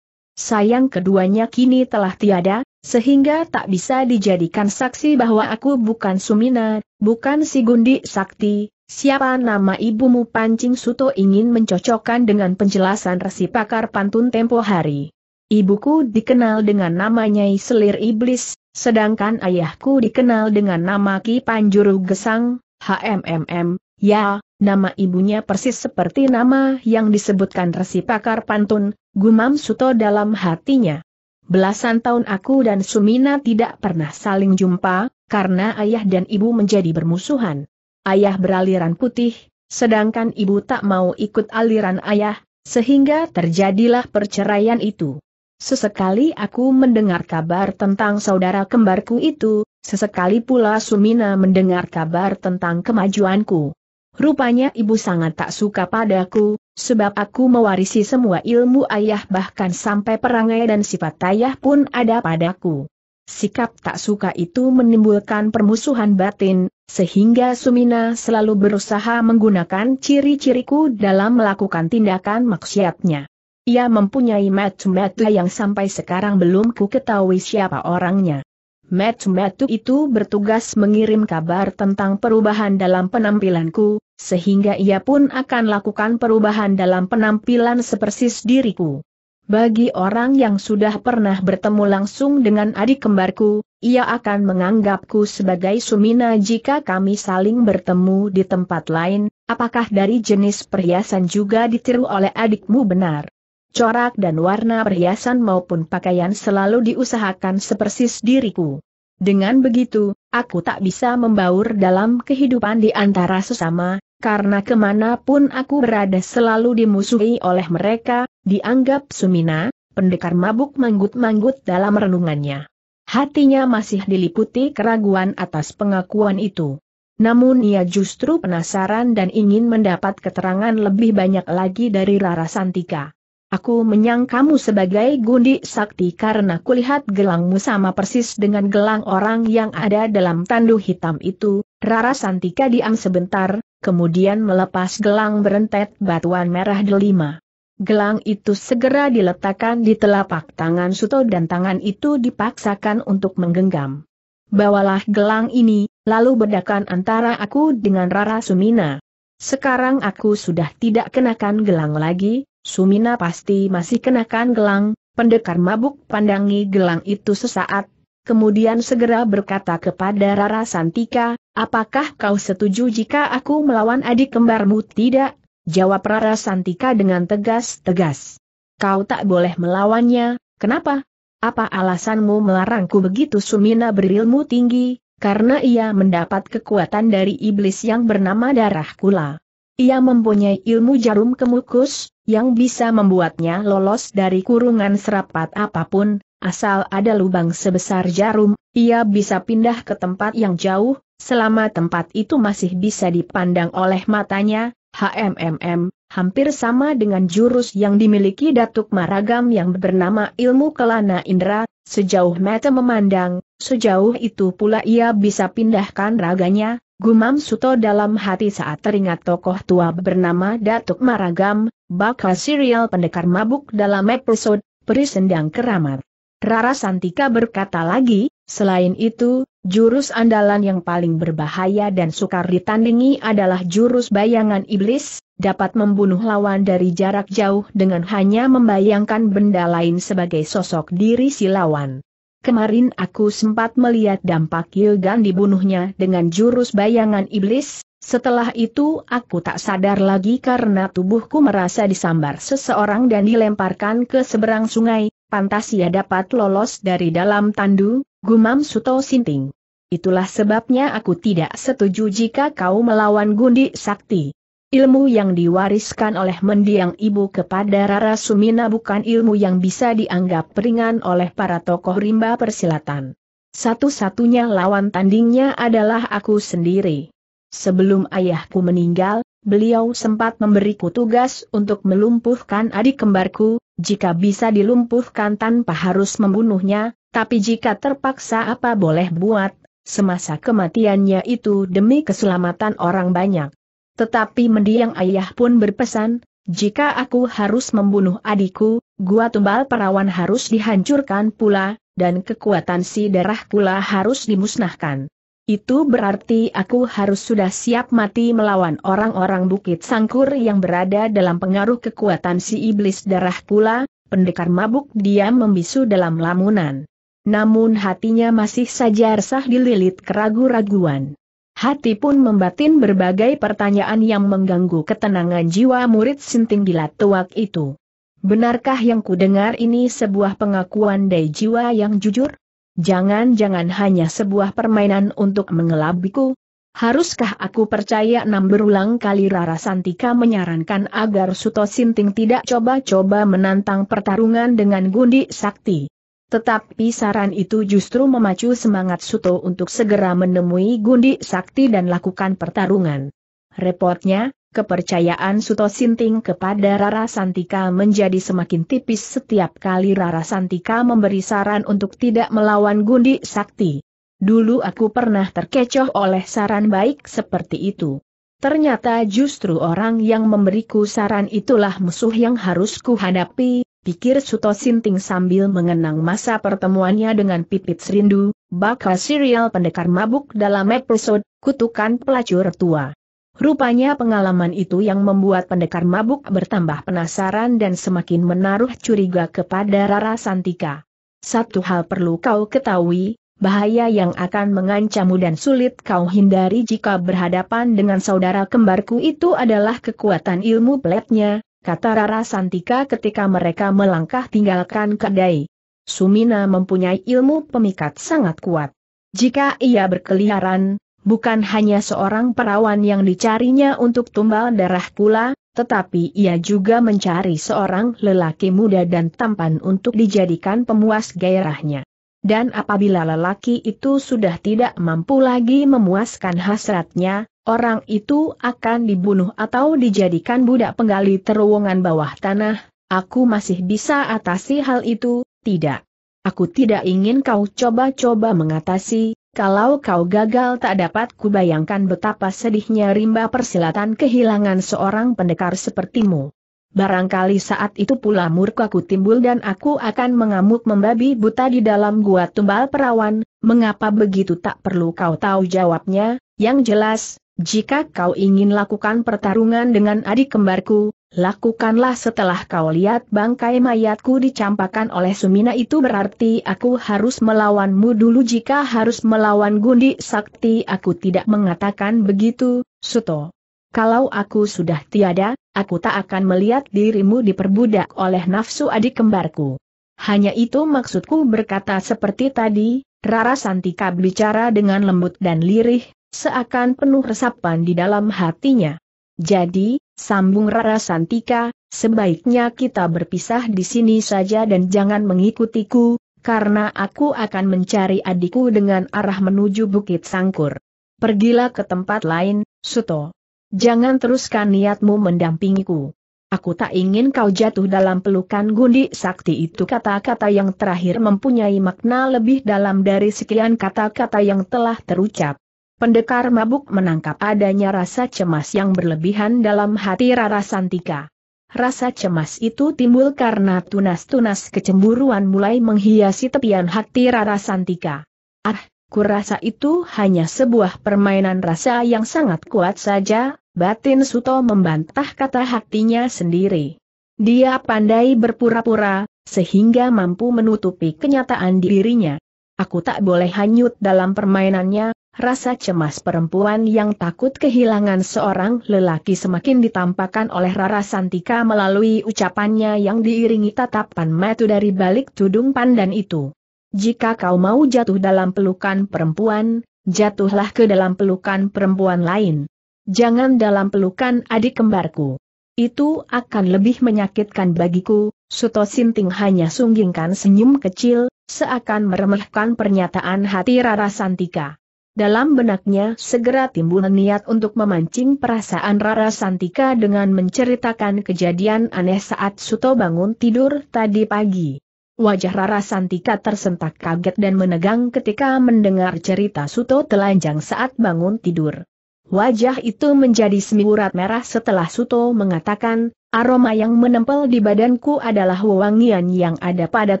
Sayang keduanya kini telah tiada, sehingga tak bisa dijadikan saksi bahwa aku bukan Sumina, bukan si Gundi Sakti, Siapa nama ibumu pancing Suto ingin mencocokkan dengan penjelasan resi pakar pantun tempo hari. Ibuku dikenal dengan namanya Nyai Selir Iblis, sedangkan ayahku dikenal dengan nama Ki Panjuru Gesang, HMMM, ya, nama ibunya persis seperti nama yang disebutkan resi pakar pantun, gumam Suto dalam hatinya. Belasan tahun aku dan Sumina tidak pernah saling jumpa, karena ayah dan ibu menjadi bermusuhan ayah beraliran putih, sedangkan ibu tak mau ikut aliran ayah, sehingga terjadilah perceraian itu. Sesekali aku mendengar kabar tentang saudara kembarku itu, sesekali pula Sumina mendengar kabar tentang kemajuanku. Rupanya ibu sangat tak suka padaku, sebab aku mewarisi semua ilmu ayah bahkan sampai perangai dan sifat ayah pun ada padaku. Sikap tak suka itu menimbulkan permusuhan batin, sehingga Sumina selalu berusaha menggunakan ciri-ciriku dalam melakukan tindakan maksiatnya. Ia mempunyai metu-metu yang sampai sekarang belum ku ketahui siapa orangnya. Metu-metu itu bertugas mengirim kabar tentang perubahan dalam penampilanku, sehingga ia pun akan lakukan perubahan dalam penampilan sepersis diriku. Bagi orang yang sudah pernah bertemu langsung dengan adik kembarku, ia akan menganggapku sebagai Sumina jika kami saling bertemu di tempat lain, apakah dari jenis perhiasan juga ditiru oleh adikmu benar? Corak dan warna perhiasan maupun pakaian selalu diusahakan sepersis diriku. Dengan begitu, aku tak bisa membaur dalam kehidupan di antara sesama, karena kemanapun aku berada selalu dimusuhi oleh mereka, dianggap Sumina, pendekar mabuk manggut-manggut dalam renungannya. Hatinya masih diliputi keraguan atas pengakuan itu. Namun ia justru penasaran dan ingin mendapat keterangan lebih banyak lagi dari Rara Santika. Aku menyangkamu sebagai gundi sakti karena kulihat gelangmu sama persis dengan gelang orang yang ada dalam tandu hitam itu. Rara Santika diam sebentar, kemudian melepas gelang berentet batuan merah delima. Gelang itu segera diletakkan di telapak tangan Suto dan tangan itu dipaksakan untuk menggenggam. Bawalah gelang ini, lalu bedakan antara aku dengan Rara Sumina. Sekarang aku sudah tidak kenakan gelang lagi, Sumina pasti masih kenakan gelang, pendekar mabuk pandangi gelang itu sesaat, kemudian segera berkata kepada Rara Santika, apakah kau setuju jika aku melawan adik kembarmu? Tidak, jawab Rara Santika dengan tegas-tegas. Kau tak boleh melawannya, kenapa? Apa alasanmu melarangku begitu Sumina berilmu tinggi, karena ia mendapat kekuatan dari iblis yang bernama darah kula. Ia mempunyai ilmu jarum kemukus, yang bisa membuatnya lolos dari kurungan serapat apapun, Asal ada lubang sebesar jarum, ia bisa pindah ke tempat yang jauh, selama tempat itu masih bisa dipandang oleh matanya, HMMM, hampir sama dengan jurus yang dimiliki Datuk Maragam yang bernama ilmu kelana Indra, sejauh mata memandang, sejauh itu pula ia bisa pindahkan raganya, Gumam Suto dalam hati saat teringat tokoh tua bernama Datuk Maragam, bakal serial pendekar mabuk dalam episode Perisendang Keramat. Rara Santika berkata lagi, selain itu, jurus andalan yang paling berbahaya dan sukar ditandingi adalah jurus bayangan iblis, dapat membunuh lawan dari jarak jauh dengan hanya membayangkan benda lain sebagai sosok diri si lawan. Kemarin aku sempat melihat dampak Yogan dibunuhnya dengan jurus bayangan iblis, setelah itu aku tak sadar lagi karena tubuhku merasa disambar seseorang dan dilemparkan ke seberang sungai, pantas ia dapat lolos dari dalam tandu, gumam Suto Sinting. Itulah sebabnya aku tidak setuju jika kau melawan Gundi Sakti. Ilmu yang diwariskan oleh mendiang ibu kepada Rara Sumina bukan ilmu yang bisa dianggap ringan oleh para tokoh rimba persilatan. Satu-satunya lawan tandingnya adalah aku sendiri. Sebelum ayahku meninggal, beliau sempat memberiku tugas untuk melumpuhkan adik kembarku, jika bisa dilumpuhkan tanpa harus membunuhnya, tapi jika terpaksa apa boleh buat, semasa kematiannya itu demi keselamatan orang banyak. Tetapi mendiang ayah pun berpesan, jika aku harus membunuh adikku, gua tumbal perawan harus dihancurkan pula, dan kekuatan si darah pula harus dimusnahkan. Itu berarti aku harus sudah siap mati melawan orang-orang Bukit Sangkur yang berada dalam pengaruh kekuatan si iblis darah pula, pendekar mabuk dia membisu dalam lamunan. Namun hatinya masih saja resah dililit keragu-raguan. Hati pun membatin berbagai pertanyaan yang mengganggu ketenangan jiwa murid sinting dilat tuak itu. Benarkah yang kudengar ini sebuah pengakuan dari jiwa yang jujur? Jangan-jangan hanya sebuah permainan untuk mengelabiku? Haruskah aku percaya enam berulang kali Rara Santika menyarankan agar Suto Sinting tidak coba-coba menantang pertarungan dengan gundi sakti? Tetapi saran itu justru memacu semangat Suto untuk segera menemui Gundi Sakti dan lakukan pertarungan. Repotnya, Kepercayaan Suto Sinting kepada Rara Santika menjadi semakin tipis setiap kali Rara Santika memberi saran untuk tidak melawan Gundi Sakti. Dulu aku pernah terkecoh oleh saran baik seperti itu. Ternyata justru orang yang memberiku saran itulah musuh yang harus kuhadapi, pikir Suto Sinting sambil mengenang masa pertemuannya dengan Pipit Serindu, bakal serial pendekar mabuk dalam episode Kutukan Pelacur Tua. Rupanya pengalaman itu yang membuat pendekar mabuk bertambah penasaran dan semakin menaruh curiga kepada Rara Santika. Satu hal perlu kau ketahui, bahaya yang akan mengancammu dan sulit kau hindari jika berhadapan dengan saudara kembarku itu adalah kekuatan ilmu peletnya, kata Rara Santika ketika mereka melangkah tinggalkan kedai. Sumina mempunyai ilmu pemikat sangat kuat. Jika ia berkeliaran, bukan hanya seorang perawan yang dicarinya untuk tumbal darah pula, tetapi ia juga mencari seorang lelaki muda dan tampan untuk dijadikan pemuas gairahnya. Dan apabila lelaki itu sudah tidak mampu lagi memuaskan hasratnya, orang itu akan dibunuh atau dijadikan budak penggali terowongan bawah tanah, aku masih bisa atasi hal itu, tidak. Aku tidak ingin kau coba-coba mengatasi, kalau kau gagal tak dapat kubayangkan betapa sedihnya rimba persilatan kehilangan seorang pendekar sepertimu. Barangkali saat itu pula murkaku timbul dan aku akan mengamuk membabi buta di dalam gua tumbal perawan, mengapa begitu tak perlu kau tahu jawabnya, yang jelas, jika kau ingin lakukan pertarungan dengan adik kembarku, Lakukanlah setelah kau lihat bangkai mayatku dicampakkan oleh Sumina itu berarti aku harus melawanmu dulu jika harus melawan Gundi Sakti aku tidak mengatakan begitu, Suto. Kalau aku sudah tiada, aku tak akan melihat dirimu diperbudak oleh nafsu adik kembarku. Hanya itu maksudku berkata seperti tadi, Rara Santika bicara dengan lembut dan lirih, seakan penuh resapan di dalam hatinya. Jadi, Sambung Rara Santika, sebaiknya kita berpisah di sini saja dan jangan mengikutiku, karena aku akan mencari adikku dengan arah menuju Bukit Sangkur. Pergilah ke tempat lain, Suto. Jangan teruskan niatmu mendampingiku. Aku tak ingin kau jatuh dalam pelukan gundi sakti itu kata-kata yang terakhir mempunyai makna lebih dalam dari sekian kata-kata yang telah terucap. Pendekar mabuk menangkap adanya rasa cemas yang berlebihan dalam hati Rara Santika. Rasa cemas itu timbul karena tunas-tunas kecemburuan mulai menghiasi tepian hati Rara Santika. Ah, kurasa itu hanya sebuah permainan rasa yang sangat kuat saja, batin Suto membantah kata hatinya sendiri. Dia pandai berpura-pura, sehingga mampu menutupi kenyataan dirinya. Aku tak boleh hanyut dalam permainannya, Rasa cemas perempuan yang takut kehilangan seorang lelaki semakin ditampakkan oleh Rara Santika melalui ucapannya yang diiringi tatapan mata dari balik tudung pandan itu. Jika kau mau jatuh dalam pelukan perempuan, jatuhlah ke dalam pelukan perempuan lain. Jangan dalam pelukan adik kembarku. Itu akan lebih menyakitkan bagiku, Suto Sinting hanya sunggingkan senyum kecil, seakan meremehkan pernyataan hati Rara Santika. Dalam benaknya segera timbul niat untuk memancing perasaan Rara Santika dengan menceritakan kejadian aneh saat Suto bangun tidur tadi pagi. Wajah Rara Santika tersentak kaget dan menegang ketika mendengar cerita Suto telanjang saat bangun tidur. Wajah itu menjadi semiurat merah setelah Suto mengatakan, aroma yang menempel di badanku adalah wewangian yang ada pada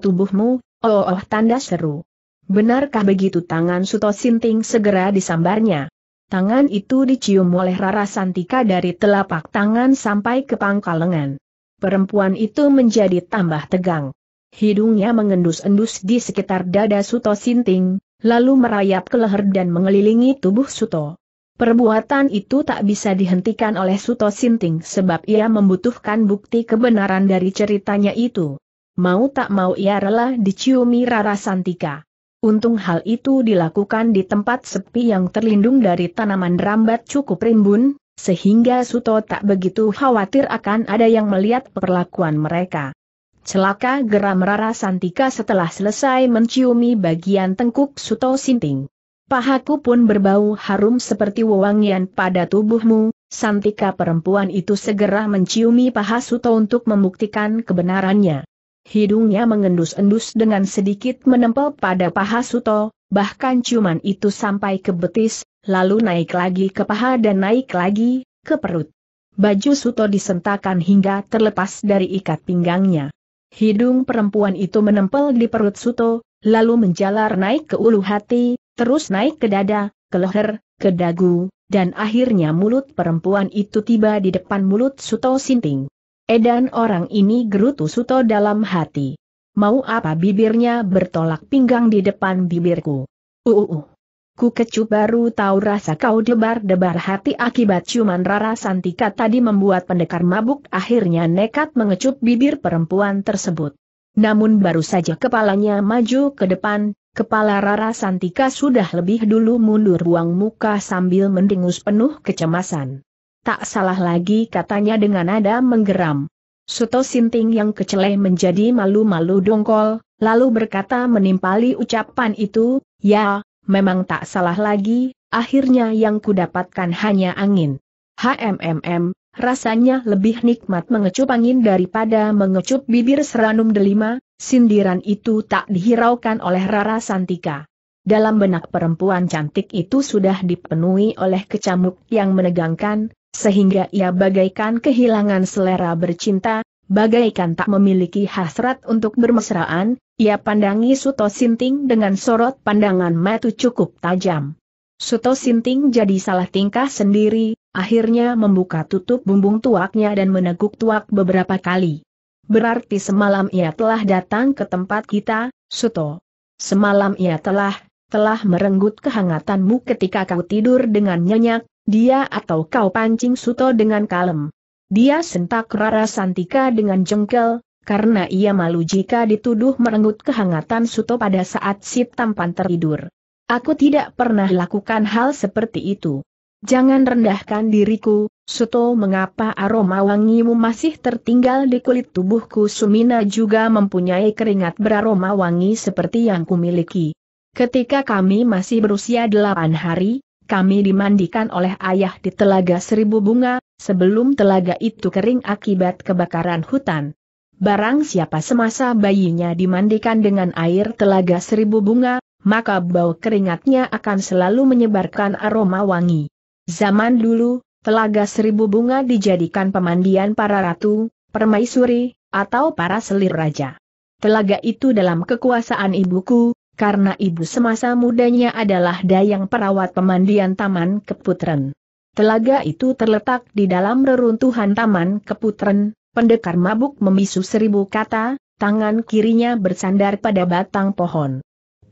tubuhmu, oh oh, oh tanda seru. Benarkah begitu tangan Suto Sinting segera disambarnya? Tangan itu dicium oleh Rara Santika dari telapak tangan sampai ke pangkal lengan. Perempuan itu menjadi tambah tegang. Hidungnya mengendus-endus di sekitar dada Suto Sinting, lalu merayap ke leher dan mengelilingi tubuh Suto. Perbuatan itu tak bisa dihentikan oleh Suto Sinting sebab ia membutuhkan bukti kebenaran dari ceritanya itu. Mau tak mau ia rela diciumi Rara Santika. Untung hal itu dilakukan di tempat sepi yang terlindung dari tanaman rambat cukup rimbun, sehingga Suto tak begitu khawatir akan ada yang melihat perlakuan mereka. Celaka geram Rara Santika setelah selesai menciumi bagian tengkuk Suto Sinting. Pahaku pun berbau harum seperti wewangian pada tubuhmu, Santika perempuan itu segera menciumi paha Suto untuk membuktikan kebenarannya. Hidungnya mengendus-endus dengan sedikit menempel pada paha Suto, bahkan ciuman itu sampai ke betis, lalu naik lagi ke paha dan naik lagi, ke perut. Baju Suto disentakan hingga terlepas dari ikat pinggangnya. Hidung perempuan itu menempel di perut Suto, lalu menjalar naik ke ulu hati, terus naik ke dada, ke leher, ke dagu, dan akhirnya mulut perempuan itu tiba di depan mulut Suto Sinting. Edan orang ini gerutu Suto dalam hati. Mau apa bibirnya bertolak pinggang di depan bibirku. Uuuh. Ku kecup baru tahu rasa kau debar-debar hati akibat ciuman Rara Santika tadi membuat pendekar mabuk akhirnya nekat mengecup bibir perempuan tersebut. Namun baru saja kepalanya maju ke depan, kepala Rara Santika sudah lebih dulu mundur buang muka sambil mendengus penuh kecemasan. Tak salah lagi katanya dengan nada menggeram. Suto Sinting yang keceleh menjadi malu-malu dongkol, lalu berkata menimpali ucapan itu, ya, memang tak salah lagi, akhirnya yang kudapatkan hanya angin. HMMM, rasanya lebih nikmat mengecup angin daripada mengecup bibir seranum delima, sindiran itu tak dihiraukan oleh Rara Santika. Dalam benak perempuan cantik itu sudah dipenuhi oleh kecamuk yang menegangkan, sehingga ia bagaikan kehilangan selera bercinta, bagaikan tak memiliki hasrat untuk bermesraan, ia pandangi Suto Sinting dengan sorot pandangan matu cukup tajam. Suto Sinting jadi salah tingkah sendiri, akhirnya membuka tutup bumbung tuaknya dan meneguk tuak beberapa kali. Berarti semalam ia telah datang ke tempat kita, Suto. Semalam ia telah, telah merenggut kehangatanmu ketika kau tidur dengan nyenyak, dia atau kau pancing Suto dengan kalem. Dia sentak Rara Santika dengan jengkel, karena ia malu jika dituduh merenggut kehangatan Suto pada saat si tampan tertidur. Aku tidak pernah lakukan hal seperti itu. Jangan rendahkan diriku, Suto mengapa aroma wangimu masih tertinggal di kulit tubuhku Sumina juga mempunyai keringat beraroma wangi seperti yang kumiliki. Ketika kami masih berusia delapan hari, kami dimandikan oleh ayah di telaga seribu bunga, sebelum telaga itu kering akibat kebakaran hutan. Barang siapa semasa bayinya dimandikan dengan air telaga seribu bunga, maka bau keringatnya akan selalu menyebarkan aroma wangi. Zaman dulu, telaga seribu bunga dijadikan pemandian para ratu, permaisuri, atau para selir raja. Telaga itu dalam kekuasaan ibuku, karena ibu semasa mudanya adalah dayang perawat pemandian Taman Keputren. Telaga itu terletak di dalam reruntuhan Taman Keputren, pendekar mabuk memisu seribu kata, tangan kirinya bersandar pada batang pohon.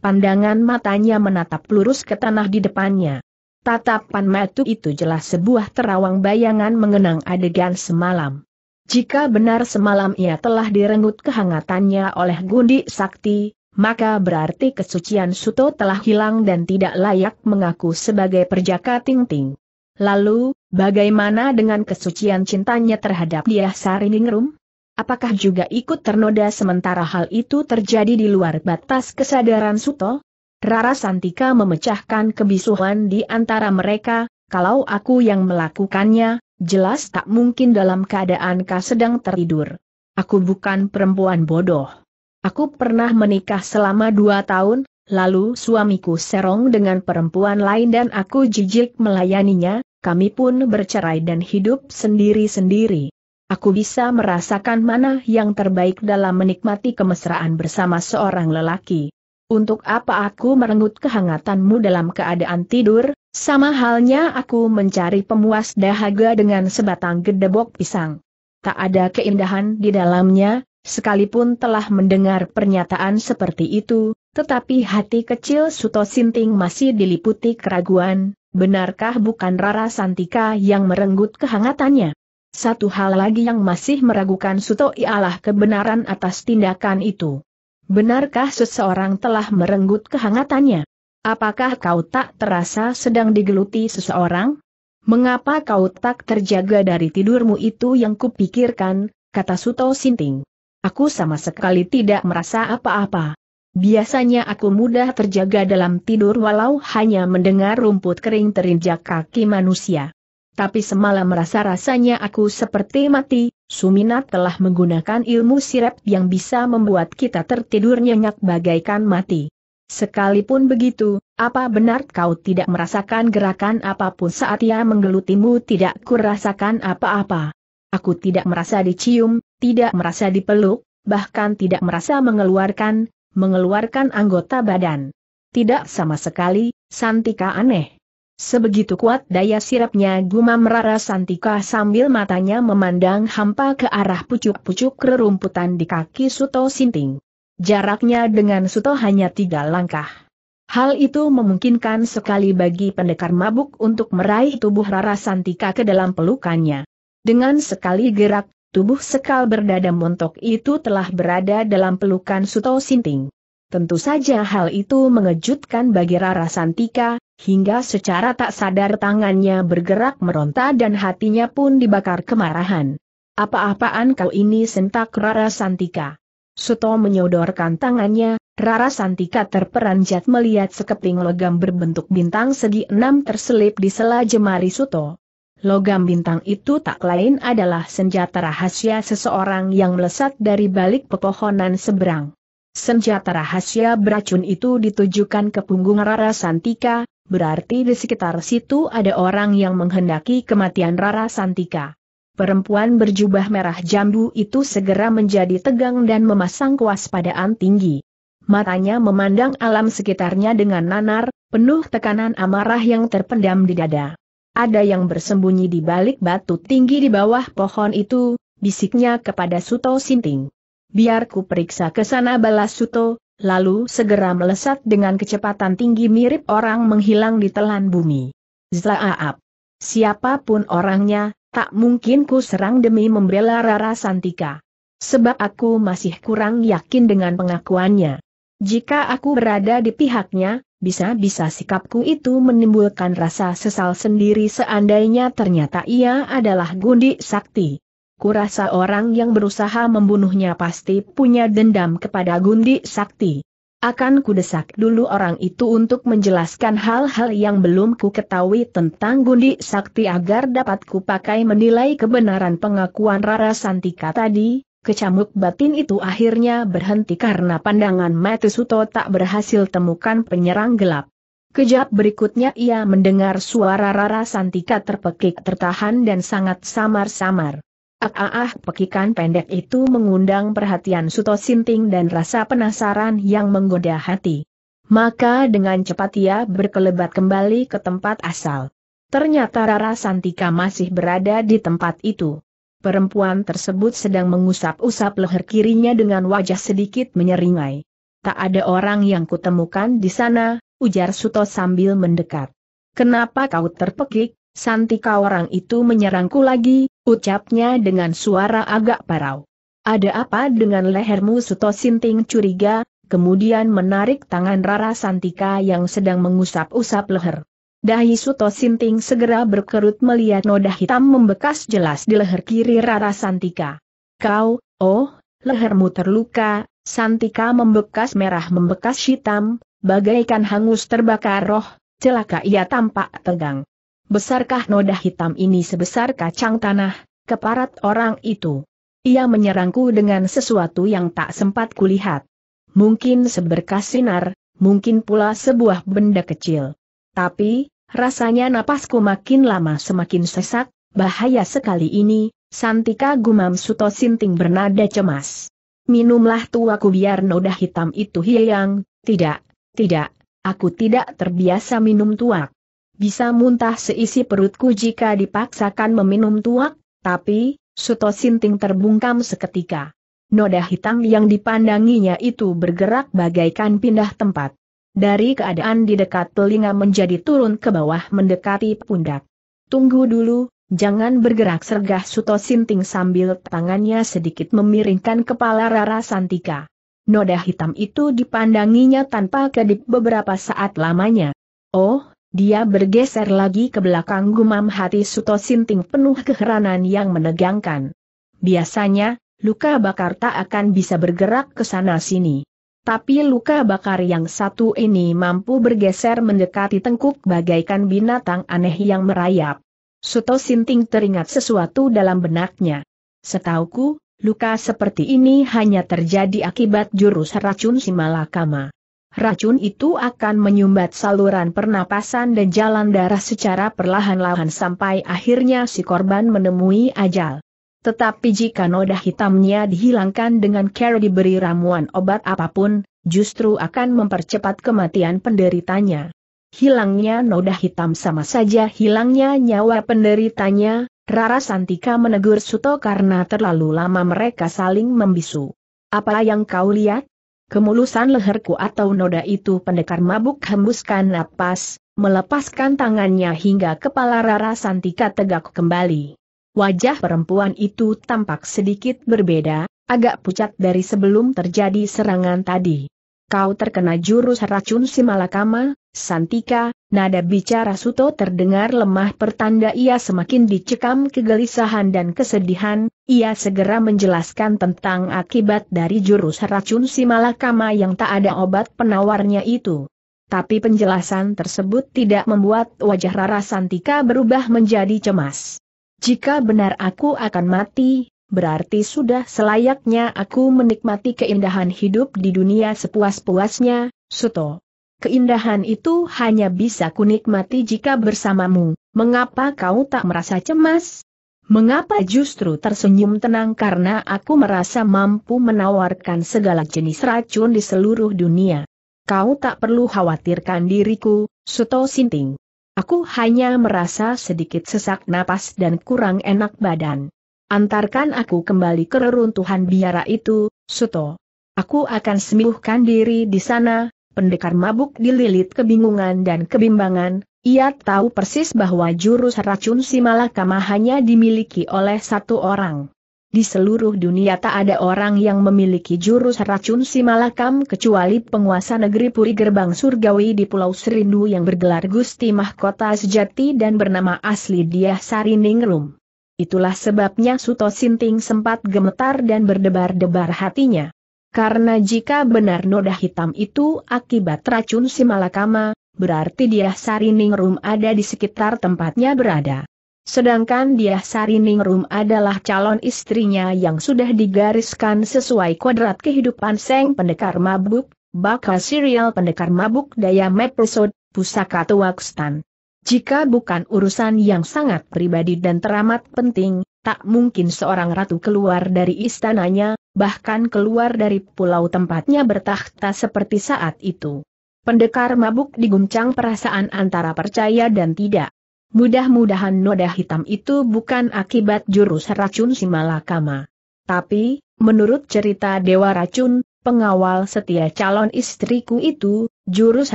Pandangan matanya menatap lurus ke tanah di depannya. Tatapan matu itu jelas sebuah terawang bayangan mengenang adegan semalam. Jika benar semalam ia telah direnggut kehangatannya oleh gundi sakti, maka berarti kesucian Suto telah hilang dan tidak layak mengaku sebagai perjaka Ting-Ting. Lalu, bagaimana dengan kesucian cintanya terhadap dia Ningrum? Apakah juga ikut ternoda sementara hal itu terjadi di luar batas kesadaran Suto? Rara Santika memecahkan kebisuhan di antara mereka, kalau aku yang melakukannya, jelas tak mungkin dalam keadaan kau sedang tertidur. Aku bukan perempuan bodoh. Aku pernah menikah selama dua tahun, lalu suamiku serong dengan perempuan lain dan aku jijik melayaninya, kami pun bercerai dan hidup sendiri-sendiri. Aku bisa merasakan mana yang terbaik dalam menikmati kemesraan bersama seorang lelaki. Untuk apa aku merenggut kehangatanmu dalam keadaan tidur, sama halnya aku mencari pemuas dahaga dengan sebatang gedebok pisang. Tak ada keindahan di dalamnya, Sekalipun telah mendengar pernyataan seperti itu, tetapi hati kecil Suto Sinting masih diliputi keraguan, benarkah bukan Rara Santika yang merenggut kehangatannya? Satu hal lagi yang masih meragukan Suto ialah kebenaran atas tindakan itu. Benarkah seseorang telah merenggut kehangatannya? Apakah kau tak terasa sedang digeluti seseorang? Mengapa kau tak terjaga dari tidurmu itu yang kupikirkan, kata Suto Sinting. Aku sama sekali tidak merasa apa-apa. Biasanya aku mudah terjaga dalam tidur walau hanya mendengar rumput kering terinjak kaki manusia. Tapi semalam rasa-rasanya aku seperti mati, Suminat telah menggunakan ilmu sirep yang bisa membuat kita tertidur nyenyak bagaikan mati. Sekalipun begitu, apa benar kau tidak merasakan gerakan apapun saat ia menggelutimu tidak kurasakan apa-apa? Aku tidak merasa dicium, tidak merasa dipeluk, bahkan tidak merasa mengeluarkan, mengeluarkan anggota badan. Tidak sama sekali, Santika aneh. Sebegitu kuat daya sirapnya gumam Rara Santika sambil matanya memandang hampa ke arah pucuk-pucuk rerumputan di kaki Suto Sinting. Jaraknya dengan Suto hanya tiga langkah. Hal itu memungkinkan sekali bagi pendekar mabuk untuk meraih tubuh Rara Santika ke dalam pelukannya. Dengan sekali gerak, tubuh sekal berdada montok itu telah berada dalam pelukan Suto Sinting. Tentu saja hal itu mengejutkan bagi Rara Santika, hingga secara tak sadar tangannya bergerak meronta dan hatinya pun dibakar kemarahan. Apa-apaan kau ini sentak Rara Santika. Suto menyodorkan tangannya, Rara Santika terperanjat melihat sekeping logam berbentuk bintang segi enam terselip di sela jemari Suto logam bintang itu tak lain adalah senjata rahasia seseorang yang melesat dari balik pepohonan seberang. Senjata rahasia beracun itu ditujukan ke punggung Rara Santika, berarti di sekitar situ ada orang yang menghendaki kematian Rara Santika. Perempuan berjubah merah jambu itu segera menjadi tegang dan memasang kewaspadaan tinggi. Matanya memandang alam sekitarnya dengan nanar, penuh tekanan amarah yang terpendam di dada. Ada yang bersembunyi di balik batu tinggi di bawah pohon itu, bisiknya kepada Suto Sinting. Biarku periksa ke sana balas Suto, lalu segera melesat dengan kecepatan tinggi mirip orang menghilang di telan bumi. Zlaaap. Siapapun orangnya, tak mungkin ku serang demi membela Rara Santika. Sebab aku masih kurang yakin dengan pengakuannya. Jika aku berada di pihaknya, bisa-bisa sikapku itu menimbulkan rasa sesal sendiri seandainya ternyata ia adalah Gundi Sakti. Kurasa orang yang berusaha membunuhnya pasti punya dendam kepada Gundi Sakti. Akan kudesak dulu orang itu untuk menjelaskan hal-hal yang belum ku ketahui tentang Gundi Sakti agar dapat kupakai menilai kebenaran pengakuan Rara Santika tadi, Kecamuk batin itu akhirnya berhenti karena pandangan Suto tak berhasil temukan penyerang gelap. Kejap berikutnya ia mendengar suara Rara Santika terpekik tertahan dan sangat samar-samar. Ah, ah, ah, pekikan pendek itu mengundang perhatian Suto Sinting dan rasa penasaran yang menggoda hati. Maka dengan cepat ia berkelebat kembali ke tempat asal. Ternyata Rara Santika masih berada di tempat itu. Perempuan tersebut sedang mengusap-usap leher kirinya dengan wajah sedikit menyeringai. Tak ada orang yang kutemukan di sana, ujar Suto sambil mendekat. Kenapa kau terpekik, Santika orang itu menyerangku lagi, ucapnya dengan suara agak parau. Ada apa dengan lehermu Suto Sinting curiga, kemudian menarik tangan Rara Santika yang sedang mengusap-usap leher. Dahi Suto Sinting segera berkerut melihat noda hitam membekas jelas di leher kiri Rara Santika. Kau, oh, lehermu terluka, Santika membekas merah membekas hitam, bagaikan hangus terbakar roh, celaka ia tampak tegang. Besarkah noda hitam ini sebesar kacang tanah, keparat orang itu? Ia menyerangku dengan sesuatu yang tak sempat kulihat. Mungkin seberkas sinar, mungkin pula sebuah benda kecil. Tapi, Rasanya napasku makin lama semakin sesak, bahaya sekali ini, Santika gumam Suto Sinting bernada cemas. Minumlah tuaku biar noda hitam itu hilang, tidak, tidak, aku tidak terbiasa minum tuak. Bisa muntah seisi perutku jika dipaksakan meminum tuak, tapi, Suto Sinting terbungkam seketika. Noda hitam yang dipandanginya itu bergerak bagaikan pindah tempat. Dari keadaan di dekat telinga menjadi turun ke bawah mendekati pundak. Tunggu dulu, jangan bergerak sergah Suto Sinting sambil tangannya sedikit memiringkan kepala Rara Santika. Noda hitam itu dipandanginya tanpa kedip beberapa saat lamanya. Oh, dia bergeser lagi ke belakang gumam hati Suto Sinting penuh keheranan yang menegangkan. Biasanya, luka bakar tak akan bisa bergerak ke sana-sini. Tapi luka bakar yang satu ini mampu bergeser mendekati tengkuk bagaikan binatang aneh yang merayap. Suto Sinting teringat sesuatu dalam benaknya. Setauku, luka seperti ini hanya terjadi akibat jurus racun Simalakama. Racun itu akan menyumbat saluran pernapasan dan jalan darah secara perlahan-lahan sampai akhirnya si korban menemui ajal. Tetapi jika noda hitamnya dihilangkan dengan cara diberi ramuan obat apapun, justru akan mempercepat kematian penderitanya. Hilangnya noda hitam sama saja hilangnya nyawa penderitanya, Rara Santika menegur Suto karena terlalu lama mereka saling membisu. Apa yang kau lihat? Kemulusan leherku atau noda itu pendekar mabuk hembuskan napas, melepaskan tangannya hingga kepala Rara Santika tegak kembali. Wajah perempuan itu tampak sedikit berbeda, agak pucat dari sebelum terjadi serangan tadi. Kau terkena jurus racun si Malakama, Santika, nada bicara Suto terdengar lemah pertanda ia semakin dicekam kegelisahan dan kesedihan, ia segera menjelaskan tentang akibat dari jurus racun si Malakama yang tak ada obat penawarnya itu. Tapi penjelasan tersebut tidak membuat wajah Rara Santika berubah menjadi cemas. Jika benar aku akan mati, berarti sudah selayaknya aku menikmati keindahan hidup di dunia sepuas-puasnya, Suto. Keindahan itu hanya bisa kunikmati jika bersamamu, mengapa kau tak merasa cemas? Mengapa justru tersenyum tenang karena aku merasa mampu menawarkan segala jenis racun di seluruh dunia. Kau tak perlu khawatirkan diriku, Suto Sinting. Aku hanya merasa sedikit sesak napas dan kurang enak badan. Antarkan aku kembali ke reruntuhan biara itu, Suto. Aku akan sembuhkan diri di sana, pendekar mabuk dililit kebingungan dan kebimbangan, ia tahu persis bahwa jurus racun si Malakama hanya dimiliki oleh satu orang. Di seluruh dunia tak ada orang yang memiliki jurus racun Simalakam kecuali penguasa negeri Puri Gerbang Surgawi di Pulau Serindu yang bergelar Gusti Mahkota Sejati dan bernama asli Diah Sariningrum. Itulah sebabnya Suto Sinting sempat gemetar dan berdebar-debar hatinya. Karena jika benar noda hitam itu akibat racun Simalakama, berarti Diah Sariningrum ada di sekitar tempatnya berada. Sedangkan dia Ningrum adalah calon istrinya yang sudah digariskan sesuai kuadrat kehidupan Seng Pendekar Mabuk, bakal serial Pendekar Mabuk Daya Mepisode, Pusaka Tuakstan. Jika bukan urusan yang sangat pribadi dan teramat penting, tak mungkin seorang ratu keluar dari istananya, bahkan keluar dari pulau tempatnya bertahta seperti saat itu. Pendekar mabuk diguncang perasaan antara percaya dan tidak. Mudah-mudahan noda hitam itu bukan akibat jurus racun Simalakama. Tapi, menurut cerita Dewa Racun, pengawal setia calon istriku itu, jurus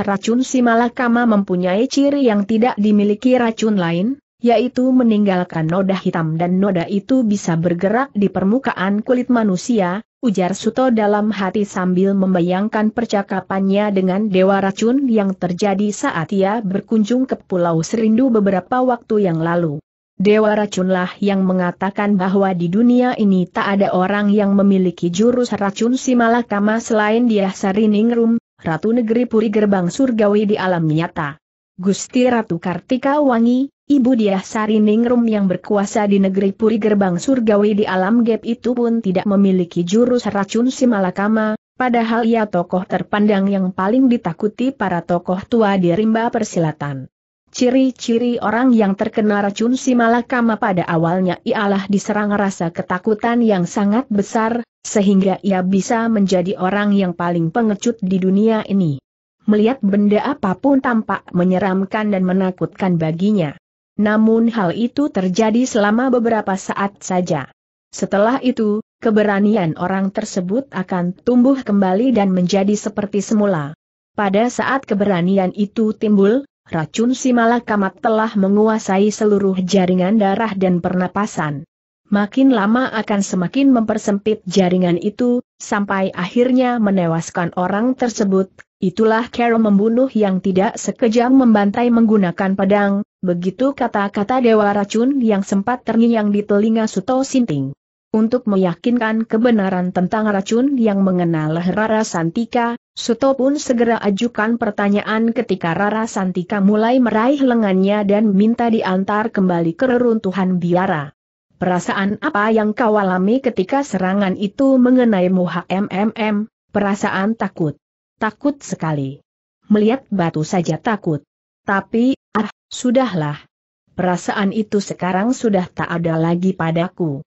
racun Simalakama mempunyai ciri yang tidak dimiliki racun lain, yaitu meninggalkan noda hitam dan noda itu bisa bergerak di permukaan kulit manusia, ujar Suto dalam hati sambil membayangkan percakapannya dengan Dewa Racun yang terjadi saat ia berkunjung ke Pulau Serindu beberapa waktu yang lalu. Dewa Racunlah yang mengatakan bahwa di dunia ini tak ada orang yang memiliki jurus racun Simalakama selain dia Sariningrum, Ratu Negeri Puri Gerbang Surgawi di alam nyata. Gusti Ratu Kartika Wangi, Ibu Diah Sari Ningrum yang berkuasa di negeri Puri Gerbang Surgawi di alam gap itu pun tidak memiliki jurus racun Simalakama, padahal ia tokoh terpandang yang paling ditakuti para tokoh tua di rimba persilatan. Ciri-ciri orang yang terkena racun Simalakama pada awalnya ialah diserang rasa ketakutan yang sangat besar, sehingga ia bisa menjadi orang yang paling pengecut di dunia ini. Melihat benda apapun tampak menyeramkan dan menakutkan baginya. Namun hal itu terjadi selama beberapa saat saja. Setelah itu, keberanian orang tersebut akan tumbuh kembali dan menjadi seperti semula. Pada saat keberanian itu timbul, racun si Simalakamat telah menguasai seluruh jaringan darah dan pernapasan. Makin lama akan semakin mempersempit jaringan itu, sampai akhirnya menewaskan orang tersebut, itulah Carol membunuh yang tidak sekejam membantai menggunakan pedang, Begitu kata-kata Dewa Racun yang sempat terngiang di telinga Suto Sinting. Untuk meyakinkan kebenaran tentang racun yang mengenal Rara Santika, Suto pun segera ajukan pertanyaan ketika Rara Santika mulai meraih lengannya dan minta diantar kembali ke reruntuhan biara. Perasaan apa yang kau alami ketika serangan itu mengenaimu HMMM? Perasaan takut. Takut sekali. Melihat batu saja takut. Tapi, Sudahlah. Perasaan itu sekarang sudah tak ada lagi padaku.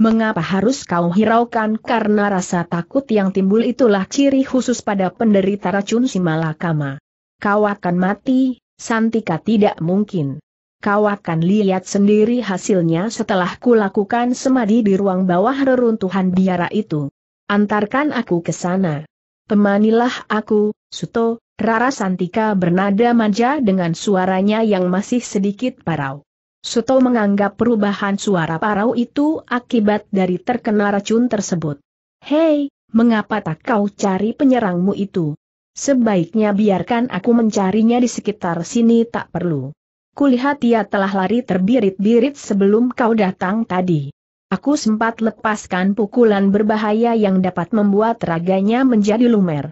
Mengapa harus kau hiraukan karena rasa takut yang timbul itulah ciri khusus pada penderita racun Simalakama. Kau akan mati, Santika tidak mungkin. Kau akan lihat sendiri hasilnya setelah kulakukan semadi di ruang bawah reruntuhan biara itu. Antarkan aku ke sana. Temanilah aku, Suto, Rara Santika bernada manja dengan suaranya yang masih sedikit parau. Suto menganggap perubahan suara parau itu akibat dari terkena racun tersebut. Hei, mengapa tak kau cari penyerangmu itu? Sebaiknya biarkan aku mencarinya di sekitar sini tak perlu. Kulihat ia telah lari terbirit-birit sebelum kau datang tadi. Aku sempat lepaskan pukulan berbahaya yang dapat membuat raganya menjadi lumer.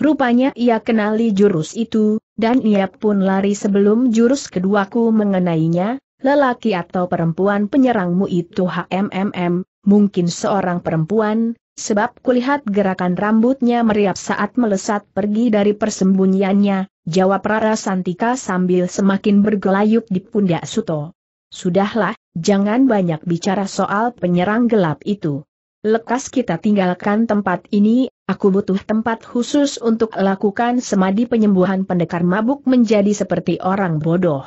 Rupanya ia kenali jurus itu, dan ia pun lari sebelum jurus keduaku mengenainya, lelaki atau perempuan penyerangmu itu HMMM, mungkin seorang perempuan, sebab kulihat gerakan rambutnya meriap saat melesat pergi dari persembunyiannya, jawab Rara Santika sambil semakin bergelayut di pundak Suto. Sudahlah, jangan banyak bicara soal penyerang gelap itu. Lekas kita tinggalkan tempat ini, Aku butuh tempat khusus untuk lakukan semadi penyembuhan pendekar mabuk menjadi seperti orang bodoh.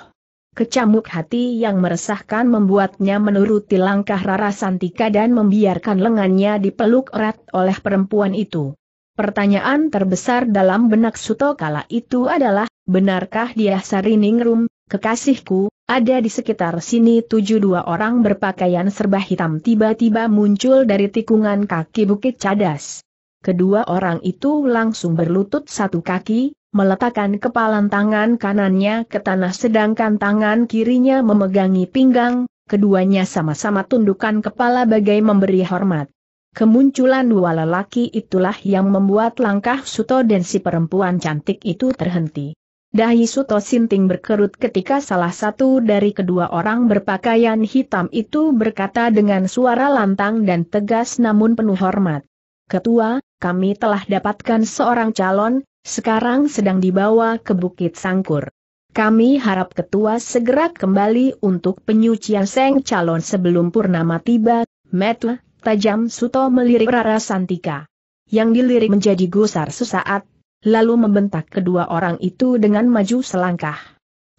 Kecamuk hati yang meresahkan membuatnya menuruti langkah Rara Santika dan membiarkan lengannya dipeluk erat oleh perempuan itu. Pertanyaan terbesar dalam benak Suto kala itu adalah, benarkah dia Sariningrum, kekasihku, ada di sekitar sini tujuh dua orang berpakaian serba hitam tiba-tiba muncul dari tikungan kaki bukit cadas. Kedua orang itu langsung berlutut satu kaki, meletakkan kepalan tangan kanannya ke tanah sedangkan tangan kirinya memegangi pinggang, keduanya sama-sama tundukkan kepala bagai memberi hormat. Kemunculan dua lelaki itulah yang membuat langkah Suto dan si perempuan cantik itu terhenti. Dahi Suto Sinting berkerut ketika salah satu dari kedua orang berpakaian hitam itu berkata dengan suara lantang dan tegas namun penuh hormat. Ketua, kami telah dapatkan seorang calon, sekarang sedang dibawa ke Bukit Sangkur. Kami harap ketua segera kembali untuk penyucian seng calon sebelum purnama tiba, Metla, tajam Suto melirik Rara Santika. Yang dilirik menjadi gusar sesaat, lalu membentak kedua orang itu dengan maju selangkah.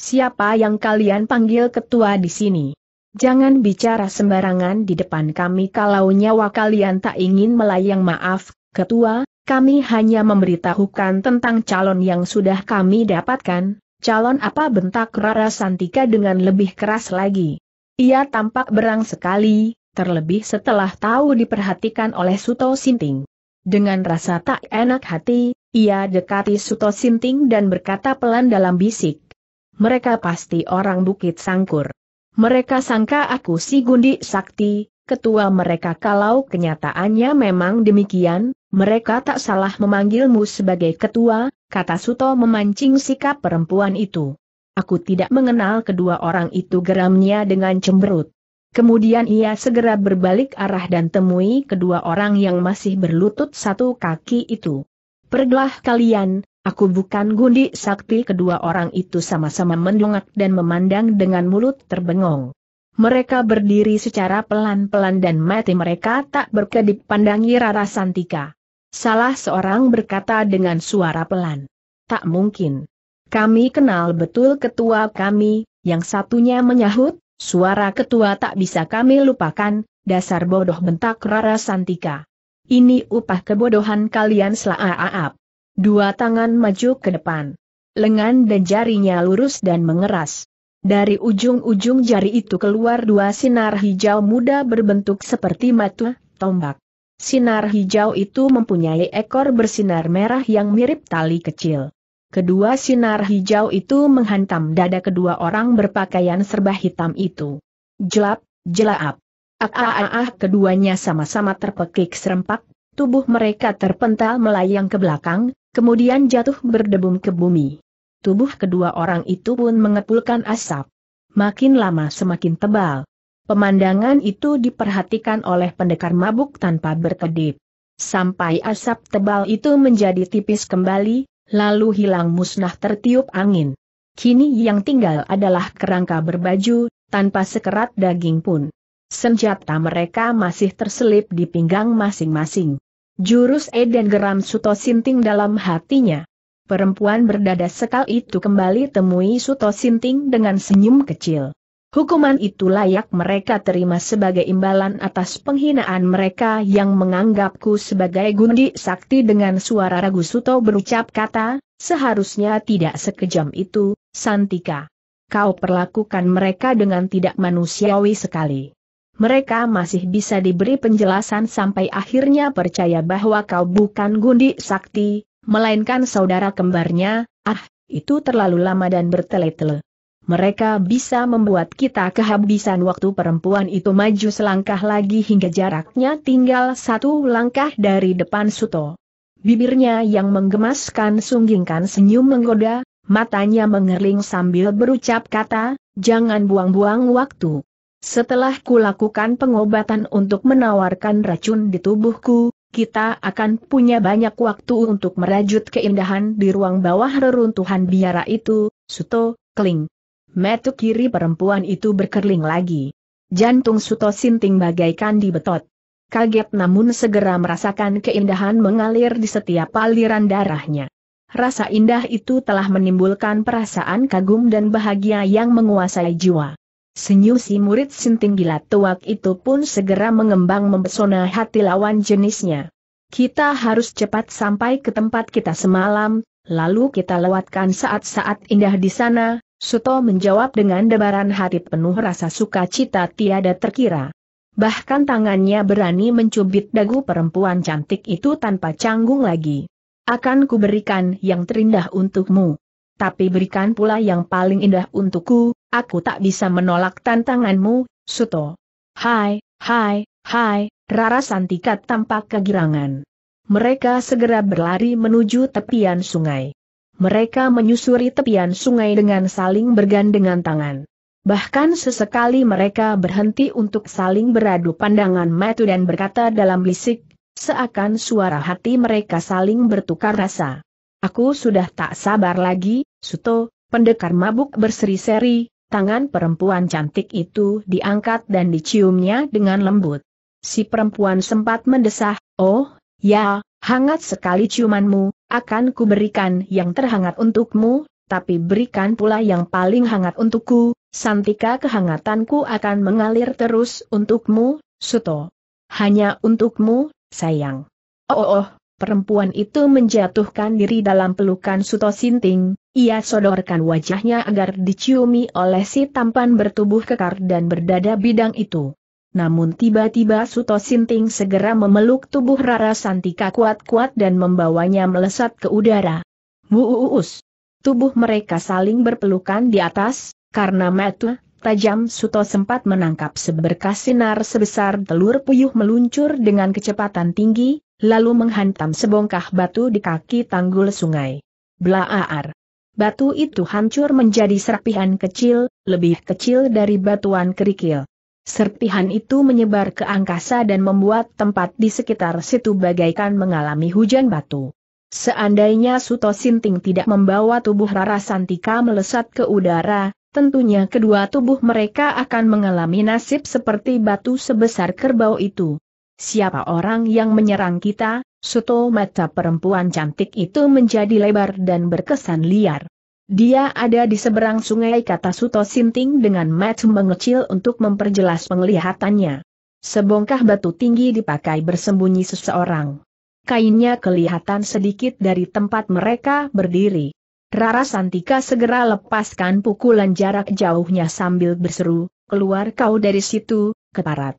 Siapa yang kalian panggil ketua di sini? Jangan bicara sembarangan di depan kami kalau nyawa kalian tak ingin melayang maaf, ketua, kami hanya memberitahukan tentang calon yang sudah kami dapatkan, calon apa bentak Rara Santika dengan lebih keras lagi. Ia tampak berang sekali, terlebih setelah tahu diperhatikan oleh Suto Sinting. Dengan rasa tak enak hati, ia dekati Suto Sinting dan berkata pelan dalam bisik. Mereka pasti orang Bukit Sangkur. Mereka sangka aku si Gundi Sakti, ketua mereka kalau kenyataannya memang demikian, mereka tak salah memanggilmu sebagai ketua, kata Suto memancing sikap perempuan itu. Aku tidak mengenal kedua orang itu geramnya dengan cemberut. Kemudian ia segera berbalik arah dan temui kedua orang yang masih berlutut satu kaki itu. Pergilah kalian, Aku bukan gundi sakti kedua orang itu sama-sama mendongak dan memandang dengan mulut terbengong. Mereka berdiri secara pelan-pelan dan mati mereka tak berkedip pandangi Rara Santika. Salah seorang berkata dengan suara pelan. Tak mungkin. Kami kenal betul ketua kami, yang satunya menyahut, suara ketua tak bisa kami lupakan, dasar bodoh bentak Rara Santika. Ini upah kebodohan kalian selaaap. Dua tangan maju ke depan. Lengan dan jarinya lurus dan mengeras. Dari ujung-ujung jari itu keluar dua sinar hijau muda berbentuk seperti mata tombak. Sinar hijau itu mempunyai ekor bersinar merah yang mirip tali kecil. Kedua sinar hijau itu menghantam dada kedua orang berpakaian serba hitam itu. Jelap, jelap. Ah, ah, ah keduanya sama-sama terpekik serempak, tubuh mereka terpental melayang ke belakang, kemudian jatuh berdebum ke bumi. Tubuh kedua orang itu pun mengepulkan asap. Makin lama semakin tebal. Pemandangan itu diperhatikan oleh pendekar mabuk tanpa berkedip. Sampai asap tebal itu menjadi tipis kembali, lalu hilang musnah tertiup angin. Kini yang tinggal adalah kerangka berbaju, tanpa sekerat daging pun. Senjata mereka masih terselip di pinggang masing-masing. Jurus E geram Suto Sinting dalam hatinya. Perempuan berdada sekal itu kembali temui Suto Sinting dengan senyum kecil. Hukuman itu layak mereka terima sebagai imbalan atas penghinaan mereka yang menganggapku sebagai gundi sakti dengan suara ragu Suto berucap kata, seharusnya tidak sekejam itu, Santika. Kau perlakukan mereka dengan tidak manusiawi sekali mereka masih bisa diberi penjelasan sampai akhirnya percaya bahwa kau bukan Gundi Sakti, melainkan saudara kembarnya, ah, itu terlalu lama dan bertele-tele. Mereka bisa membuat kita kehabisan waktu perempuan itu maju selangkah lagi hingga jaraknya tinggal satu langkah dari depan Suto. Bibirnya yang menggemaskan sunggingkan senyum menggoda, matanya mengering sambil berucap kata, jangan buang-buang waktu. Setelah kulakukan pengobatan untuk menawarkan racun di tubuhku, kita akan punya banyak waktu untuk merajut keindahan di ruang bawah reruntuhan biara itu, Suto, Kling. Metu kiri perempuan itu berkerling lagi. Jantung Suto sinting bagaikan di betot. Kaget namun segera merasakan keindahan mengalir di setiap aliran darahnya. Rasa indah itu telah menimbulkan perasaan kagum dan bahagia yang menguasai jiwa. Senyum si murid sinting gila tuak itu pun segera mengembang mempesona hati lawan jenisnya. Kita harus cepat sampai ke tempat kita semalam, lalu kita lewatkan saat-saat indah di sana, Suto menjawab dengan debaran hati penuh rasa sukacita tiada terkira. Bahkan tangannya berani mencubit dagu perempuan cantik itu tanpa canggung lagi. Akan kuberikan yang terindah untukmu tapi berikan pula yang paling indah untukku, aku tak bisa menolak tantanganmu, Suto. Hai, hai, hai, Rara Santika tampak kegirangan. Mereka segera berlari menuju tepian sungai. Mereka menyusuri tepian sungai dengan saling bergandengan tangan. Bahkan sesekali mereka berhenti untuk saling beradu pandangan mata dan berkata dalam bisik, seakan suara hati mereka saling bertukar rasa. Aku sudah tak sabar lagi, Suto, pendekar mabuk berseri-seri, tangan perempuan cantik itu diangkat dan diciumnya dengan lembut. Si perempuan sempat mendesah, oh, ya, hangat sekali ciumanmu, akan kuberikan yang terhangat untukmu, tapi berikan pula yang paling hangat untukku, Santika kehangatanku akan mengalir terus untukmu, Suto. Hanya untukmu, sayang. Oh, oh, oh perempuan itu menjatuhkan diri dalam pelukan Suto Sinting, ia sodorkan wajahnya agar diciumi oleh si tampan bertubuh kekar dan berdada bidang itu. Namun tiba-tiba Suto Sinting segera memeluk tubuh Rara Santika kuat-kuat dan membawanya melesat ke udara. Wuuus! Tubuh mereka saling berpelukan di atas, karena mata tajam Suto sempat menangkap seberkas sinar sebesar telur puyuh meluncur dengan kecepatan tinggi, lalu menghantam sebongkah batu di kaki tanggul sungai. Blaaar. Batu itu hancur menjadi serpihan kecil, lebih kecil dari batuan kerikil. Serpihan itu menyebar ke angkasa dan membuat tempat di sekitar situ bagaikan mengalami hujan batu. Seandainya Suto Sinting tidak membawa tubuh Rara Santika melesat ke udara, tentunya kedua tubuh mereka akan mengalami nasib seperti batu sebesar kerbau itu. Siapa orang yang menyerang kita? Suto mata perempuan cantik itu menjadi lebar dan berkesan liar. Dia ada di seberang sungai kata Suto Sinting dengan mata mengecil untuk memperjelas penglihatannya. Sebongkah batu tinggi dipakai bersembunyi seseorang. Kainnya kelihatan sedikit dari tempat mereka berdiri. Rara Santika segera lepaskan pukulan jarak jauhnya sambil berseru, keluar kau dari situ, keparat.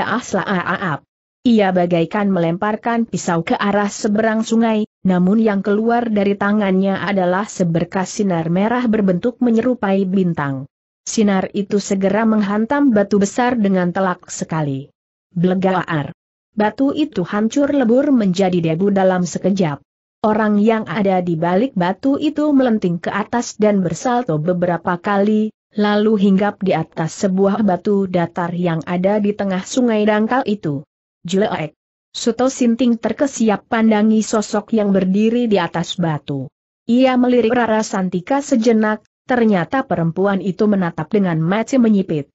aslah laaap. Ia bagaikan melemparkan pisau ke arah seberang sungai, namun yang keluar dari tangannya adalah seberkas sinar merah berbentuk menyerupai bintang. Sinar itu segera menghantam batu besar dengan telak sekali. Blegaar. Batu itu hancur lebur menjadi debu dalam sekejap. Orang yang ada di balik batu itu melenting ke atas dan bersalto beberapa kali, lalu hinggap di atas sebuah batu datar yang ada di tengah sungai dangkal itu. Jelek. Suto Sinting terkesiap pandangi sosok yang berdiri di atas batu. Ia melirik Rara Santika sejenak, ternyata perempuan itu menatap dengan mata menyipit.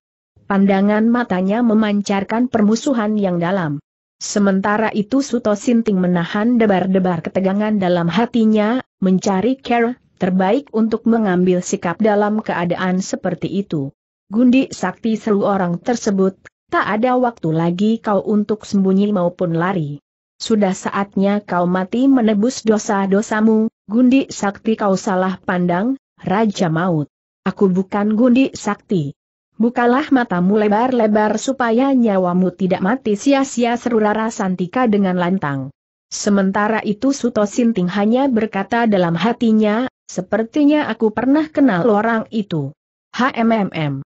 Pandangan matanya memancarkan permusuhan yang dalam. Sementara itu Suto Sinting menahan debar-debar ketegangan dalam hatinya, mencari care terbaik untuk mengambil sikap dalam keadaan seperti itu. Gundi Sakti seru orang tersebut, Tak ada waktu lagi kau untuk sembunyi maupun lari. Sudah saatnya kau mati menebus dosa-dosamu, Gundi Sakti kau salah pandang, Raja Maut. Aku bukan Gundi Sakti. Bukalah matamu lebar-lebar supaya nyawamu tidak mati sia-sia seru Rara Santika dengan lantang. Sementara itu Suto Sinting hanya berkata dalam hatinya, sepertinya aku pernah kenal orang itu. HMMM.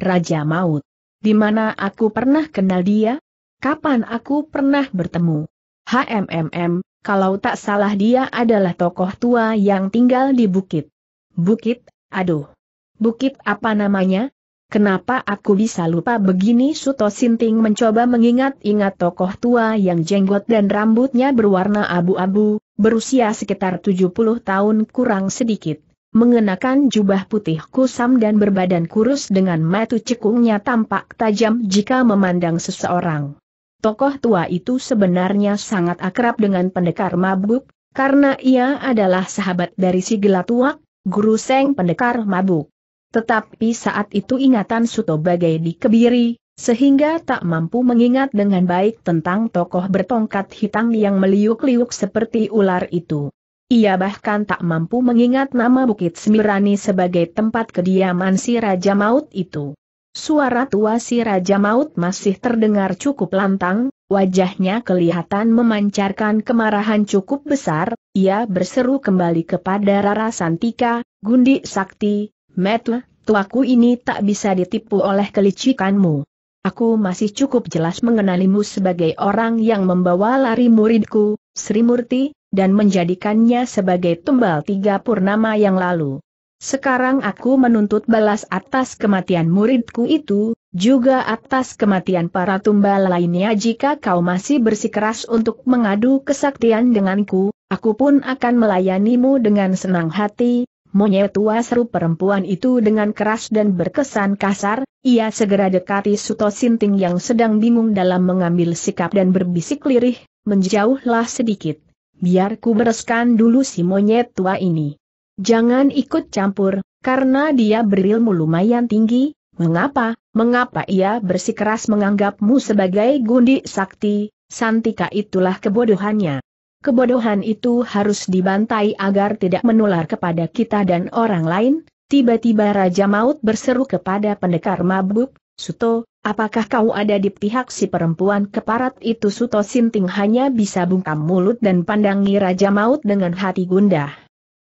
Raja Maut. Di mana aku pernah kenal dia? Kapan aku pernah bertemu? HMMM, kalau tak salah dia adalah tokoh tua yang tinggal di bukit. Bukit, aduh. Bukit apa namanya? Kenapa aku bisa lupa begini Suto Sinting mencoba mengingat-ingat tokoh tua yang jenggot dan rambutnya berwarna abu-abu, berusia sekitar 70 tahun kurang sedikit mengenakan jubah putih kusam dan berbadan kurus dengan mata cekungnya tampak tajam jika memandang seseorang. Tokoh tua itu sebenarnya sangat akrab dengan pendekar mabuk, karena ia adalah sahabat dari si gelatuak, guru seng pendekar mabuk. Tetapi saat itu ingatan Suto bagai dikebiri, sehingga tak mampu mengingat dengan baik tentang tokoh bertongkat hitam yang meliuk-liuk seperti ular itu. Ia bahkan tak mampu mengingat nama Bukit Semirani sebagai tempat kediaman si Raja Maut itu. Suara tua si Raja Maut masih terdengar cukup lantang, wajahnya kelihatan memancarkan kemarahan cukup besar, ia berseru kembali kepada Rara Santika, Gundi Sakti, Metle, tuaku ini tak bisa ditipu oleh kelicikanmu. Aku masih cukup jelas mengenalimu sebagai orang yang membawa lari muridku, Sri Murti, dan menjadikannya sebagai tumbal tiga purnama yang lalu. Sekarang aku menuntut balas atas kematian muridku itu, juga atas kematian para tumbal lainnya jika kau masih bersikeras untuk mengadu kesaktian denganku, aku pun akan melayanimu dengan senang hati, monyet tua seru perempuan itu dengan keras dan berkesan kasar, ia segera dekati Suto Sinting yang sedang bingung dalam mengambil sikap dan berbisik lirih, menjauhlah sedikit, Biar ku bereskan dulu si monyet tua ini. Jangan ikut campur, karena dia berilmu lumayan tinggi, mengapa, mengapa ia bersikeras menganggapmu sebagai gundi sakti, Santika itulah kebodohannya. Kebodohan itu harus dibantai agar tidak menular kepada kita dan orang lain, tiba-tiba Raja Maut berseru kepada pendekar mabuk, Suto, apakah kau ada di pihak si perempuan keparat itu Suto Sinting hanya bisa bungkam mulut dan pandangi Raja Maut dengan hati gundah.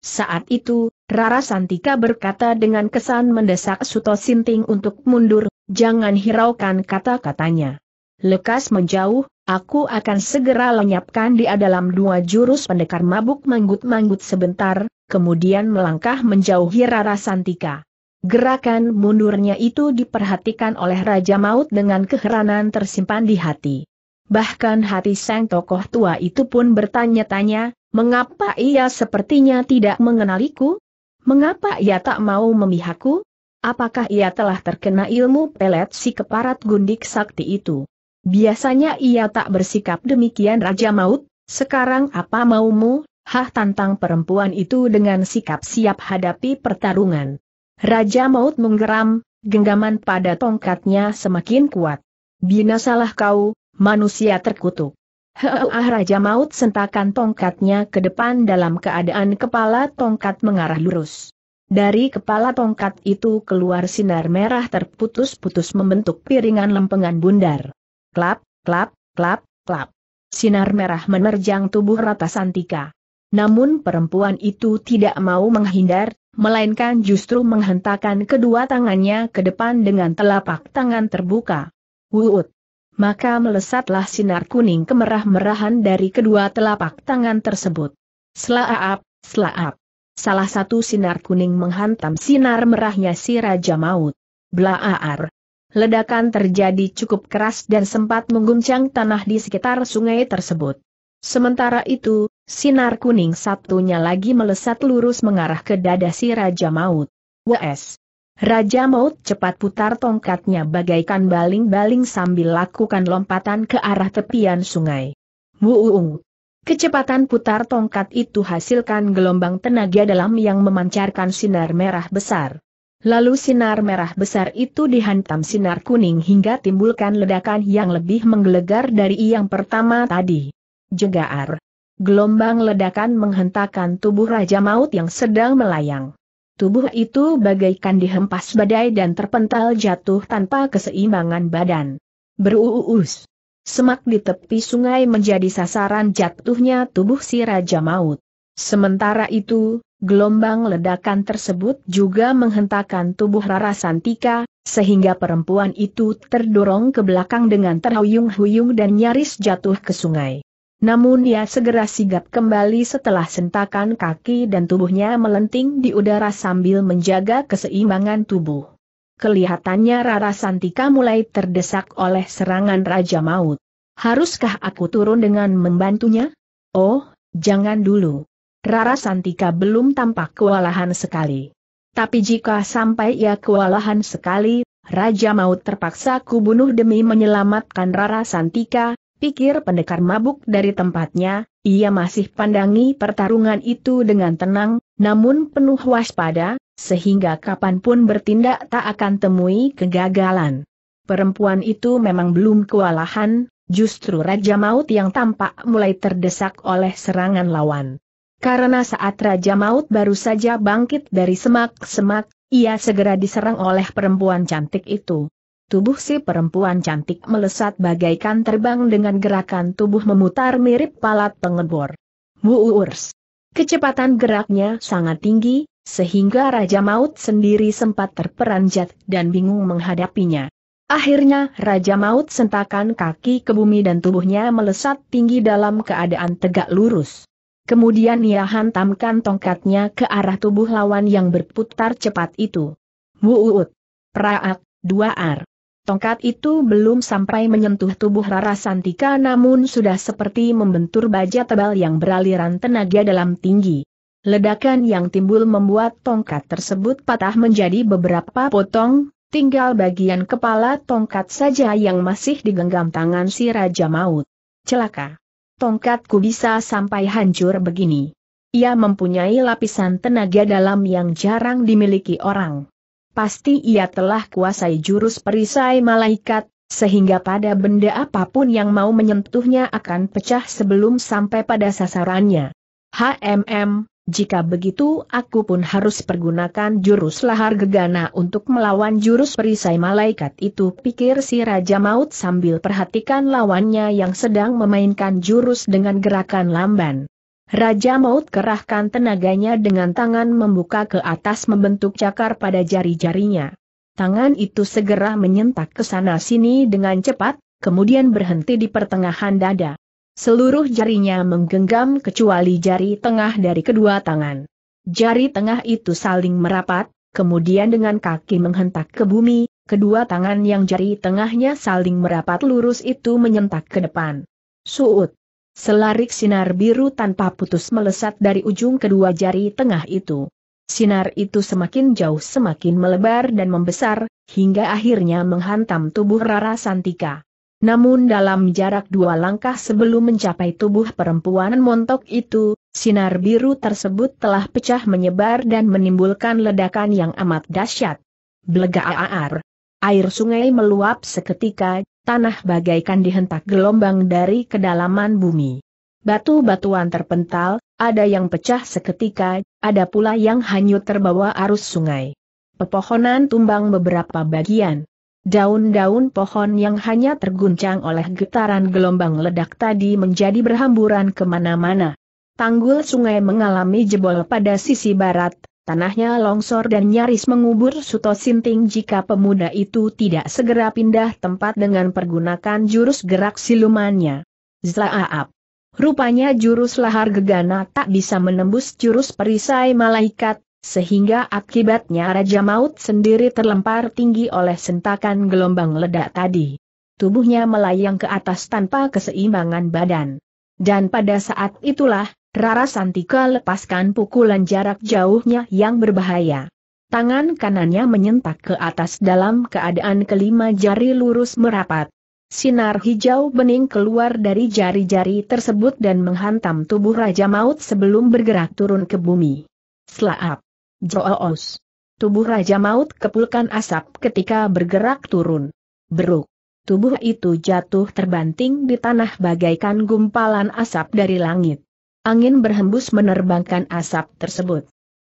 Saat itu, Rara Santika berkata dengan kesan mendesak Suto Sinting untuk mundur, jangan hiraukan kata-katanya. Lekas menjauh, aku akan segera lenyapkan dia dalam dua jurus pendekar mabuk manggut-manggut sebentar, kemudian melangkah menjauhi Rara Santika. Gerakan mundurnya itu diperhatikan oleh Raja Maut dengan keheranan tersimpan di hati. Bahkan hati sang tokoh tua itu pun bertanya-tanya, mengapa ia sepertinya tidak mengenaliku? Mengapa ia tak mau memihakku? Apakah ia telah terkena ilmu pelet si keparat gundik sakti itu? Biasanya ia tak bersikap demikian Raja Maut, sekarang apa maumu? Hah tantang perempuan itu dengan sikap siap hadapi pertarungan. Raja Maut menggeram, genggaman pada tongkatnya semakin kuat. Binasalah kau, manusia terkutuk. Heeh, Raja Maut sentakan tongkatnya ke depan dalam keadaan kepala tongkat mengarah lurus. Dari kepala tongkat itu keluar sinar merah terputus-putus membentuk piringan lempengan bundar. Klap, klap, klap, klap. Sinar merah menerjang tubuh Rata Santika. Namun perempuan itu tidak mau menghindar, melainkan justru menghentakkan kedua tangannya ke depan dengan telapak tangan terbuka. Wuut! Maka melesatlah sinar kuning kemerah-merahan dari kedua telapak tangan tersebut. Selaap, selaap. Salah satu sinar kuning menghantam sinar merahnya si Raja Maut. Blaaar! Ledakan terjadi cukup keras dan sempat mengguncang tanah di sekitar sungai tersebut. Sementara itu, Sinar kuning satunya lagi melesat lurus mengarah ke dada si Raja Maut. WS. Raja Maut cepat putar tongkatnya bagaikan baling-baling sambil lakukan lompatan ke arah tepian sungai. Wuung. Kecepatan putar tongkat itu hasilkan gelombang tenaga dalam yang memancarkan sinar merah besar. Lalu sinar merah besar itu dihantam sinar kuning hingga timbulkan ledakan yang lebih menggelegar dari yang pertama tadi. Jegaar. Gelombang ledakan menghentakkan tubuh Raja Maut yang sedang melayang. Tubuh itu bagaikan dihempas badai dan terpental jatuh tanpa keseimbangan badan. Beruus. Semak di tepi sungai menjadi sasaran jatuhnya tubuh si Raja Maut. Sementara itu, gelombang ledakan tersebut juga menghentakkan tubuh Rara Santika, sehingga perempuan itu terdorong ke belakang dengan terhuyung-huyung dan nyaris jatuh ke sungai. Namun ia segera sigap kembali setelah sentakan kaki dan tubuhnya melenting di udara sambil menjaga keseimbangan tubuh. Kelihatannya Rara Santika mulai terdesak oleh serangan Raja Maut. Haruskah aku turun dengan membantunya? Oh, jangan dulu. Rara Santika belum tampak kewalahan sekali. Tapi jika sampai ia kewalahan sekali, Raja Maut terpaksa kubunuh demi menyelamatkan Rara Santika, pikir pendekar mabuk dari tempatnya, ia masih pandangi pertarungan itu dengan tenang, namun penuh waspada, sehingga kapanpun bertindak tak akan temui kegagalan. Perempuan itu memang belum kewalahan, justru Raja Maut yang tampak mulai terdesak oleh serangan lawan. Karena saat Raja Maut baru saja bangkit dari semak-semak, ia segera diserang oleh perempuan cantik itu. Tubuh si perempuan cantik melesat bagaikan terbang dengan gerakan tubuh memutar mirip palat pengebor. Wuurs. Kecepatan geraknya sangat tinggi, sehingga Raja Maut sendiri sempat terperanjat dan bingung menghadapinya. Akhirnya Raja Maut sentakan kaki ke bumi dan tubuhnya melesat tinggi dalam keadaan tegak lurus. Kemudian ia hantamkan tongkatnya ke arah tubuh lawan yang berputar cepat itu. Wuut. Praak, dua ar. Tongkat itu belum sampai menyentuh tubuh Rara Santika namun sudah seperti membentur baja tebal yang beraliran tenaga dalam tinggi. Ledakan yang timbul membuat tongkat tersebut patah menjadi beberapa potong, tinggal bagian kepala tongkat saja yang masih digenggam tangan si Raja Maut. Celaka! Tongkatku bisa sampai hancur begini. Ia mempunyai lapisan tenaga dalam yang jarang dimiliki orang pasti ia telah kuasai jurus perisai malaikat, sehingga pada benda apapun yang mau menyentuhnya akan pecah sebelum sampai pada sasarannya. HMM, jika begitu aku pun harus pergunakan jurus lahar gegana untuk melawan jurus perisai malaikat itu pikir si Raja Maut sambil perhatikan lawannya yang sedang memainkan jurus dengan gerakan lamban. Raja Maut kerahkan tenaganya dengan tangan membuka ke atas membentuk cakar pada jari-jarinya. Tangan itu segera menyentak ke sana sini dengan cepat, kemudian berhenti di pertengahan dada. Seluruh jarinya menggenggam kecuali jari tengah dari kedua tangan. Jari tengah itu saling merapat, kemudian dengan kaki menghentak ke bumi, kedua tangan yang jari tengahnya saling merapat lurus itu menyentak ke depan. Suut. Selarik sinar biru tanpa putus melesat dari ujung kedua jari tengah itu. Sinar itu semakin jauh semakin melebar dan membesar, hingga akhirnya menghantam tubuh Rara Santika. Namun dalam jarak dua langkah sebelum mencapai tubuh perempuan montok itu, sinar biru tersebut telah pecah menyebar dan menimbulkan ledakan yang amat dahsyat. Blegaaar. Air sungai meluap seketika, tanah bagaikan dihentak gelombang dari kedalaman bumi. Batu-batuan terpental, ada yang pecah seketika, ada pula yang hanyut terbawa arus sungai. Pepohonan tumbang beberapa bagian. Daun-daun pohon yang hanya terguncang oleh getaran gelombang ledak tadi menjadi berhamburan kemana-mana. Tanggul sungai mengalami jebol pada sisi barat, Tanahnya longsor dan nyaris mengubur Suto Sinting jika pemuda itu tidak segera pindah tempat dengan pergunakan jurus gerak silumannya. Zlaaap. Rupanya jurus lahar gegana tak bisa menembus jurus perisai malaikat, sehingga akibatnya Raja Maut sendiri terlempar tinggi oleh sentakan gelombang ledak tadi. Tubuhnya melayang ke atas tanpa keseimbangan badan. Dan pada saat itulah, Rara Santika lepaskan pukulan jarak jauhnya yang berbahaya. Tangan kanannya menyentak ke atas dalam keadaan kelima jari lurus merapat. Sinar hijau bening keluar dari jari-jari tersebut dan menghantam tubuh Raja Maut sebelum bergerak turun ke bumi. Selaap. Joos. Tubuh Raja Maut kepulkan asap ketika bergerak turun. Beruk. Tubuh itu jatuh terbanting di tanah bagaikan gumpalan asap dari langit angin berhembus menerbangkan asap tersebut.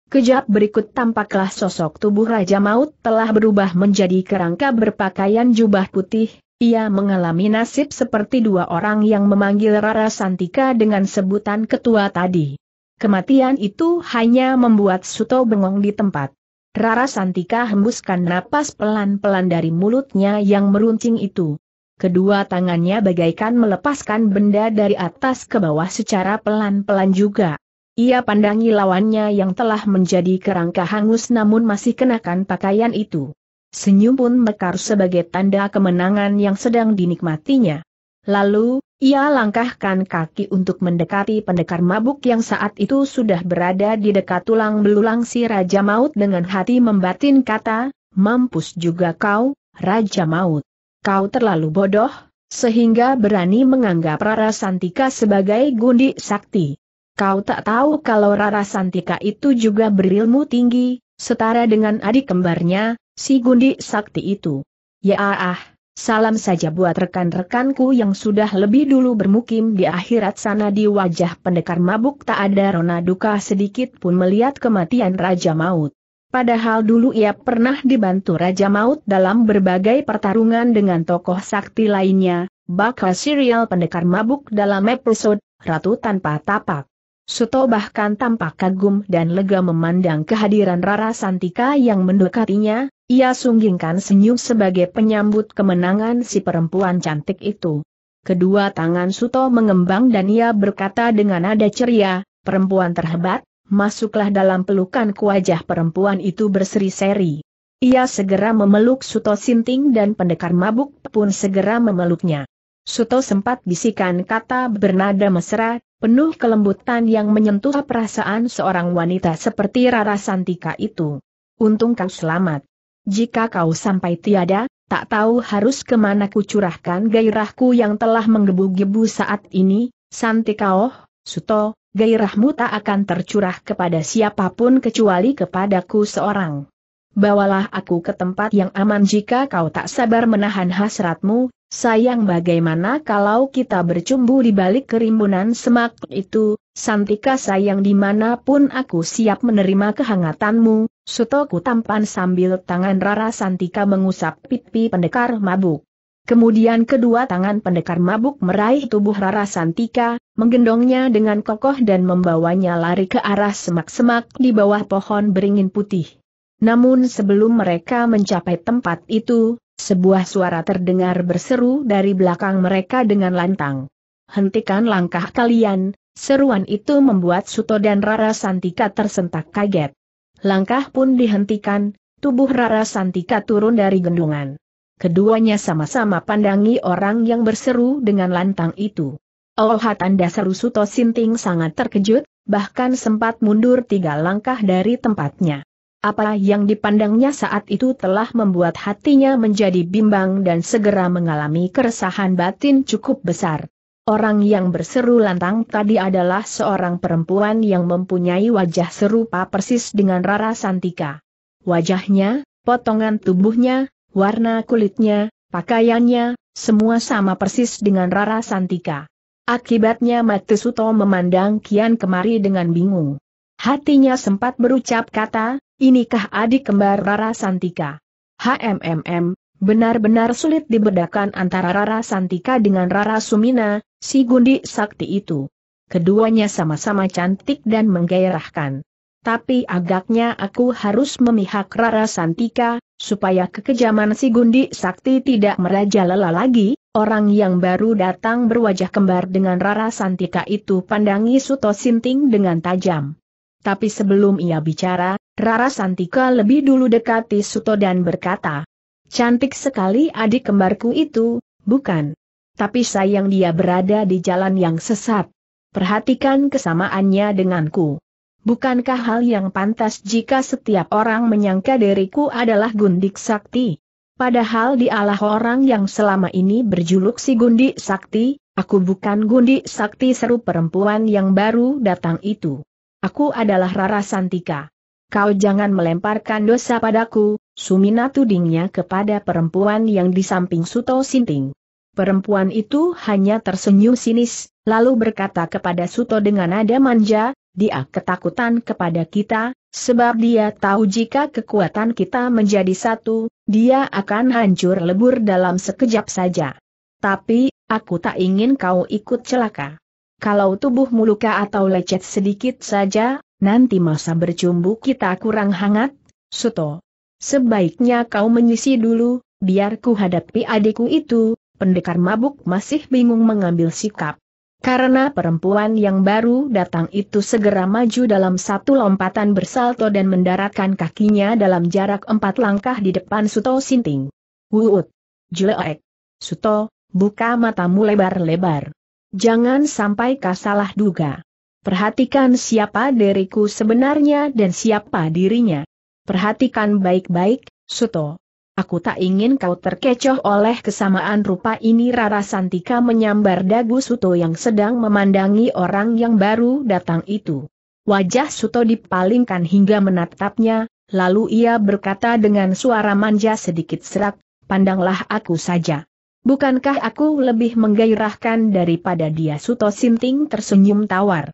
Kejap berikut tampaklah sosok tubuh Raja Maut telah berubah menjadi kerangka berpakaian jubah putih, ia mengalami nasib seperti dua orang yang memanggil Rara Santika dengan sebutan ketua tadi. Kematian itu hanya membuat Suto bengong di tempat. Rara Santika hembuskan napas pelan-pelan dari mulutnya yang meruncing itu. Kedua tangannya bagaikan melepaskan benda dari atas ke bawah secara pelan-pelan juga. Ia pandangi lawannya yang telah menjadi kerangka hangus namun masih kenakan pakaian itu. Senyum pun mekar sebagai tanda kemenangan yang sedang dinikmatinya. Lalu, ia langkahkan kaki untuk mendekati pendekar mabuk yang saat itu sudah berada di dekat tulang belulang si Raja Maut dengan hati membatin kata, mampus juga kau, Raja Maut kau terlalu bodoh, sehingga berani menganggap Rara Santika sebagai gundi sakti. Kau tak tahu kalau Rara Santika itu juga berilmu tinggi, setara dengan adik kembarnya, si gundi sakti itu. Ya ah, ah salam saja buat rekan-rekanku yang sudah lebih dulu bermukim di akhirat sana di wajah pendekar mabuk tak ada rona duka sedikit pun melihat kematian Raja Maut. Padahal dulu ia pernah dibantu Raja Maut dalam berbagai pertarungan dengan tokoh sakti lainnya, bakal serial pendekar mabuk dalam episode Ratu Tanpa Tapak. Suto bahkan tampak kagum dan lega memandang kehadiran Rara Santika yang mendekatinya, ia sunggingkan senyum sebagai penyambut kemenangan si perempuan cantik itu. Kedua tangan Suto mengembang dan ia berkata dengan nada ceria, perempuan terhebat, masuklah dalam pelukan wajah perempuan itu berseri-seri. Ia segera memeluk Suto Sinting dan pendekar mabuk pun segera memeluknya. Suto sempat bisikan kata bernada mesra, penuh kelembutan yang menyentuh perasaan seorang wanita seperti Rara Santika itu. Untung kau selamat. Jika kau sampai tiada, tak tahu harus kemana ku curahkan gairahku yang telah menggebu-gebu saat ini, Santikaoh, Suto, gairahmu tak akan tercurah kepada siapapun kecuali kepadaku seorang. Bawalah aku ke tempat yang aman jika kau tak sabar menahan hasratmu, sayang bagaimana kalau kita bercumbu di balik kerimbunan semak itu, Santika sayang dimanapun aku siap menerima kehangatanmu, sutoku tampan sambil tangan Rara Santika mengusap pipi pendekar mabuk. Kemudian kedua tangan pendekar mabuk meraih tubuh Rara Santika, menggendongnya dengan kokoh dan membawanya lari ke arah semak-semak di bawah pohon beringin putih. Namun sebelum mereka mencapai tempat itu, sebuah suara terdengar berseru dari belakang mereka dengan lantang. Hentikan langkah kalian, seruan itu membuat Suto dan Rara Santika tersentak kaget. Langkah pun dihentikan, tubuh Rara Santika turun dari gendungan keduanya sama-sama pandangi orang yang berseru dengan lantang itu. Oh tanda seru Suto Sinting sangat terkejut, bahkan sempat mundur tiga langkah dari tempatnya. Apa yang dipandangnya saat itu telah membuat hatinya menjadi bimbang dan segera mengalami keresahan batin cukup besar. Orang yang berseru lantang tadi adalah seorang perempuan yang mempunyai wajah serupa persis dengan Rara Santika. Wajahnya, potongan tubuhnya, warna kulitnya, pakaiannya, semua sama persis dengan Rara Santika. Akibatnya Matsuto memandang Kian kemari dengan bingung. Hatinya sempat berucap kata, inikah adik kembar Rara Santika? HMMM, benar-benar sulit dibedakan antara Rara Santika dengan Rara Sumina, si Gundi Sakti itu. Keduanya sama-sama cantik dan menggairahkan. Tapi agaknya aku harus memihak Rara Santika, supaya kekejaman si Gundi Sakti tidak merajalela lagi, orang yang baru datang berwajah kembar dengan Rara Santika itu pandangi Suto Sinting dengan tajam. Tapi sebelum ia bicara, Rara Santika lebih dulu dekati Suto dan berkata, Cantik sekali adik kembarku itu, bukan? Tapi sayang dia berada di jalan yang sesat. Perhatikan kesamaannya denganku. Bukankah hal yang pantas jika setiap orang menyangka diriku adalah Gundik Sakti? Padahal dialah orang yang selama ini berjuluk si Gundik Sakti, aku bukan Gundik Sakti seru perempuan yang baru datang itu. Aku adalah Rara Santika. Kau jangan melemparkan dosa padaku, Sumina tudingnya kepada perempuan yang di samping Suto Sinting. Perempuan itu hanya tersenyum sinis, lalu berkata kepada Suto dengan nada manja, dia ketakutan kepada kita, sebab dia tahu jika kekuatan kita menjadi satu, dia akan hancur lebur dalam sekejap saja. Tapi, aku tak ingin kau ikut celaka. Kalau tubuhmu luka atau lecet sedikit saja, nanti masa bercumbu kita kurang hangat, Suto. Sebaiknya kau menyisi dulu, biar ku hadapi adikku itu, pendekar mabuk masih bingung mengambil sikap. Karena perempuan yang baru datang itu segera maju dalam satu lompatan bersalto dan mendaratkan kakinya dalam jarak empat langkah di depan Suto Sinting. Wuut! Jelek! Suto, buka matamu lebar-lebar. Jangan sampai kau salah duga. Perhatikan siapa diriku sebenarnya dan siapa dirinya. Perhatikan baik-baik, Suto. Aku tak ingin kau terkecoh oleh kesamaan rupa ini Rara Santika menyambar dagu Suto yang sedang memandangi orang yang baru datang itu. Wajah Suto dipalingkan hingga menatapnya, lalu ia berkata dengan suara manja sedikit serak, pandanglah aku saja. Bukankah aku lebih menggairahkan daripada dia Suto Sinting tersenyum tawar.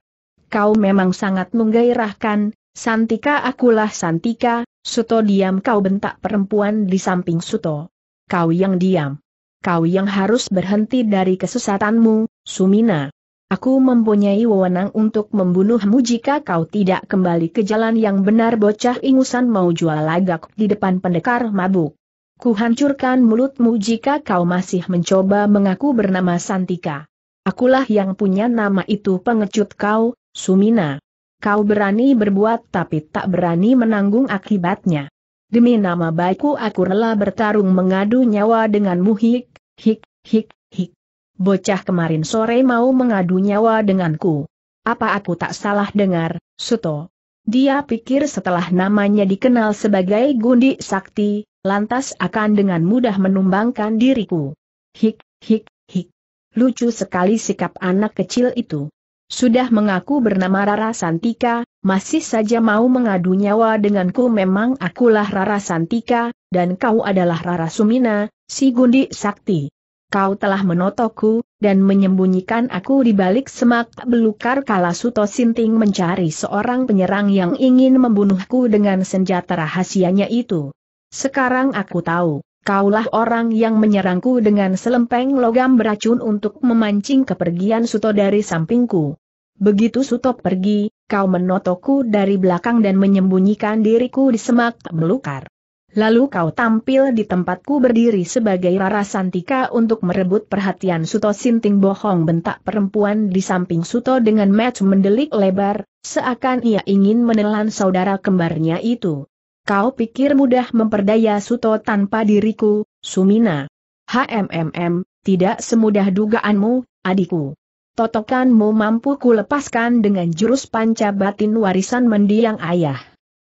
Kau memang sangat menggairahkan, Santika akulah Santika, Suto diam kau bentak perempuan di samping Suto. Kau yang diam. Kau yang harus berhenti dari kesesatanmu, Sumina. Aku mempunyai wewenang untuk membunuhmu jika kau tidak kembali ke jalan yang benar bocah ingusan mau jual lagak di depan pendekar mabuk. Kuhancurkan mulutmu jika kau masih mencoba mengaku bernama Santika. Akulah yang punya nama itu pengecut kau, Sumina. Kau berani berbuat tapi tak berani menanggung akibatnya. Demi nama baikku aku rela bertarung mengadu nyawa denganmu hik, hik, hik, hik. Bocah kemarin sore mau mengadu nyawa denganku. Apa aku tak salah dengar, Suto? Dia pikir setelah namanya dikenal sebagai Gundi Sakti, lantas akan dengan mudah menumbangkan diriku. Hik, hik, hik. Lucu sekali sikap anak kecil itu sudah mengaku bernama Rara Santika, masih saja mau mengadu nyawa denganku memang akulah Rara Santika, dan kau adalah Rara Sumina, si Gundi Sakti. Kau telah menotokku, dan menyembunyikan aku di balik semak belukar kala Suto Sinting mencari seorang penyerang yang ingin membunuhku dengan senjata rahasianya itu. Sekarang aku tahu, kaulah orang yang menyerangku dengan selempeng logam beracun untuk memancing kepergian Suto dari sampingku. Begitu Sutop pergi, kau menotoku dari belakang dan menyembunyikan diriku di semak belukar. Lalu kau tampil di tempatku berdiri sebagai Rara Santika untuk merebut perhatian Suto Sinting bohong bentak perempuan di samping Suto dengan match mendelik lebar, seakan ia ingin menelan saudara kembarnya itu. Kau pikir mudah memperdaya Suto tanpa diriku, Sumina. HMMM, tidak semudah dugaanmu, adikku. Totokanmu mampu ku lepaskan dengan jurus panca batin warisan mendiang ayah.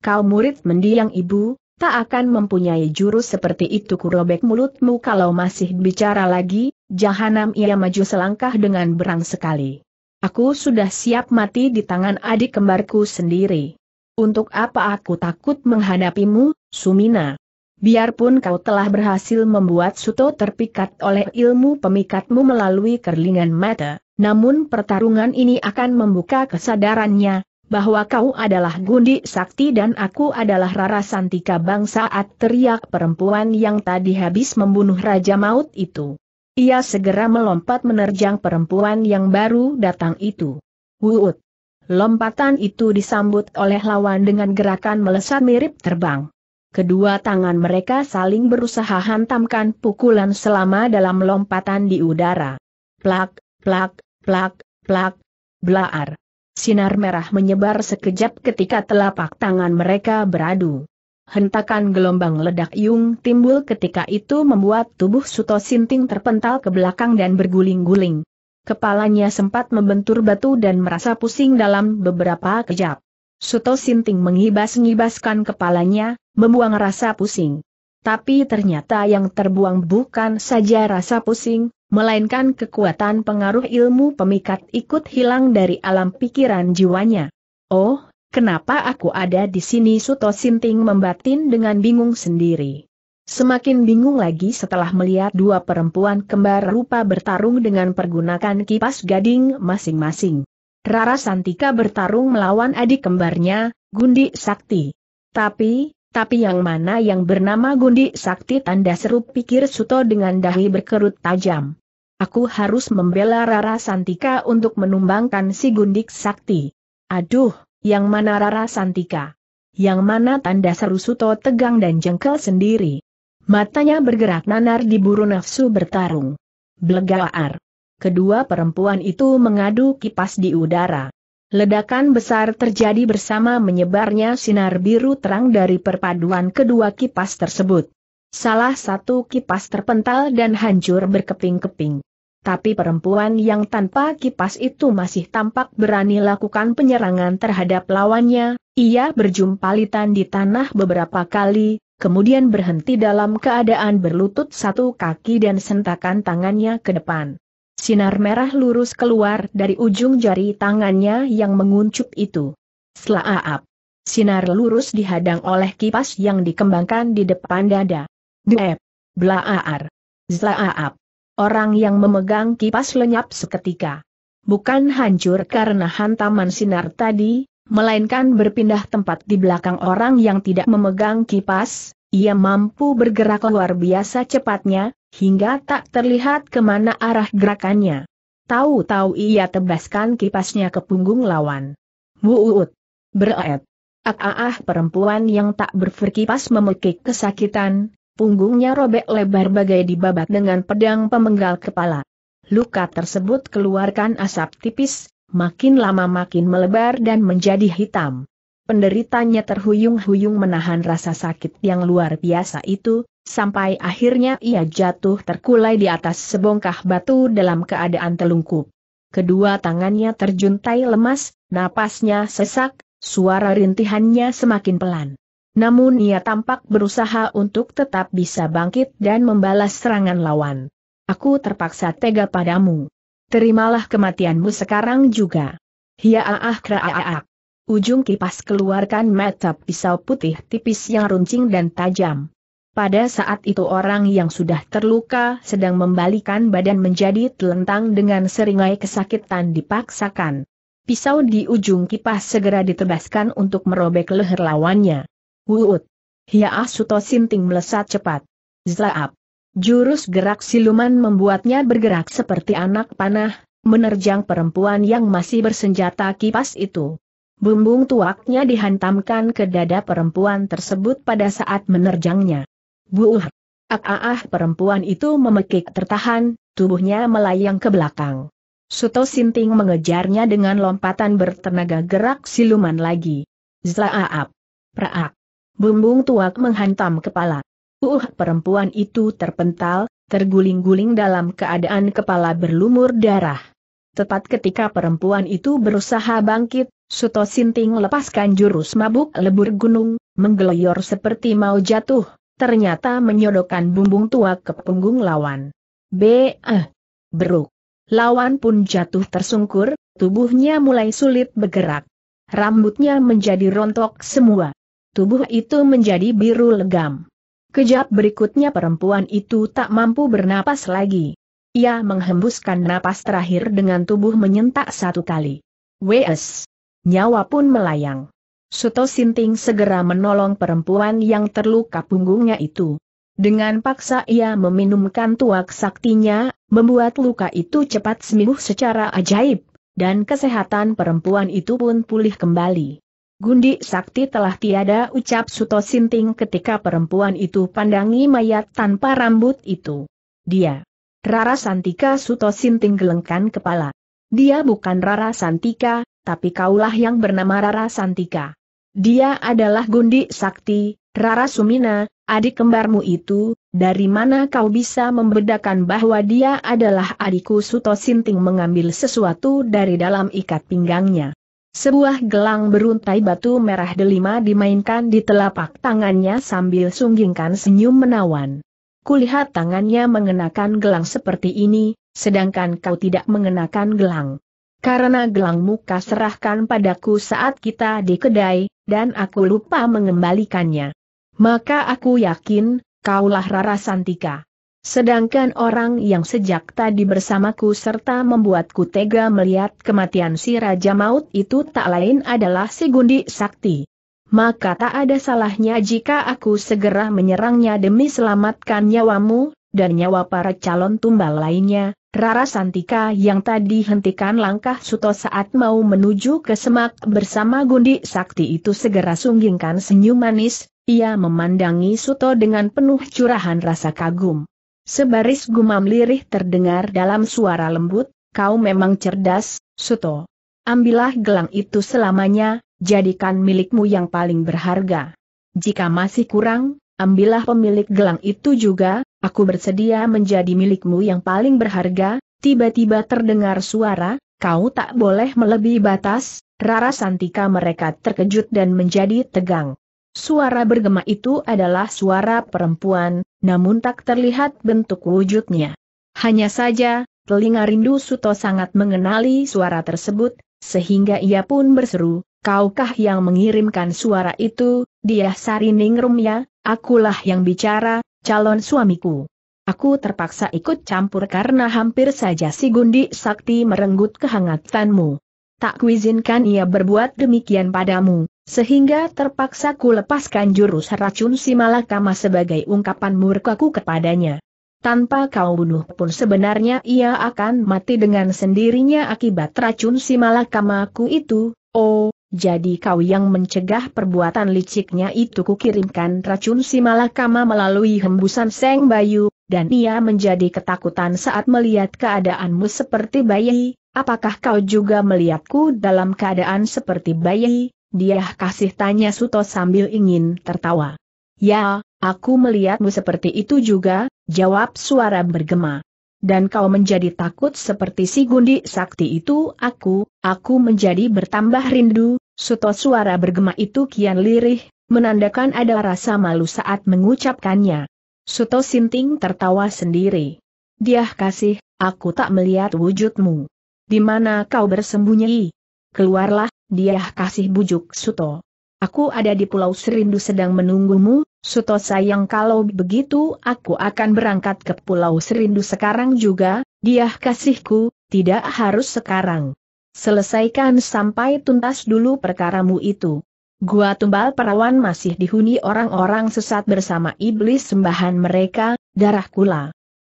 Kau murid mendiang ibu, tak akan mempunyai jurus seperti itu kurobek mulutmu kalau masih bicara lagi, jahanam ia maju selangkah dengan berang sekali. Aku sudah siap mati di tangan adik kembarku sendiri. Untuk apa aku takut menghadapimu, Sumina? Biarpun kau telah berhasil membuat Suto terpikat oleh ilmu pemikatmu melalui kerlingan mata, namun pertarungan ini akan membuka kesadarannya, bahwa kau adalah Gundi Sakti dan aku adalah Rara Santika bangsa. saat teriak perempuan yang tadi habis membunuh Raja Maut itu. Ia segera melompat menerjang perempuan yang baru datang itu. Wuut! Lompatan itu disambut oleh lawan dengan gerakan melesat mirip terbang. Kedua tangan mereka saling berusaha hantamkan pukulan selama dalam lompatan di udara. Plak, plak, plak, plak, blaar. Sinar merah menyebar sekejap ketika telapak tangan mereka beradu. Hentakan gelombang ledak Yung timbul ketika itu membuat tubuh Suto Sinting terpental ke belakang dan berguling-guling. Kepalanya sempat membentur batu dan merasa pusing dalam beberapa kejap. Suto Sinting mengibas-ngibaskan kepalanya, membuang rasa pusing. Tapi ternyata yang terbuang bukan saja rasa pusing, melainkan kekuatan pengaruh ilmu pemikat ikut hilang dari alam pikiran jiwanya. Oh, kenapa aku ada di sini Suto Sinting membatin dengan bingung sendiri. Semakin bingung lagi setelah melihat dua perempuan kembar rupa bertarung dengan pergunakan kipas gading masing-masing. Rara Santika bertarung melawan adik kembarnya, Gundi Sakti. Tapi, tapi yang mana yang bernama Gundi Sakti tanda seru pikir Suto dengan dahi berkerut tajam. Aku harus membela Rara Santika untuk menumbangkan si Gundik Sakti. Aduh, yang mana Rara Santika? Yang mana tanda seru Suto tegang dan jengkel sendiri. Matanya bergerak nanar di buru nafsu bertarung. Blegaar. Kedua perempuan itu mengadu kipas di udara. Ledakan besar terjadi bersama menyebarnya sinar biru terang dari perpaduan kedua kipas tersebut. Salah satu kipas terpental dan hancur berkeping-keping. Tapi perempuan yang tanpa kipas itu masih tampak berani lakukan penyerangan terhadap lawannya, ia berjumpalitan di tanah beberapa kali, kemudian berhenti dalam keadaan berlutut satu kaki dan sentakan tangannya ke depan. Sinar merah lurus keluar dari ujung jari tangannya yang menguncup itu. Selaap. Sinar lurus dihadang oleh kipas yang dikembangkan di depan dada. Dep. Blaar. Zlaaap. Orang yang memegang kipas lenyap seketika. Bukan hancur karena hantaman sinar tadi, melainkan berpindah tempat di belakang orang yang tidak memegang kipas, ia mampu bergerak luar biasa cepatnya, hingga tak terlihat kemana arah gerakannya. Tahu-tahu ia tebaskan kipasnya ke punggung lawan. Muut. Bereet. Ah, ah, ah perempuan yang tak berferkipas memekik kesakitan, punggungnya robek lebar bagai dibabat dengan pedang pemenggal kepala. Luka tersebut keluarkan asap tipis, makin lama makin melebar dan menjadi hitam penderitanya terhuyung-huyung menahan rasa sakit yang luar biasa itu, sampai akhirnya ia jatuh terkulai di atas sebongkah batu dalam keadaan telungkup. Kedua tangannya terjuntai lemas, napasnya sesak, suara rintihannya semakin pelan. Namun ia tampak berusaha untuk tetap bisa bangkit dan membalas serangan lawan. Aku terpaksa tega padamu. Terimalah kematianmu sekarang juga. Hiaaah kraaah. Ujung kipas keluarkan mata pisau putih tipis yang runcing dan tajam. Pada saat itu orang yang sudah terluka sedang membalikan badan menjadi telentang dengan seringai kesakitan dipaksakan. Pisau di ujung kipas segera ditebaskan untuk merobek leher lawannya. Wuut! Hiaah Suto Sinting melesat cepat. Zlaap! Jurus gerak siluman membuatnya bergerak seperti anak panah, menerjang perempuan yang masih bersenjata kipas itu. Bumbung tuaknya dihantamkan ke dada perempuan tersebut pada saat menerjangnya. Buuh! ak ah, ah, ah perempuan itu memekik tertahan, tubuhnya melayang ke belakang. Suto Sinting mengejarnya dengan lompatan bertenaga gerak siluman lagi. Zlaaap! Praak! Bumbung tuak menghantam kepala. Uh perempuan itu terpental, terguling-guling dalam keadaan kepala berlumur darah. Tepat ketika perempuan itu berusaha bangkit, Suto Sinting lepaskan jurus mabuk lebur gunung, menggeloyor seperti mau jatuh, ternyata menyodokkan bumbung tua ke punggung lawan. B. Eh. Beruk. Lawan pun jatuh tersungkur, tubuhnya mulai sulit bergerak. Rambutnya menjadi rontok semua. Tubuh itu menjadi biru legam. Kejap berikutnya perempuan itu tak mampu bernapas lagi. Ia menghembuskan napas terakhir dengan tubuh menyentak satu kali. Wes! Nyawa pun melayang. Suto Sinting segera menolong perempuan yang terluka punggungnya itu. Dengan paksa ia meminumkan tuak saktinya, membuat luka itu cepat sembuh secara ajaib, dan kesehatan perempuan itu pun pulih kembali. Gundi sakti telah tiada ucap Suto Sinting ketika perempuan itu pandangi mayat tanpa rambut itu. Dia Rara Santika Sinting gelengkan kepala. Dia bukan Rara Santika, tapi kaulah yang bernama Rara Santika. Dia adalah Gundi Sakti, Rara Sumina, adik kembarmu itu, dari mana kau bisa membedakan bahwa dia adalah adikku Suto Sinting mengambil sesuatu dari dalam ikat pinggangnya. Sebuah gelang beruntai batu merah delima dimainkan di telapak tangannya sambil sunggingkan senyum menawan. Kulihat tangannya mengenakan gelang seperti ini, sedangkan kau tidak mengenakan gelang. Karena gelang muka serahkan padaku saat kita di kedai, dan aku lupa mengembalikannya. Maka aku yakin, kaulah Rara Santika. Sedangkan orang yang sejak tadi bersamaku serta membuatku tega melihat kematian si Raja Maut itu tak lain adalah si Gundi Sakti maka tak ada salahnya jika aku segera menyerangnya demi selamatkan nyawamu, dan nyawa para calon tumbal lainnya, Rara Santika yang tadi hentikan langkah Suto saat mau menuju ke semak bersama Gundi Sakti itu segera sunggingkan senyum manis, ia memandangi Suto dengan penuh curahan rasa kagum. Sebaris gumam lirih terdengar dalam suara lembut, kau memang cerdas, Suto. Ambillah gelang itu selamanya, jadikan milikmu yang paling berharga. Jika masih kurang, ambillah pemilik gelang itu juga, aku bersedia menjadi milikmu yang paling berharga, tiba-tiba terdengar suara, kau tak boleh melebihi batas, Rara Santika mereka terkejut dan menjadi tegang. Suara bergema itu adalah suara perempuan, namun tak terlihat bentuk wujudnya. Hanya saja, telinga rindu Suto sangat mengenali suara tersebut, sehingga ia pun berseru, kaukah yang mengirimkan suara itu, dia Sarining ya, akulah yang bicara, calon suamiku. Aku terpaksa ikut campur karena hampir saja si Gundi Sakti merenggut kehangatanmu. Tak kuizinkan ia berbuat demikian padamu, sehingga terpaksa ku lepaskan jurus racun si Malakama sebagai ungkapan murkaku kepadanya. Tanpa kau bunuh pun sebenarnya ia akan mati dengan sendirinya akibat racun si Malakamaku itu, oh, jadi kau yang mencegah perbuatan liciknya itu kukirimkan racun si Malakama melalui hembusan Seng Bayu, dan ia menjadi ketakutan saat melihat keadaanmu seperti bayi, apakah kau juga melihatku dalam keadaan seperti bayi? Dia kasih tanya Suto sambil ingin tertawa. Ya, aku melihatmu seperti itu juga, jawab suara bergema dan kau menjadi takut seperti si gundi sakti itu aku, aku menjadi bertambah rindu, suto suara bergema itu kian lirih, menandakan ada rasa malu saat mengucapkannya. Suto Sinting tertawa sendiri. Dia kasih, aku tak melihat wujudmu. Di mana kau bersembunyi? Keluarlah, dia kasih bujuk Suto. Aku ada di Pulau Serindu sedang menunggumu, Suto sayang kalau begitu aku akan berangkat ke Pulau Serindu sekarang juga, dia kasihku, tidak harus sekarang. Selesaikan sampai tuntas dulu perkaramu itu. Gua tumbal perawan masih dihuni orang-orang sesat bersama iblis sembahan mereka, darah kula.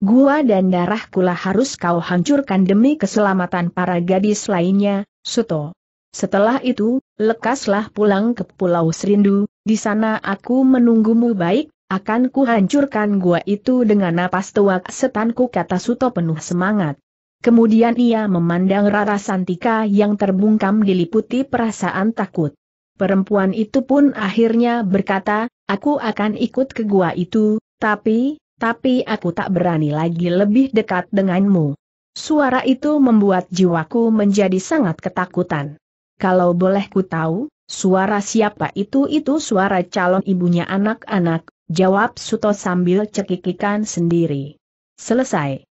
Gua dan darah kula harus kau hancurkan demi keselamatan para gadis lainnya, Suto. Setelah itu, lekaslah pulang ke Pulau Serindu, di sana aku menunggumu baik, akan kuhancurkan gua itu dengan napas tuak setanku kata Suto penuh semangat. Kemudian ia memandang Rara Santika yang terbungkam diliputi perasaan takut. Perempuan itu pun akhirnya berkata, aku akan ikut ke gua itu, tapi, tapi aku tak berani lagi lebih dekat denganmu. Suara itu membuat jiwaku menjadi sangat ketakutan kalau boleh ku tahu, suara siapa itu itu suara calon ibunya anak-anak, jawab Suto sambil cekikikan sendiri. Selesai.